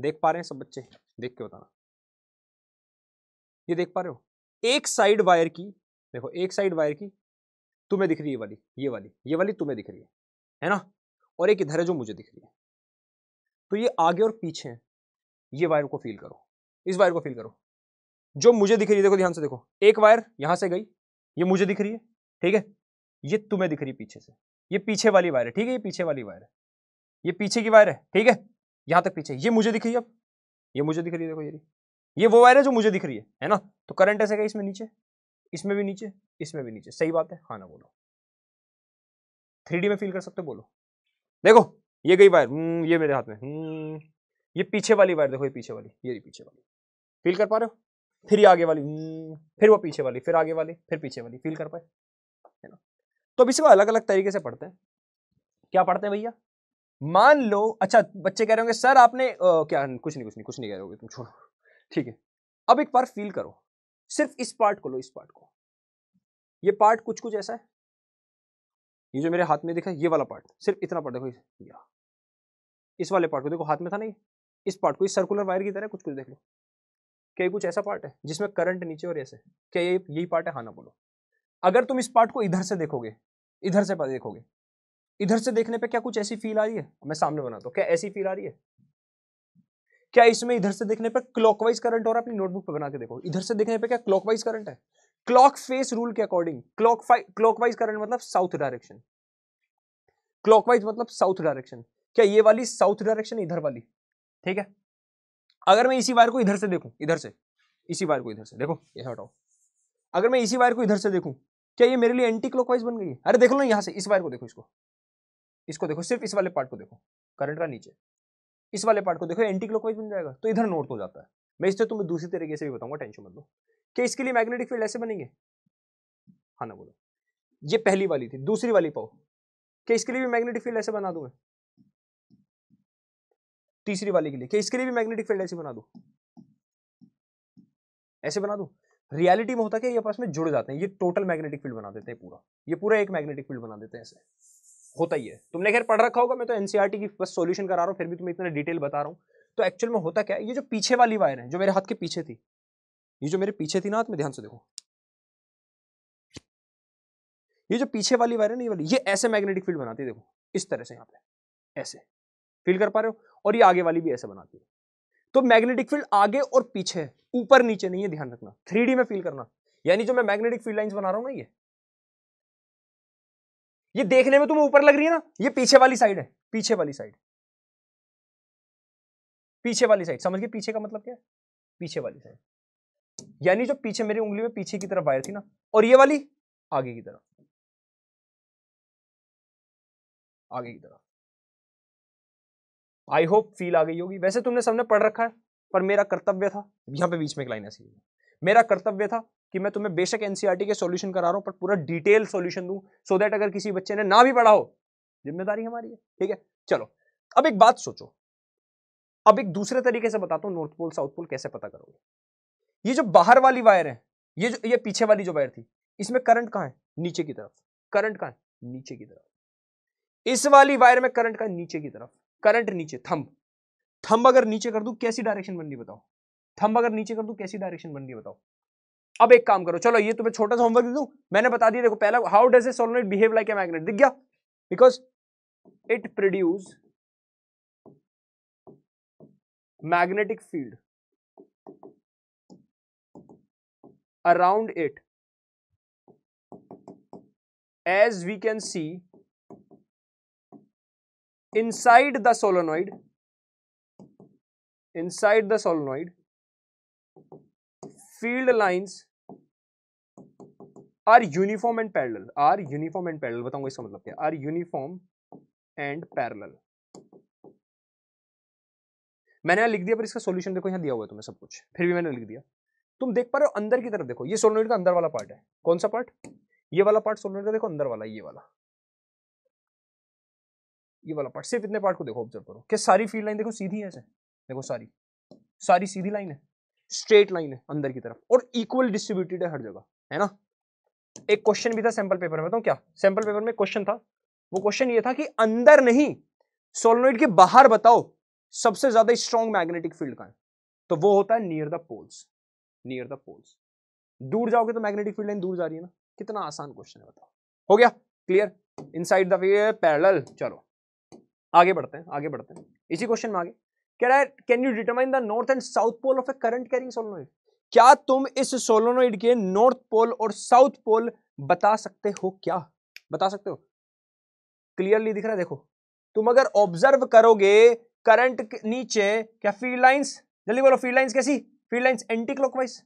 देख पा रहे हैं सब बच्चे देख के बताना ये देख पा रहे हो एक साइड वायर की देखो एक साइड वायर की तुम्हें दिख रही है वाली ये वाली ये वाली तुम्हें दिख रही है है ना और एक इधर है जो मुझे दिख रही है तो ये आगे और पीछे है ये वायर को फील करो इस वायर को फील करो जो मुझे दिख रही है देखो ध्यान से देखो एक वायर यहां से गई ये मुझे दिख रही है ठीक है ये तुम्हें दिख रही है पीछे से ये पीछे वाली वायर है ठीक है ये पीछे वाली वायर है ये पीछे की वायर है ठीक है यहां तक पीछे ये मुझे दिख रही है अब ये मुझे दिख रही है देखो ये ये वो वायर है जो मुझे दिख रही है है ना तो करंट ऐसे इसमें नीचे इसमें भी नीचे इसमें भी नीचे सही बात है हाँ ना बोलो थ्री में फील कर सकते बोलो देखो ये गई वायर हम्म, ये मेरे हाथ में हम्म, ये पीछे वाली वायर देखो ये पीछे वाली ये पीछे वाली फील कर पा रहे हो फिर ये आगे वाली हम्म, फिर वो पीछे वाली फिर आगे वाली फिर पीछे वाली फील कर पाए है ना तो अब इसे अलग अलग तरीके से पढ़ते हैं क्या पढ़ते हैं भैया मान लो अच्छा बच्चे कह रहे होंगे सर आपने आ, क्या कुछ नहीं कुछ नहीं कुछ नहीं कह रहे हो तुम छोड़ो ठीक है अब एक बार फील करो सिर्फ इस पार्ट को लो इस पार्ट को ये पार्ट कुछ कुछ ऐसा है ये जो मेरे हाथ में दिखा ये वाला पार्ट सिर्फ इतना पार्ट देखो या इस वाले पार्ट को देखो हाथ में था नहीं इस पार्ट को इस सर्कुलर वायर की तरह कुछ कुछ देख लो क्या ये कुछ ऐसा पार्ट है जिसमें करंट नीचे और ऐसे क्या ये यही पार्ट है हाँ ना बोलो अगर तुम इस पार्ट को इधर से देखोगे इधर से देखोगे इधर से देखने पर क्या कुछ ऐसी फील आ रही है मैं सामने बनाता हूँ क्या ऐसी फील आ रही है क्या इसमें इधर से देखने पर क्लॉकवाइज करंट हो रहा है अपनी नोटबुक पर बना के देखो इधर से देखने पर क्या क्लॉकवाइज करंट है क्लॉक फेस रूल के अकॉर्डिंग क्लॉक क्लॉकवाइज करंट मतलब साउथ डायरेक्शन क्लॉकवाइज मतलब साउथ डायरेक्शन क्या ये वाली साउथ डायरेक्शन इधर वाली ठीक है अगर मैं इसी वायर को इधर से देखूं इधर से इसी वायर को इधर से देखो ये हटाओ अगर मैं इसी वायर को इधर से देखूं क्या ये मेरे लिए एंटी क्लॉकवाइज बन गई है अरे देख लो ना यहां से इस वायर को देखो इसको इसको देखो सिर्फ इस वाले पार्ट को देखो करंट का नीचे इस वाले पार्ट को देखो एंटी क्लॉकवाइज बन जाएगा तो इधर नॉर्थ हो जाता है मैं इससे तुम्हें दूसरी तरीके से भी बताऊंगा टेंशन मत लो कि इसके लिए मैग्नेटिक फील्ड ऐसे बनेंगे हाँ ना बोलो ये पहली वाली थी दूसरी वाली पाओ कि इसके लिए भी मैग्नेटिक फील्ड ऐसे बना दू मैं तीसरी वाली के लिए कि इसके लिए भी मैग्नेटिक फील्ड ऐसे बना दू ऐसे बना दू रियलिटी में होता है कि ये आपस में जुड़ जाते हैं ये टोटल मैग्नेटिक फील्ड बना देते हैं पूरा ये पूरा एक मैग्नेटिक फील्ड बना देते हैं ऐसे होता ही है तुमने खैर पढ़ रखा होगा मैं तो एनसीआर e की बस सोल्यूशन करा रहा हूँ फिर भी तुम्हें इतना डिटेल बता रहा हूँ तो एक्चुअल में होता क्या है ये जो पीछे वाली वायर है जो मेरे हाथ के पीछे थी ये जो मेरे पीछे थी ना हाथ में ध्यान से देखो ये जो पीछे वाली वायर है ना ये वाली ये ऐसे मैग्नेटिक फील्ड बनाती है देखो इस तरह से यहाँ पे ऐसे फील कर पा रहे हो और ये आगे वाली भी ऐसे बनाती है तो मैग्नेटिक फील्ड आगे और पीछे ऊपर नीचे नहीं है ध्यान रखना थ्री में फील करना यानी जो मैं मैग्नेटिक फील्ड लाइन्स बना रहा हूँ ना ये ये देखने में तुम्हें ऊपर लग रही है ना ये पीछे वाली साइड है पीछे वाली साइड पीछे वाली साइड समझ गए पीछे का मतलब क्या है पीछे वाली साइड यानी जो पीछे मेरी उंगली में पीछे की तरफ वायर थी ना और ये वाली आगे की तरफ आगे की तरफ आई होप फील आ गई होगी वैसे तुमने सबने पढ़ रखा है पर मेरा कर्तव्य था यहां पे बीच में एक लाइन ऐसी मेरा कर्तव्य था कि मैं तुम्हें बेशक एनसीईआरटी e के सॉल्यूशन करा रहा हूं पर पूरा डिटेल सॉल्यूशन दूं सो दैट अगर किसी बच्चे ने ना भी पढ़ा हो जिम्मेदारी हमारी है ठीक है चलो अब एक बात सोचो अब एक दूसरे तरीके से बताता हूं नॉर्थ पोल साउथ पोल कैसे पता करोगे ये जो बाहर वाली वायर है ये जो ये पीछे वाली जो वायर थी इसमें करंट कहाँ है नीचे की तरफ करंट कहाँ है नीचे की तरफ इस वाली वायर में करंट कहाँ नीचे की तरफ करंट नीचे थंब थंब अगर नीचे कर दूं कैसी डायरेक्शन बन बताओ थंब अगर नीचे कर दूं कैसी डायरेक्शन बन बताओ अब एक काम करो चलो ये तुम्हें छोटा सा होमवर्क दे दूं मैंने बता दिया देखो पहला how does a solenoid behave like a magnet दिख गया because it produce magnetic field around it as we can see inside the solenoid inside the solenoid field lines are uniform and parallel are uniform and parallel बताऊंगा इसका मतलब क्या are uniform and parallel मैंने यहां लिख दिया पर इसका सोल्यूशन देखो यहां दिया हुआ है तुम्हें सब कुछ फिर भी मैंने लिख दिया तुम देख पा रहे हो अंदर की तरफ देखो ये सोलोनोइड का अंदर वाला पार्ट है कौन सा पार्ट ये वाला पार्ट सोलोनोइड का देखो अंदर वाला ये वाला ये वाला पार्ट सिर्फ इतने पार्ट को देखो ऑब्जर्व करो क्या सारी फील्ड लाइन देखो सीधी है ऐसे देखो सारी सारी सीधी लाइन है स्ट्रेट लाइन है अंदर की तरफ और इक्वल डिस्ट्रीब्यूटेड है हर जगह है ना एक क्वेश्चन भी था सैंपल पेपर में तो क्या सैंपल पेपर में क्वेश्चन था वो क्वेश्चन ये था कि अंदर नहीं सोलोनोइड के बाहर बताओ सबसे ज्यादा स्ट्रॉन्ग मैग्नेटिक फील्ड का है तो वो होता है near the poles near the poles दूर जाओगे तो मैग्नेटिक फील्ड लाइन दूर जा रही है ना कितना आसान क्वेश्चन है बताओ हो गया क्लियर इन साइड द चलो आगे बढ़ते हैं आगे बढ़ते हैं इसी क्वेश्चन में आगे कह रहा है can you determine the north and south pole of a current carrying solenoid क्या तुम इस सोलोनोइड के नॉर्थ पोल और साउथ पोल बता सकते हो क्या बता सकते हो क्लियरली दिख रहा है देखो तुम अगर ऑब्जर्व करोगे करंट नीचे क्या फील्ड लाइंस जल्दी बोलो फील्ड लाइंस कैसी field lines anti clockwise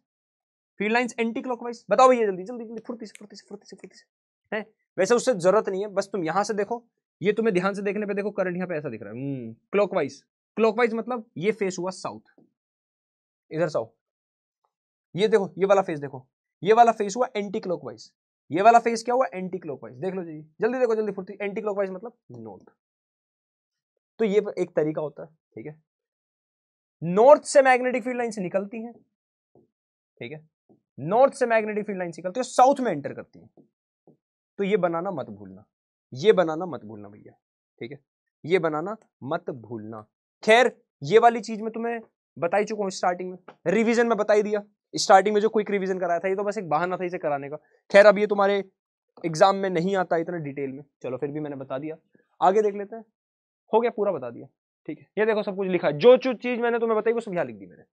field lines anti clockwise बताओ भैया जल्दी जल्दी जल्दी फुर्ती से फुर्ती से फुर्ती से फुर्ती से हैं वैसे उससे जरूरत नहीं है बस तुम यहां से देखो ये तुम्हें ध्यान से देखने पे देखो करंट यहां पे ऐसा दिख रहा है क्लॉकवाइज हम्म, क्लॉकवाइज मतलब ये फेस हुआ साउथ इधर साउथ ये देखो ये वाला फेस देखो ये वाला फेस हुआ एंटी क्लॉकवाइज ये वाला फेस क्या हुआ एंटी क्लॉकवाइज देख लो जी जल्दी देखो जल्दी फुर्ती एंटी क्लॉकवाइज मतलब नॉर्थ तो ये एक तरीका होता है ठीक है नॉर्थ से मैग्नेटिक फील्ड लाइन्स निकलती है ठीक है नॉर्थ से मैग्नेटिक फील्ड लाइन्स निकलती है साउथ में एंटर करती है तो ये बनाना मत भूलना ये बनाना मत भूलना भैया ठीक है ये बनाना मत भूलना खैर ये वाली चीज में तुम्हें बताई चुका हूँ स्टार्टिंग में रिविजन में बताई दिया स्टार्टिंग में जो क्विक रिविजन कराया था ये तो बस एक बहाना था इसे कराने का खैर अब ये तुम्हारे एग्जाम में नहीं आता इतना डिटेल में चलो फिर भी मैंने बता दिया आगे देख लेते हैं हो गया पूरा बता दिया ठीक है ये देखो सब कुछ लिखा जो जो चीज मैंने तुम्हें बताई वो सब यहाँ लिख दी मैंने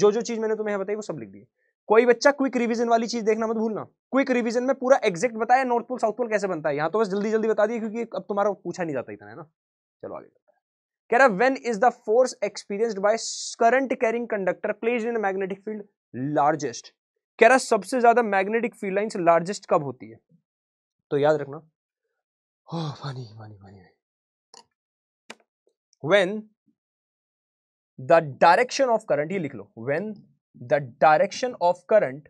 जो जो चीज मैंने तुम्हें बताई वो सब लिख दी कोई बच्चा क्विक रिवीजन वाली चीज देखना मत भूलना क्विक रिवीजन में पूरा एग्जैक्ट बताया नॉर्थ पोल साउथ पोल कैसे बनता है यहाँ तो बस जल्दी जल्दी बता दिए क्योंकि अब तुम्हारा पूछा नहीं जाता इतना है ना चलो आगे कह रहा when is the force experienced by current carrying conductor place in magnetic field largest कह रहा सबसे ज्यादा मैग्नेटिक फील्ड लाइंस लार्जेस्ट कब होती है तो याद रखना पानी the direction of current direction ये लिख लो when the direction of current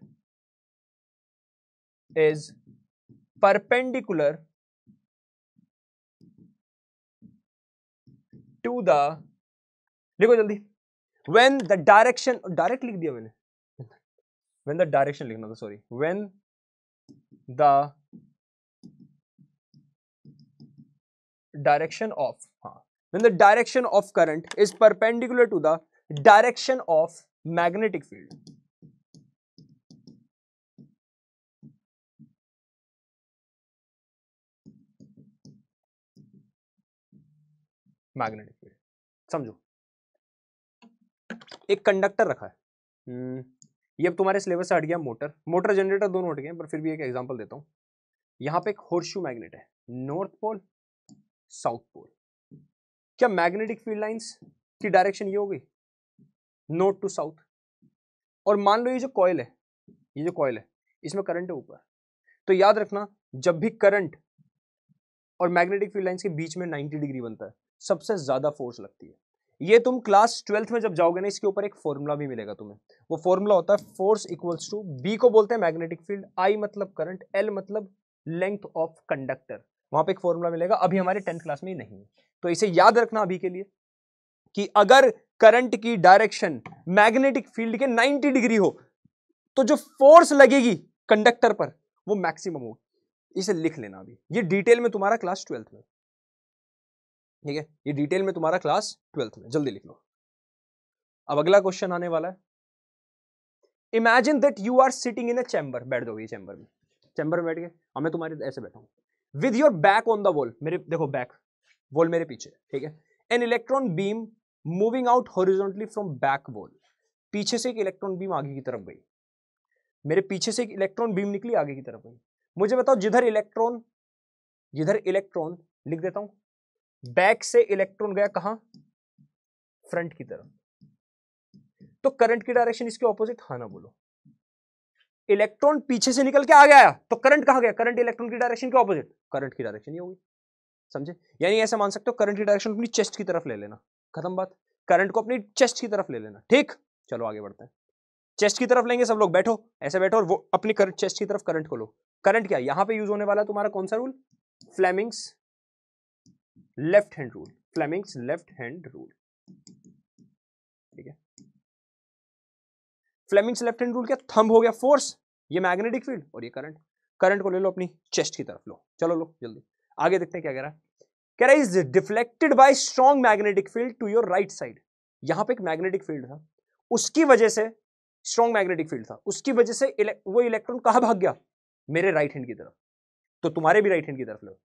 is perpendicular to the लिखो जल्दी वेन द डायरेक्शन डायरेक्ट लिख दिया मैंने वेन द डायरेक्शन लिखना था sorry when the direction of हाँ when the direction of current is perpendicular to the direction of magnetic field magnetic field समझो एक कंडक्टर रखा है हम्म, ये अब तुम्हारे सिलेबस से हट गया मोटर मोटर जनरेटर दोनों हट गए पर फिर भी एक एग्जांपल देता हूँ यहाँ पे एक होर्शू मैग्नेट है नॉर्थ पोल साउथ पोल क्या मैग्नेटिक फील्ड लाइंस की डायरेक्शन ये हो गई नॉर्थ टू साउथ और मान लो ये जो कॉयल है ये जो कॉयल है इसमें करंट है ऊपर तो याद रखना जब भी करंट और मैग्नेटिक फील्ड लाइन्स के बीच में नाइन्टी डिग्री बनता है सबसे ज़्यादा फोर्स लगती है ये तुम क्लास ट्वेल्थ में जब जाओगे ना इसके ऊपर एक फॉर्मूला भी मिलेगा तुम्हें वो फॉर्मूला होता है फोर्स इक्वल्स टू बी को बोलते हैं मैग्नेटिक फील्ड आई मतलब करंट एल मतलब लेंथ ऑफ कंडक्टर वहां पे एक फॉर्मूला मिलेगा अभी हमारे टेंथ क्लास में ही नहीं है तो इसे याद रखना अभी के लिए कि अगर करंट की डायरेक्शन मैग्नेटिक फील्ड के नाइनटी डिग्री हो तो जो फोर्स लगेगी कंडक्टर पर वो मैक्सिमम होगी इसे लिख लेना अभी ये डिटेल में तुम्हारा क्लास ट्वेल्थ में ठीक है ये डिटेल में तुम्हारा क्लास ट्वेल्थ में जल्दी लिख लो अब अगला क्वेश्चन आने वाला है imagine that you are sitting in a chamber बैठ दो चैम्बर में चैम्बर में बैठ गए अब हाँ, मैं तुम्हारे ऐसे बैठा हूँ with your back on the wall मेरे देखो बैक वॉल मेरे पीछे ठीक है an electron beam moving out horizontally from back wall पीछे से एक इलेक्ट्रॉन बीम आगे की तरफ गई मेरे पीछे से एक इलेक्ट्रॉन बीम निकली आगे की तरफ गई मुझे बताओ जिधर इलेक्ट्रॉन जिधर इलेक्ट्रॉन लिख देता हूं बैक से इलेक्ट्रॉन गया कहा फ्रंट की तरफ तो करंट की डायरेक्शन इसके ऑपोजिट हाँ ना बोलो इलेक्ट्रॉन पीछे से निकल के आ गया तो करंट कहा गया करंट इलेक्ट्रॉन की डायरेक्शन के ऑपोजिट करंट की डायरेक्शन ही होगी समझे यानी ऐसा मान सकते हो करंट की डायरेक्शन अपनी चेस्ट की तरफ ले लेना खत्म बात करंट को अपनी चेस्ट की तरफ ले लेना ठीक चलो आगे बढ़ते हैं चेस्ट की तरफ लेंगे सब लोग बैठो ऐसे बैठो और वो अपनी चेस्ट की तरफ करंट को लो करंट क्या यहां पे यूज होने वाला तुम्हारा कौन सा rule Fleming's left hand rule Fleming's left hand rule ठीक है फ्लेमिंग्स लेफ्ट हैंड रूल क्या थंब हो गया फोर्स ये मैग्नेटिक फील्ड और ये करंट करंट को ले लो अपनी चेस्ट की तरफ लो चलो लो जल्दी आगे देखते हैं क्या कह रहा है कह रहा है is deflected by strong magnetic field to your right side यहां पे एक मैग्नेटिक फील्ड था उसकी वजह से स्ट्रॉन्ग मैग्नेटिक फील्ड था उसकी वजह से वो इलेक्ट्रॉन कहाँ भाग गया मेरे राइट हैंड की तरफ तो तुम्हारे भी राइट हैंड की तरफ लो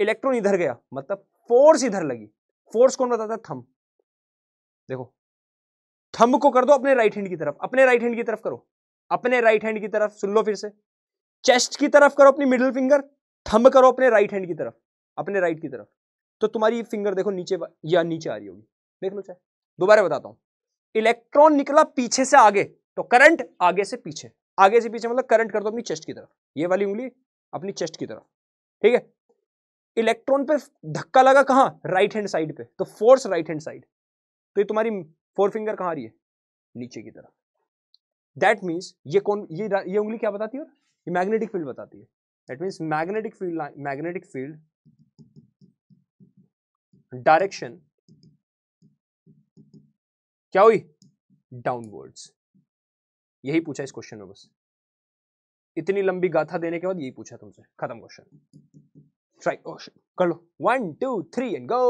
इलेक्ट्रॉन इधर गया मतलब फोर्स इधर लगी फोर्स कौन बताता है थम देखो थम को कर दो अपने राइट हैंड की तरफ अपने राइट हैंड की तरफ करो अपने राइट हैंड की तरफ सुन लो फिर से चेस्ट की तरफ करो अपनी मिडिल फिंगर थम करो अपने राइट हैंड की तरफ अपने राइट की तरफ तो तुम्हारी फिंगर देखो नीचे या नीचे आ रही होगी देख लो चाहे दोबारा बताता हूं इलेक्ट्रॉन निकला पीछे से आगे तो करंट आगे से पीछे आगे से पीछे मतलब करंट कर दो अपनी चेस्ट की तरफ ये वाली उंगली अपनी चेस्ट की तरफ ठीक है इलेक्ट्रॉन पे धक्का लगा कहाँ राइट हैंड साइड पे तो फोर्स राइट हैंड साइड तो ये तुम्हारी फोर फिंगर कहां आ रही है नीचे की तरफ दैट मीन्स ये कौन ये ये उंगली क्या बताती है और ये मैग्नेटिक फील्ड बताती है that means magnetic field magnetic field direction क्या हुई डाउनवर्ड्स यही पूछा इस क्वेश्चन में बस इतनी लंबी गाथा देने के बाद यही पूछा तुमसे खत्म क्वेश्चन ट्राई ओ कर लो one two three and go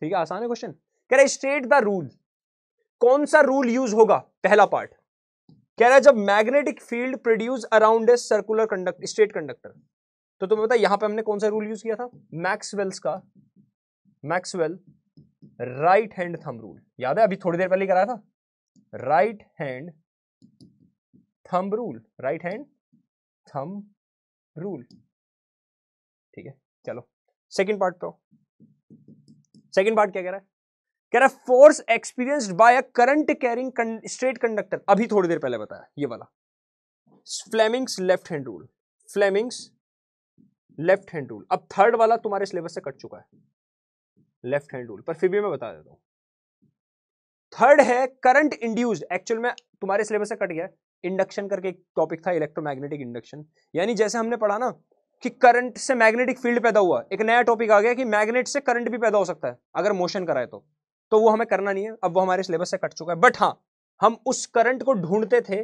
ठीक है आसान है क्वेश्चन कह रहा है स्टेट द रूल कौन सा रूल यूज होगा पहला पार्ट कह रहा है जब magnetic field produce around a circular conductor straight conductor तो तुम्हें पता यहां पे हमने कौन सा रूल यूज किया था मैक्सवेल्स का Maxwell right hand thumb rule याद है अभी थोड़ी देर पहले कराया था right hand thumb rule right hand thumb rule ठीक है चलो सेकेंड पार्ट पे सेकंड पार्ट क्या कह रहा है कह रहा है force experienced by a current carrying straight conductor अभी थोड़ी देर पहले बताया ये वाला Fleming's left hand rule Fleming's left hand rule अब थर्ड वाला तुम्हारे सिलेबस से कट चुका है लेफ्ट हैंड रूल पर फिर भी मैं बता देता हूं थर्ड है करंट इंड्यूस्ड एक्चुअल में तुम्हारे सिलेबस से कट गया इंडक्शन करके एक टॉपिक था इलेक्ट्रोमैग्नेटिक इंडक्शन यानी जैसे हमने पढ़ा ना कि करंट से मैग्नेटिक फील्ड पैदा हुआ एक नया टॉपिक आ गया कि मैग्नेट से करंट भी पैदा हो सकता है अगर मोशन कराए तो तो वो हमें करना नहीं है अब वो हमारे सिलेबस से कट चुका है बट हाँ हम उस करंट को ढूंढते थे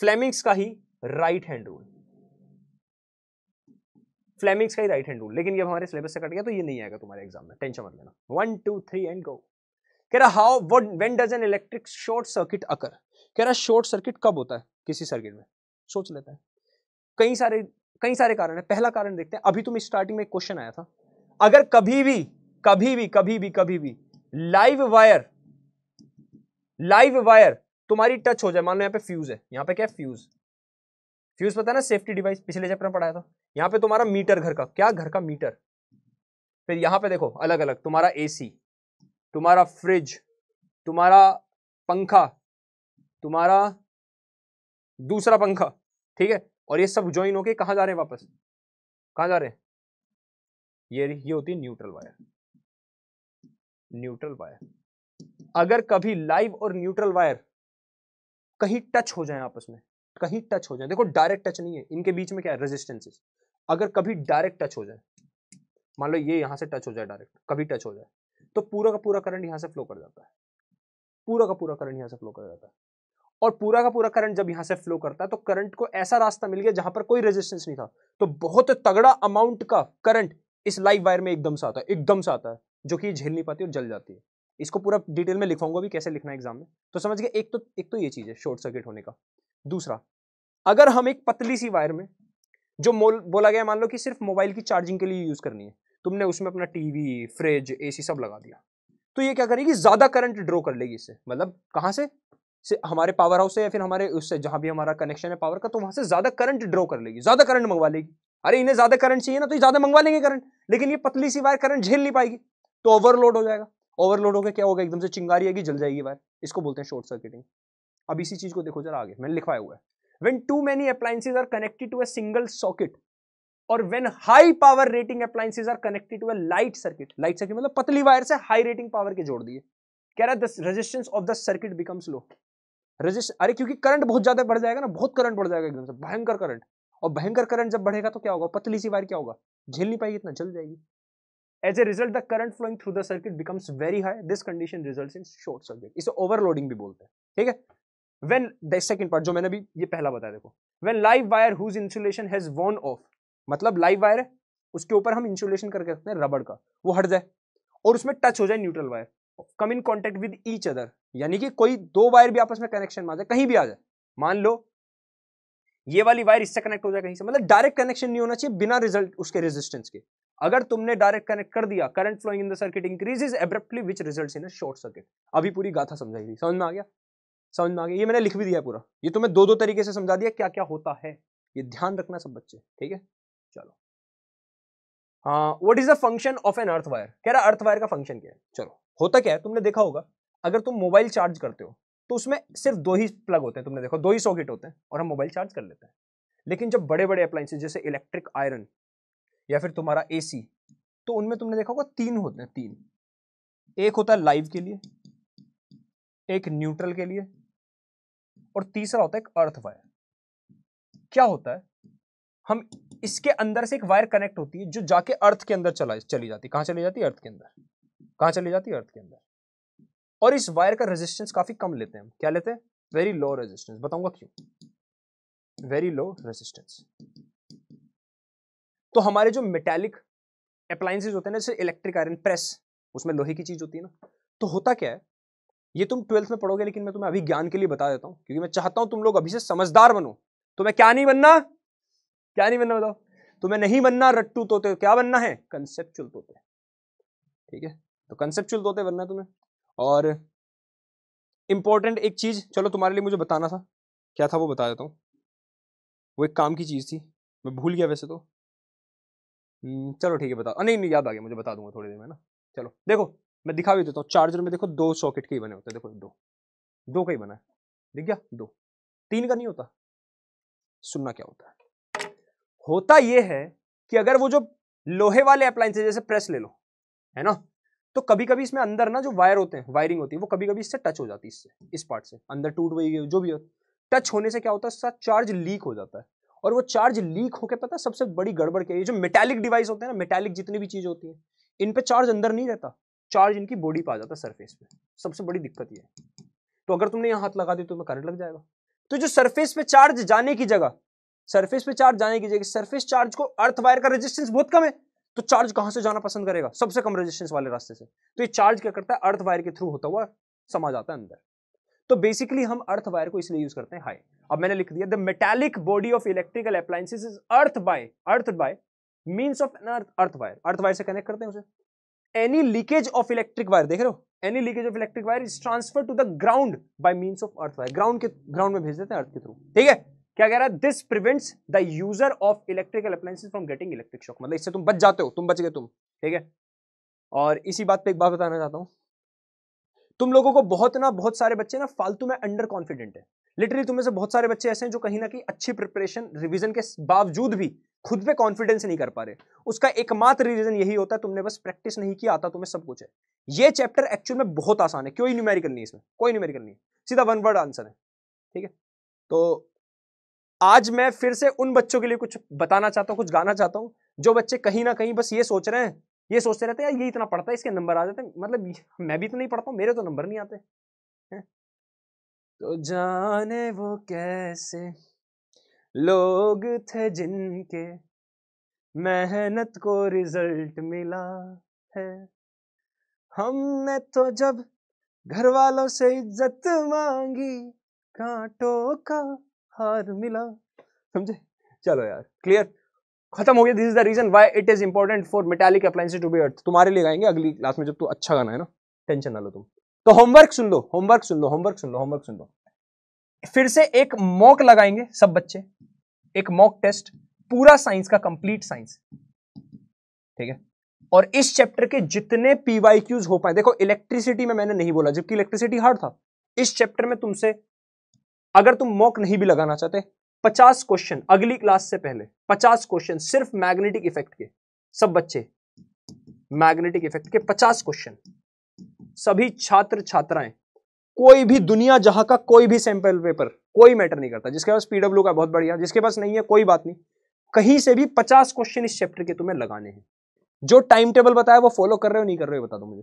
फ्लेमिंग्स का ही राइट हैंड रूल फ्लेमिंग्स का ही राइट हैंड रूल लेकिन ये हमारे सिलेबस से कट गया तो ये नहीं आएगा तुम्हारे एग्जाम में टेंशन मत लेना one two three and go कह रहा how what when does an electric short circuit occur कह रहा शॉर्ट सर्किट कब होता है किसी सर्किट में सोच लेता है कई सारे कई सारे कारण है पहला कारण देखते हैं अभी तुम स्टार्टिंग में क्वेश्चन आया था अगर कभी भी कभी भी कभी भी कभी भी लाइव वायर लाइव वायर तुम्हारी टच हो जाए मान लो यहाँ पे फ्यूज है यहाँ पे क्या फ्यूज फ्यूज पता है ना सेफ्टी डिवाइस पिछले चैप्टर में पढ़ाया था यहाँ पे तुम्हारा मीटर घर का क्या घर का मीटर फिर यहाँ पे देखो अलग अलग तुम्हारा एसी तुम्हारा फ्रिज तुम्हारा पंखा तुम्हारा दूसरा पंखा ठीक है और ये सब ज्वाइन होके कहा जा रहे हैं वापस कहा जा रहे हैं ये ये होती है न्यूट्रल वायर न्यूट्रल वायर अगर कभी लाइव और न्यूट्रल वायर कहीं टच हो जाए आपस में कहीं टच हो जाए देखो डायरेक्ट टच नहीं है इनके बीच में क्या है रेजिस्टेंसेस अगर कभी डायरेक्ट टच हो जाए मान लो ये यहां से टच हो जाए डायरेक्ट कभी टच हो जाए तो पूरा का पूरा करंट यहां से फ्लो कर जाता है पूरा का पूरा करंट यहां से फ्लो कर जाता है और पूरा का पूरा करंट जब यहां से फ्लो करता है तो करंट को ऐसा रास्ता मिल गया जहां पर कोई रेजिस्टेंस नहीं था तो बहुत तगड़ा अमाउंट का करंट इस लाइव वायर में एकदम से आता है एकदम से आता है जो कि झेल नहीं पाती और जल जाती है इसको पूरा डिटेल में लिखाऊंगा भी कैसे लिखना है एग्जाम में तो समझ गए एक तो एक तो ये चीज़ है शॉर्ट सर्किट होने का दूसरा अगर हम एक पतली सी वायर में जो मोल बोला गया मान लो कि सिर्फ मोबाइल की चार्जिंग के लिए यूज़ करनी है तुमने उसमें अपना टीवी फ्रिज एसी सब लगा दिया तो ये क्या करेगी ज़्यादा करंट ड्रॉ कर लेगी इससे मतलब कहां से से हमारे पावर हाउस से या फिर हमारे उससे जहां भी हमारा कनेक्शन है पावर का तो वहां से ज़्यादा करंट ड्रॉ कर लेगी ज़्यादा करंट मंगवा लेगी अरे इन्हें ज़्यादा करंट चाहिए ना तो ज़्यादा मंगवा लेंगे करंट लेकिन ये पतली सी वायर करंट झेल नहीं पाएगी तो ओवरलोड हो जाएगा ओवरलोड होकर क्या होगा एकदम से चिंगारी आएगी जल जाएगी वायर इसको बोलते हैं शॉर्ट सर्किटिंग अब इसी चीज़ को देखो जरा आगे मैंने लिखवाया हुआ है when too many appliances are connected to a single socket और when high power rating appliances are connected to a light circuit light circuit मतलब पतली वायर से हाई रेटिंग पावर के जोड़ दिए कह रहा है the resistance of the circuit becomes low रजिस्ट अरे क्योंकि करंट बहुत ज्यादा बढ़ जाएगा ना बहुत करंट बढ़ जाएगा एकदम से भयंकर करंट और भयंकर करंट जब बढ़ेगा तो क्या होगा पतली सी वायर क्या होगा झेल नहीं पाएगी इतना जल जाएगी as a result the current flowing through the circuit becomes very high this condition result in short circuit इसे ओवरलोडिंग भी बोलते हैं ठीक है वेन द सेकंड पार्ट जो मैंने अभी ये पहला बताया देखो when live wire whose insulation has worn off मतलब लाइव वायर है उसके ऊपर हम इंसुलेशन करके रखते हैं रबड़ का वो हट जाए और उसमें टच हो जाए neutral wire come in contact with each other यानी कि कोई दो वायर भी आपस में कनेक्शन में आ जाए कहीं भी आ जाए मान लो ये वाली वायर इससे कनेक्ट हो जाए कहीं से मतलब डायरेक्ट कनेक्शन नहीं होना चाहिए बिना रिजल्ट उसके रेजिस्टेंस के अगर तुमने डायरेक्ट कनेक्ट कर दिया current flowing in the circuit increases abruptly which result in short circuit अभी पूरी गाथा समझाई थी समझ में आ गया समझ में आ गया ये मैंने लिख भी दिया पूरा ये तुम्हें तो दो दो तरीके से समझा दिया क्या क्या होता है ये ध्यान रखना सब बच्चे ठीक है चलो हाँ what is the function of an earth wire कह रहा अर्थ वायर का फंक्शन क्या है चलो होता क्या है तुमने देखा होगा अगर तुम मोबाइल चार्ज करते हो तो उसमें सिर्फ दो ही प्लग होते हैं तुमने देखो दो ही सॉकेट होते हैं और हम मोबाइल चार्ज कर लेते हैं लेकिन जब बड़े बड़े अप्लाइंस जैसे इलेक्ट्रिक आयरन या फिर तुम्हारा एसी तो उनमें तुमने देखा होगा तीन होते हैं तीन एक होता है लाइव के लिए एक न्यूट्रल के लिए और तीसरा होता है एक अर्थ वायर क्या होता है हम इसके अंदर से एक वायर कनेक्ट होती है जो जाके अर्थ के अंदर चला चली जाती है कहाँ चली जाती है अर्थ के अंदर कहां चली जाती है अर्थ के अंदर और इस वायर का रेजिस्टेंस काफ़ी कम लेते हैं क्या लेते हैं वेरी लो रेजिस्टेंस बताऊंगा क्यों वेरी लो रेजिस्टेंस तो हमारे जो मेटेलिक अप्लाइंसेज होते हैं ना जैसे इलेक्ट्रिक आयरन प्रेस उसमें लोहे की चीज़ होती है ना तो होता क्या है ये तुम ट्वेल्थ में पढ़ोगे लेकिन मैं तुम्हें अभी ज्ञान के लिए बता देता हूं क्योंकि मैं चाहता हूं तुम लोग अभी से समझदार बनो तो मैं क्या नहीं बनना क्या नहीं बनना बताओ तो मैं नहीं बनना रट्टू तोते क्या बनना है कंसेप्चुअल तोते ठीक है तो कंसेप्चुअल तोते बनना तुम्हें और इम्पोर्टेंट एक चीज़ चलो तुम्हारे लिए मुझे बताना था क्या था वो बता देता हूँ वो एक काम की चीज़ थी मैं भूल गया वैसे तो हम्म, चलो ठीक है बता नहीं नहीं याद आ गया मुझे बता दूंगा थोड़ी देर में ना चलो देखो मैं दिखा भी देता हूँ चार्जर में देखो दो सॉकेट के ही बने होते हैं देखो दो दो का ही बना है दिख गया दो तीन का नहीं होता सुनना क्या होता है होता यह है कि अगर वो जो लोहे वाले अप्लाइंस जैसे प्रेस ले लो है ना तो कभी कभी इसमें अंदर ना जो वायर होते हैं वायरिंग होती है वो कभी कभी इससे टच हो जाती है इससे इस पार्ट से अंदर टूट हुई जो भी हो टच होने से क्या होता है इसका चार्ज लीक हो जाता है और वो चार्ज लीक होकर पता सबसे बड़ी गड़बड़ क्या है जो मेटेलिक डिवाइस होते हैं ना मेटेलिक जितनी भी चीज़ होती है इन पर चार्ज अंदर नहीं रहता चार्ज इनकी बॉडी पर आ जाता है सरफेस पे सबसे बड़ी दिक्कत ये है तो अगर तुमने यहाँ हाथ लगा दिया तो तुम्हें करंट लग जाएगा तो जो सरफेस पे चार्ज जाने की जगह सरफेस पे चार्ज जाने की जगह सरफेस चार्ज को अर्थ वायर का रेजिस्टेंस बहुत कम है तो चार्ज कहां से जाना पसंद करेगा सबसे कम रेजिस्टेंस वाले रास्ते से तो ये चार्ज क्या करता है अर्थ वायर के थ्रू होता हुआ समा जाता है अंदर तो बेसिकली हम अर्थ वायर को इसलिए यूज करते हैं हाई अब मैंने लिख दिया the metallic body of electrical appliances is earth by earth by means of earth wire earth wire से कनेक्ट करते हैं उसे any leakage of electric wire देख रहे हो any leakage of electric wire is transfer to the ground by means of earth wire ground के ground में भेज देते हैं अर्थ के थ्रू ठीक है क्या कह रहा है this prevents the user of electrical appliances from getting electric shock मतलब इससे तुम बच जाते हो तुम बच गए तुम ठीक है और इसी बात पे एक बात बताना चाहता हूं तुम लोगों को बहुत ना बहुत सारे बच्चे ना फालतू में अंडर कॉन्फिडेंट है लिटरली तुम्हें से बहुत सारे बच्चे ऐसे हैं जो कहीं ना कहीं अच्छी प्रिपरेशन रिविजन के बावजूद भी खुद पे कॉन्फिडेंस नहीं कर पा रहे उसका एकमात्र रीजन यही होता है तुमने बस प्रैक्टिस नहीं किया आता तुम्हें सब कुछ है ये चैप्टर एक्चुअल में बहुत आसान है कोई न्यूमेरिकल नहीं इसमें कोई न्यूमेरिकल नहीं सीधा वन वर्ड आंसर है ठीक है तो आज मैं फिर से उन बच्चों के लिए कुछ बताना चाहता हूँ कुछ गाना चाहता हूँ जो बच्चे कहीं ना कहीं बस ये सोच रहे हैं ये सोचते रहते हैं यार ये इतना पढ़ता है इसके नंबर आ जाते हैं मतलब मैं भी तो नहीं पढ़ता हूँ मेरे तो नंबर नहीं आते है? तो जाने वो कैसे लोग थे जिनके मेहनत को रिजल्ट मिला है हमने तो जब घर वालों से इज्जत मांगी कांटों का हार मिला समझे चलो यार क्लियर खत्म हो गया this is the reason why it is important for metallic appliances to be earth तुम्हारे लिए गाएंगे अगली क्लास में जब तू अच्छा गाना है ना टेंशन ना लो तुम तो होमवर्क सुन लो होमवर्क सुन लो होमवर्क सुन लो होमवर्क सुन लो फिर से एक मॉक लगाएंगे सब बच्चे एक मॉक टेस्ट पूरा साइंस का कंप्लीट साइंस ठीक है और इस चैप्टर के जितने पीवाईक्यूज हो पाए देखो इलेक्ट्रिसिटी में मैंने नहीं बोला जबकि इलेक्ट्रिसिटी हार्ड था इस चैप्टर में तुमसे अगर तुम मॉक नहीं भी लगाना चाहते पचास क्वेश्चन अगली क्लास से पहले पचास क्वेश्चन सिर्फ मैग्नेटिक इफेक्ट के सब बच्चे मैग्नेटिक इफेक्ट के पचास क्वेश्चन सभी छात्र छात्राएं कोई भी दुनिया जहां का कोई भी सैंपल पेपर कोई मैटर नहीं करता जिसके पास पीडब्ल्यू का बहुत बढ़िया जिसके पास नहीं है कोई बात नहीं कहीं से भी पचास क्वेश्चन इस चैप्टर के तुम्हें लगाने हैं जो टाइम टेबल बताया वो फॉलो कर रहे हो नहीं कर रहे हो बता दो मुझे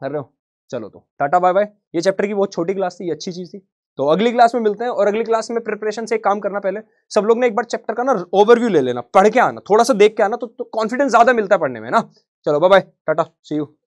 कर रहे हो चलो तो टाटा बाय बाय ये चैप्टर की बहुत छोटी क्लास थी ये अच्छी चीज़ थी तो अगली क्लास में मिलते हैं और अगली क्लास में प्रिपरेशन से एक काम करना पहले सब लोग ने एक बार चैप्टर का ना ओवरव्यू ले लेना पढ़ के आना थोड़ा सा देख के आना तो कॉन्फिडेंस तो ज़्यादा मिलता है पढ़ने में ना चलो bye bye tata see you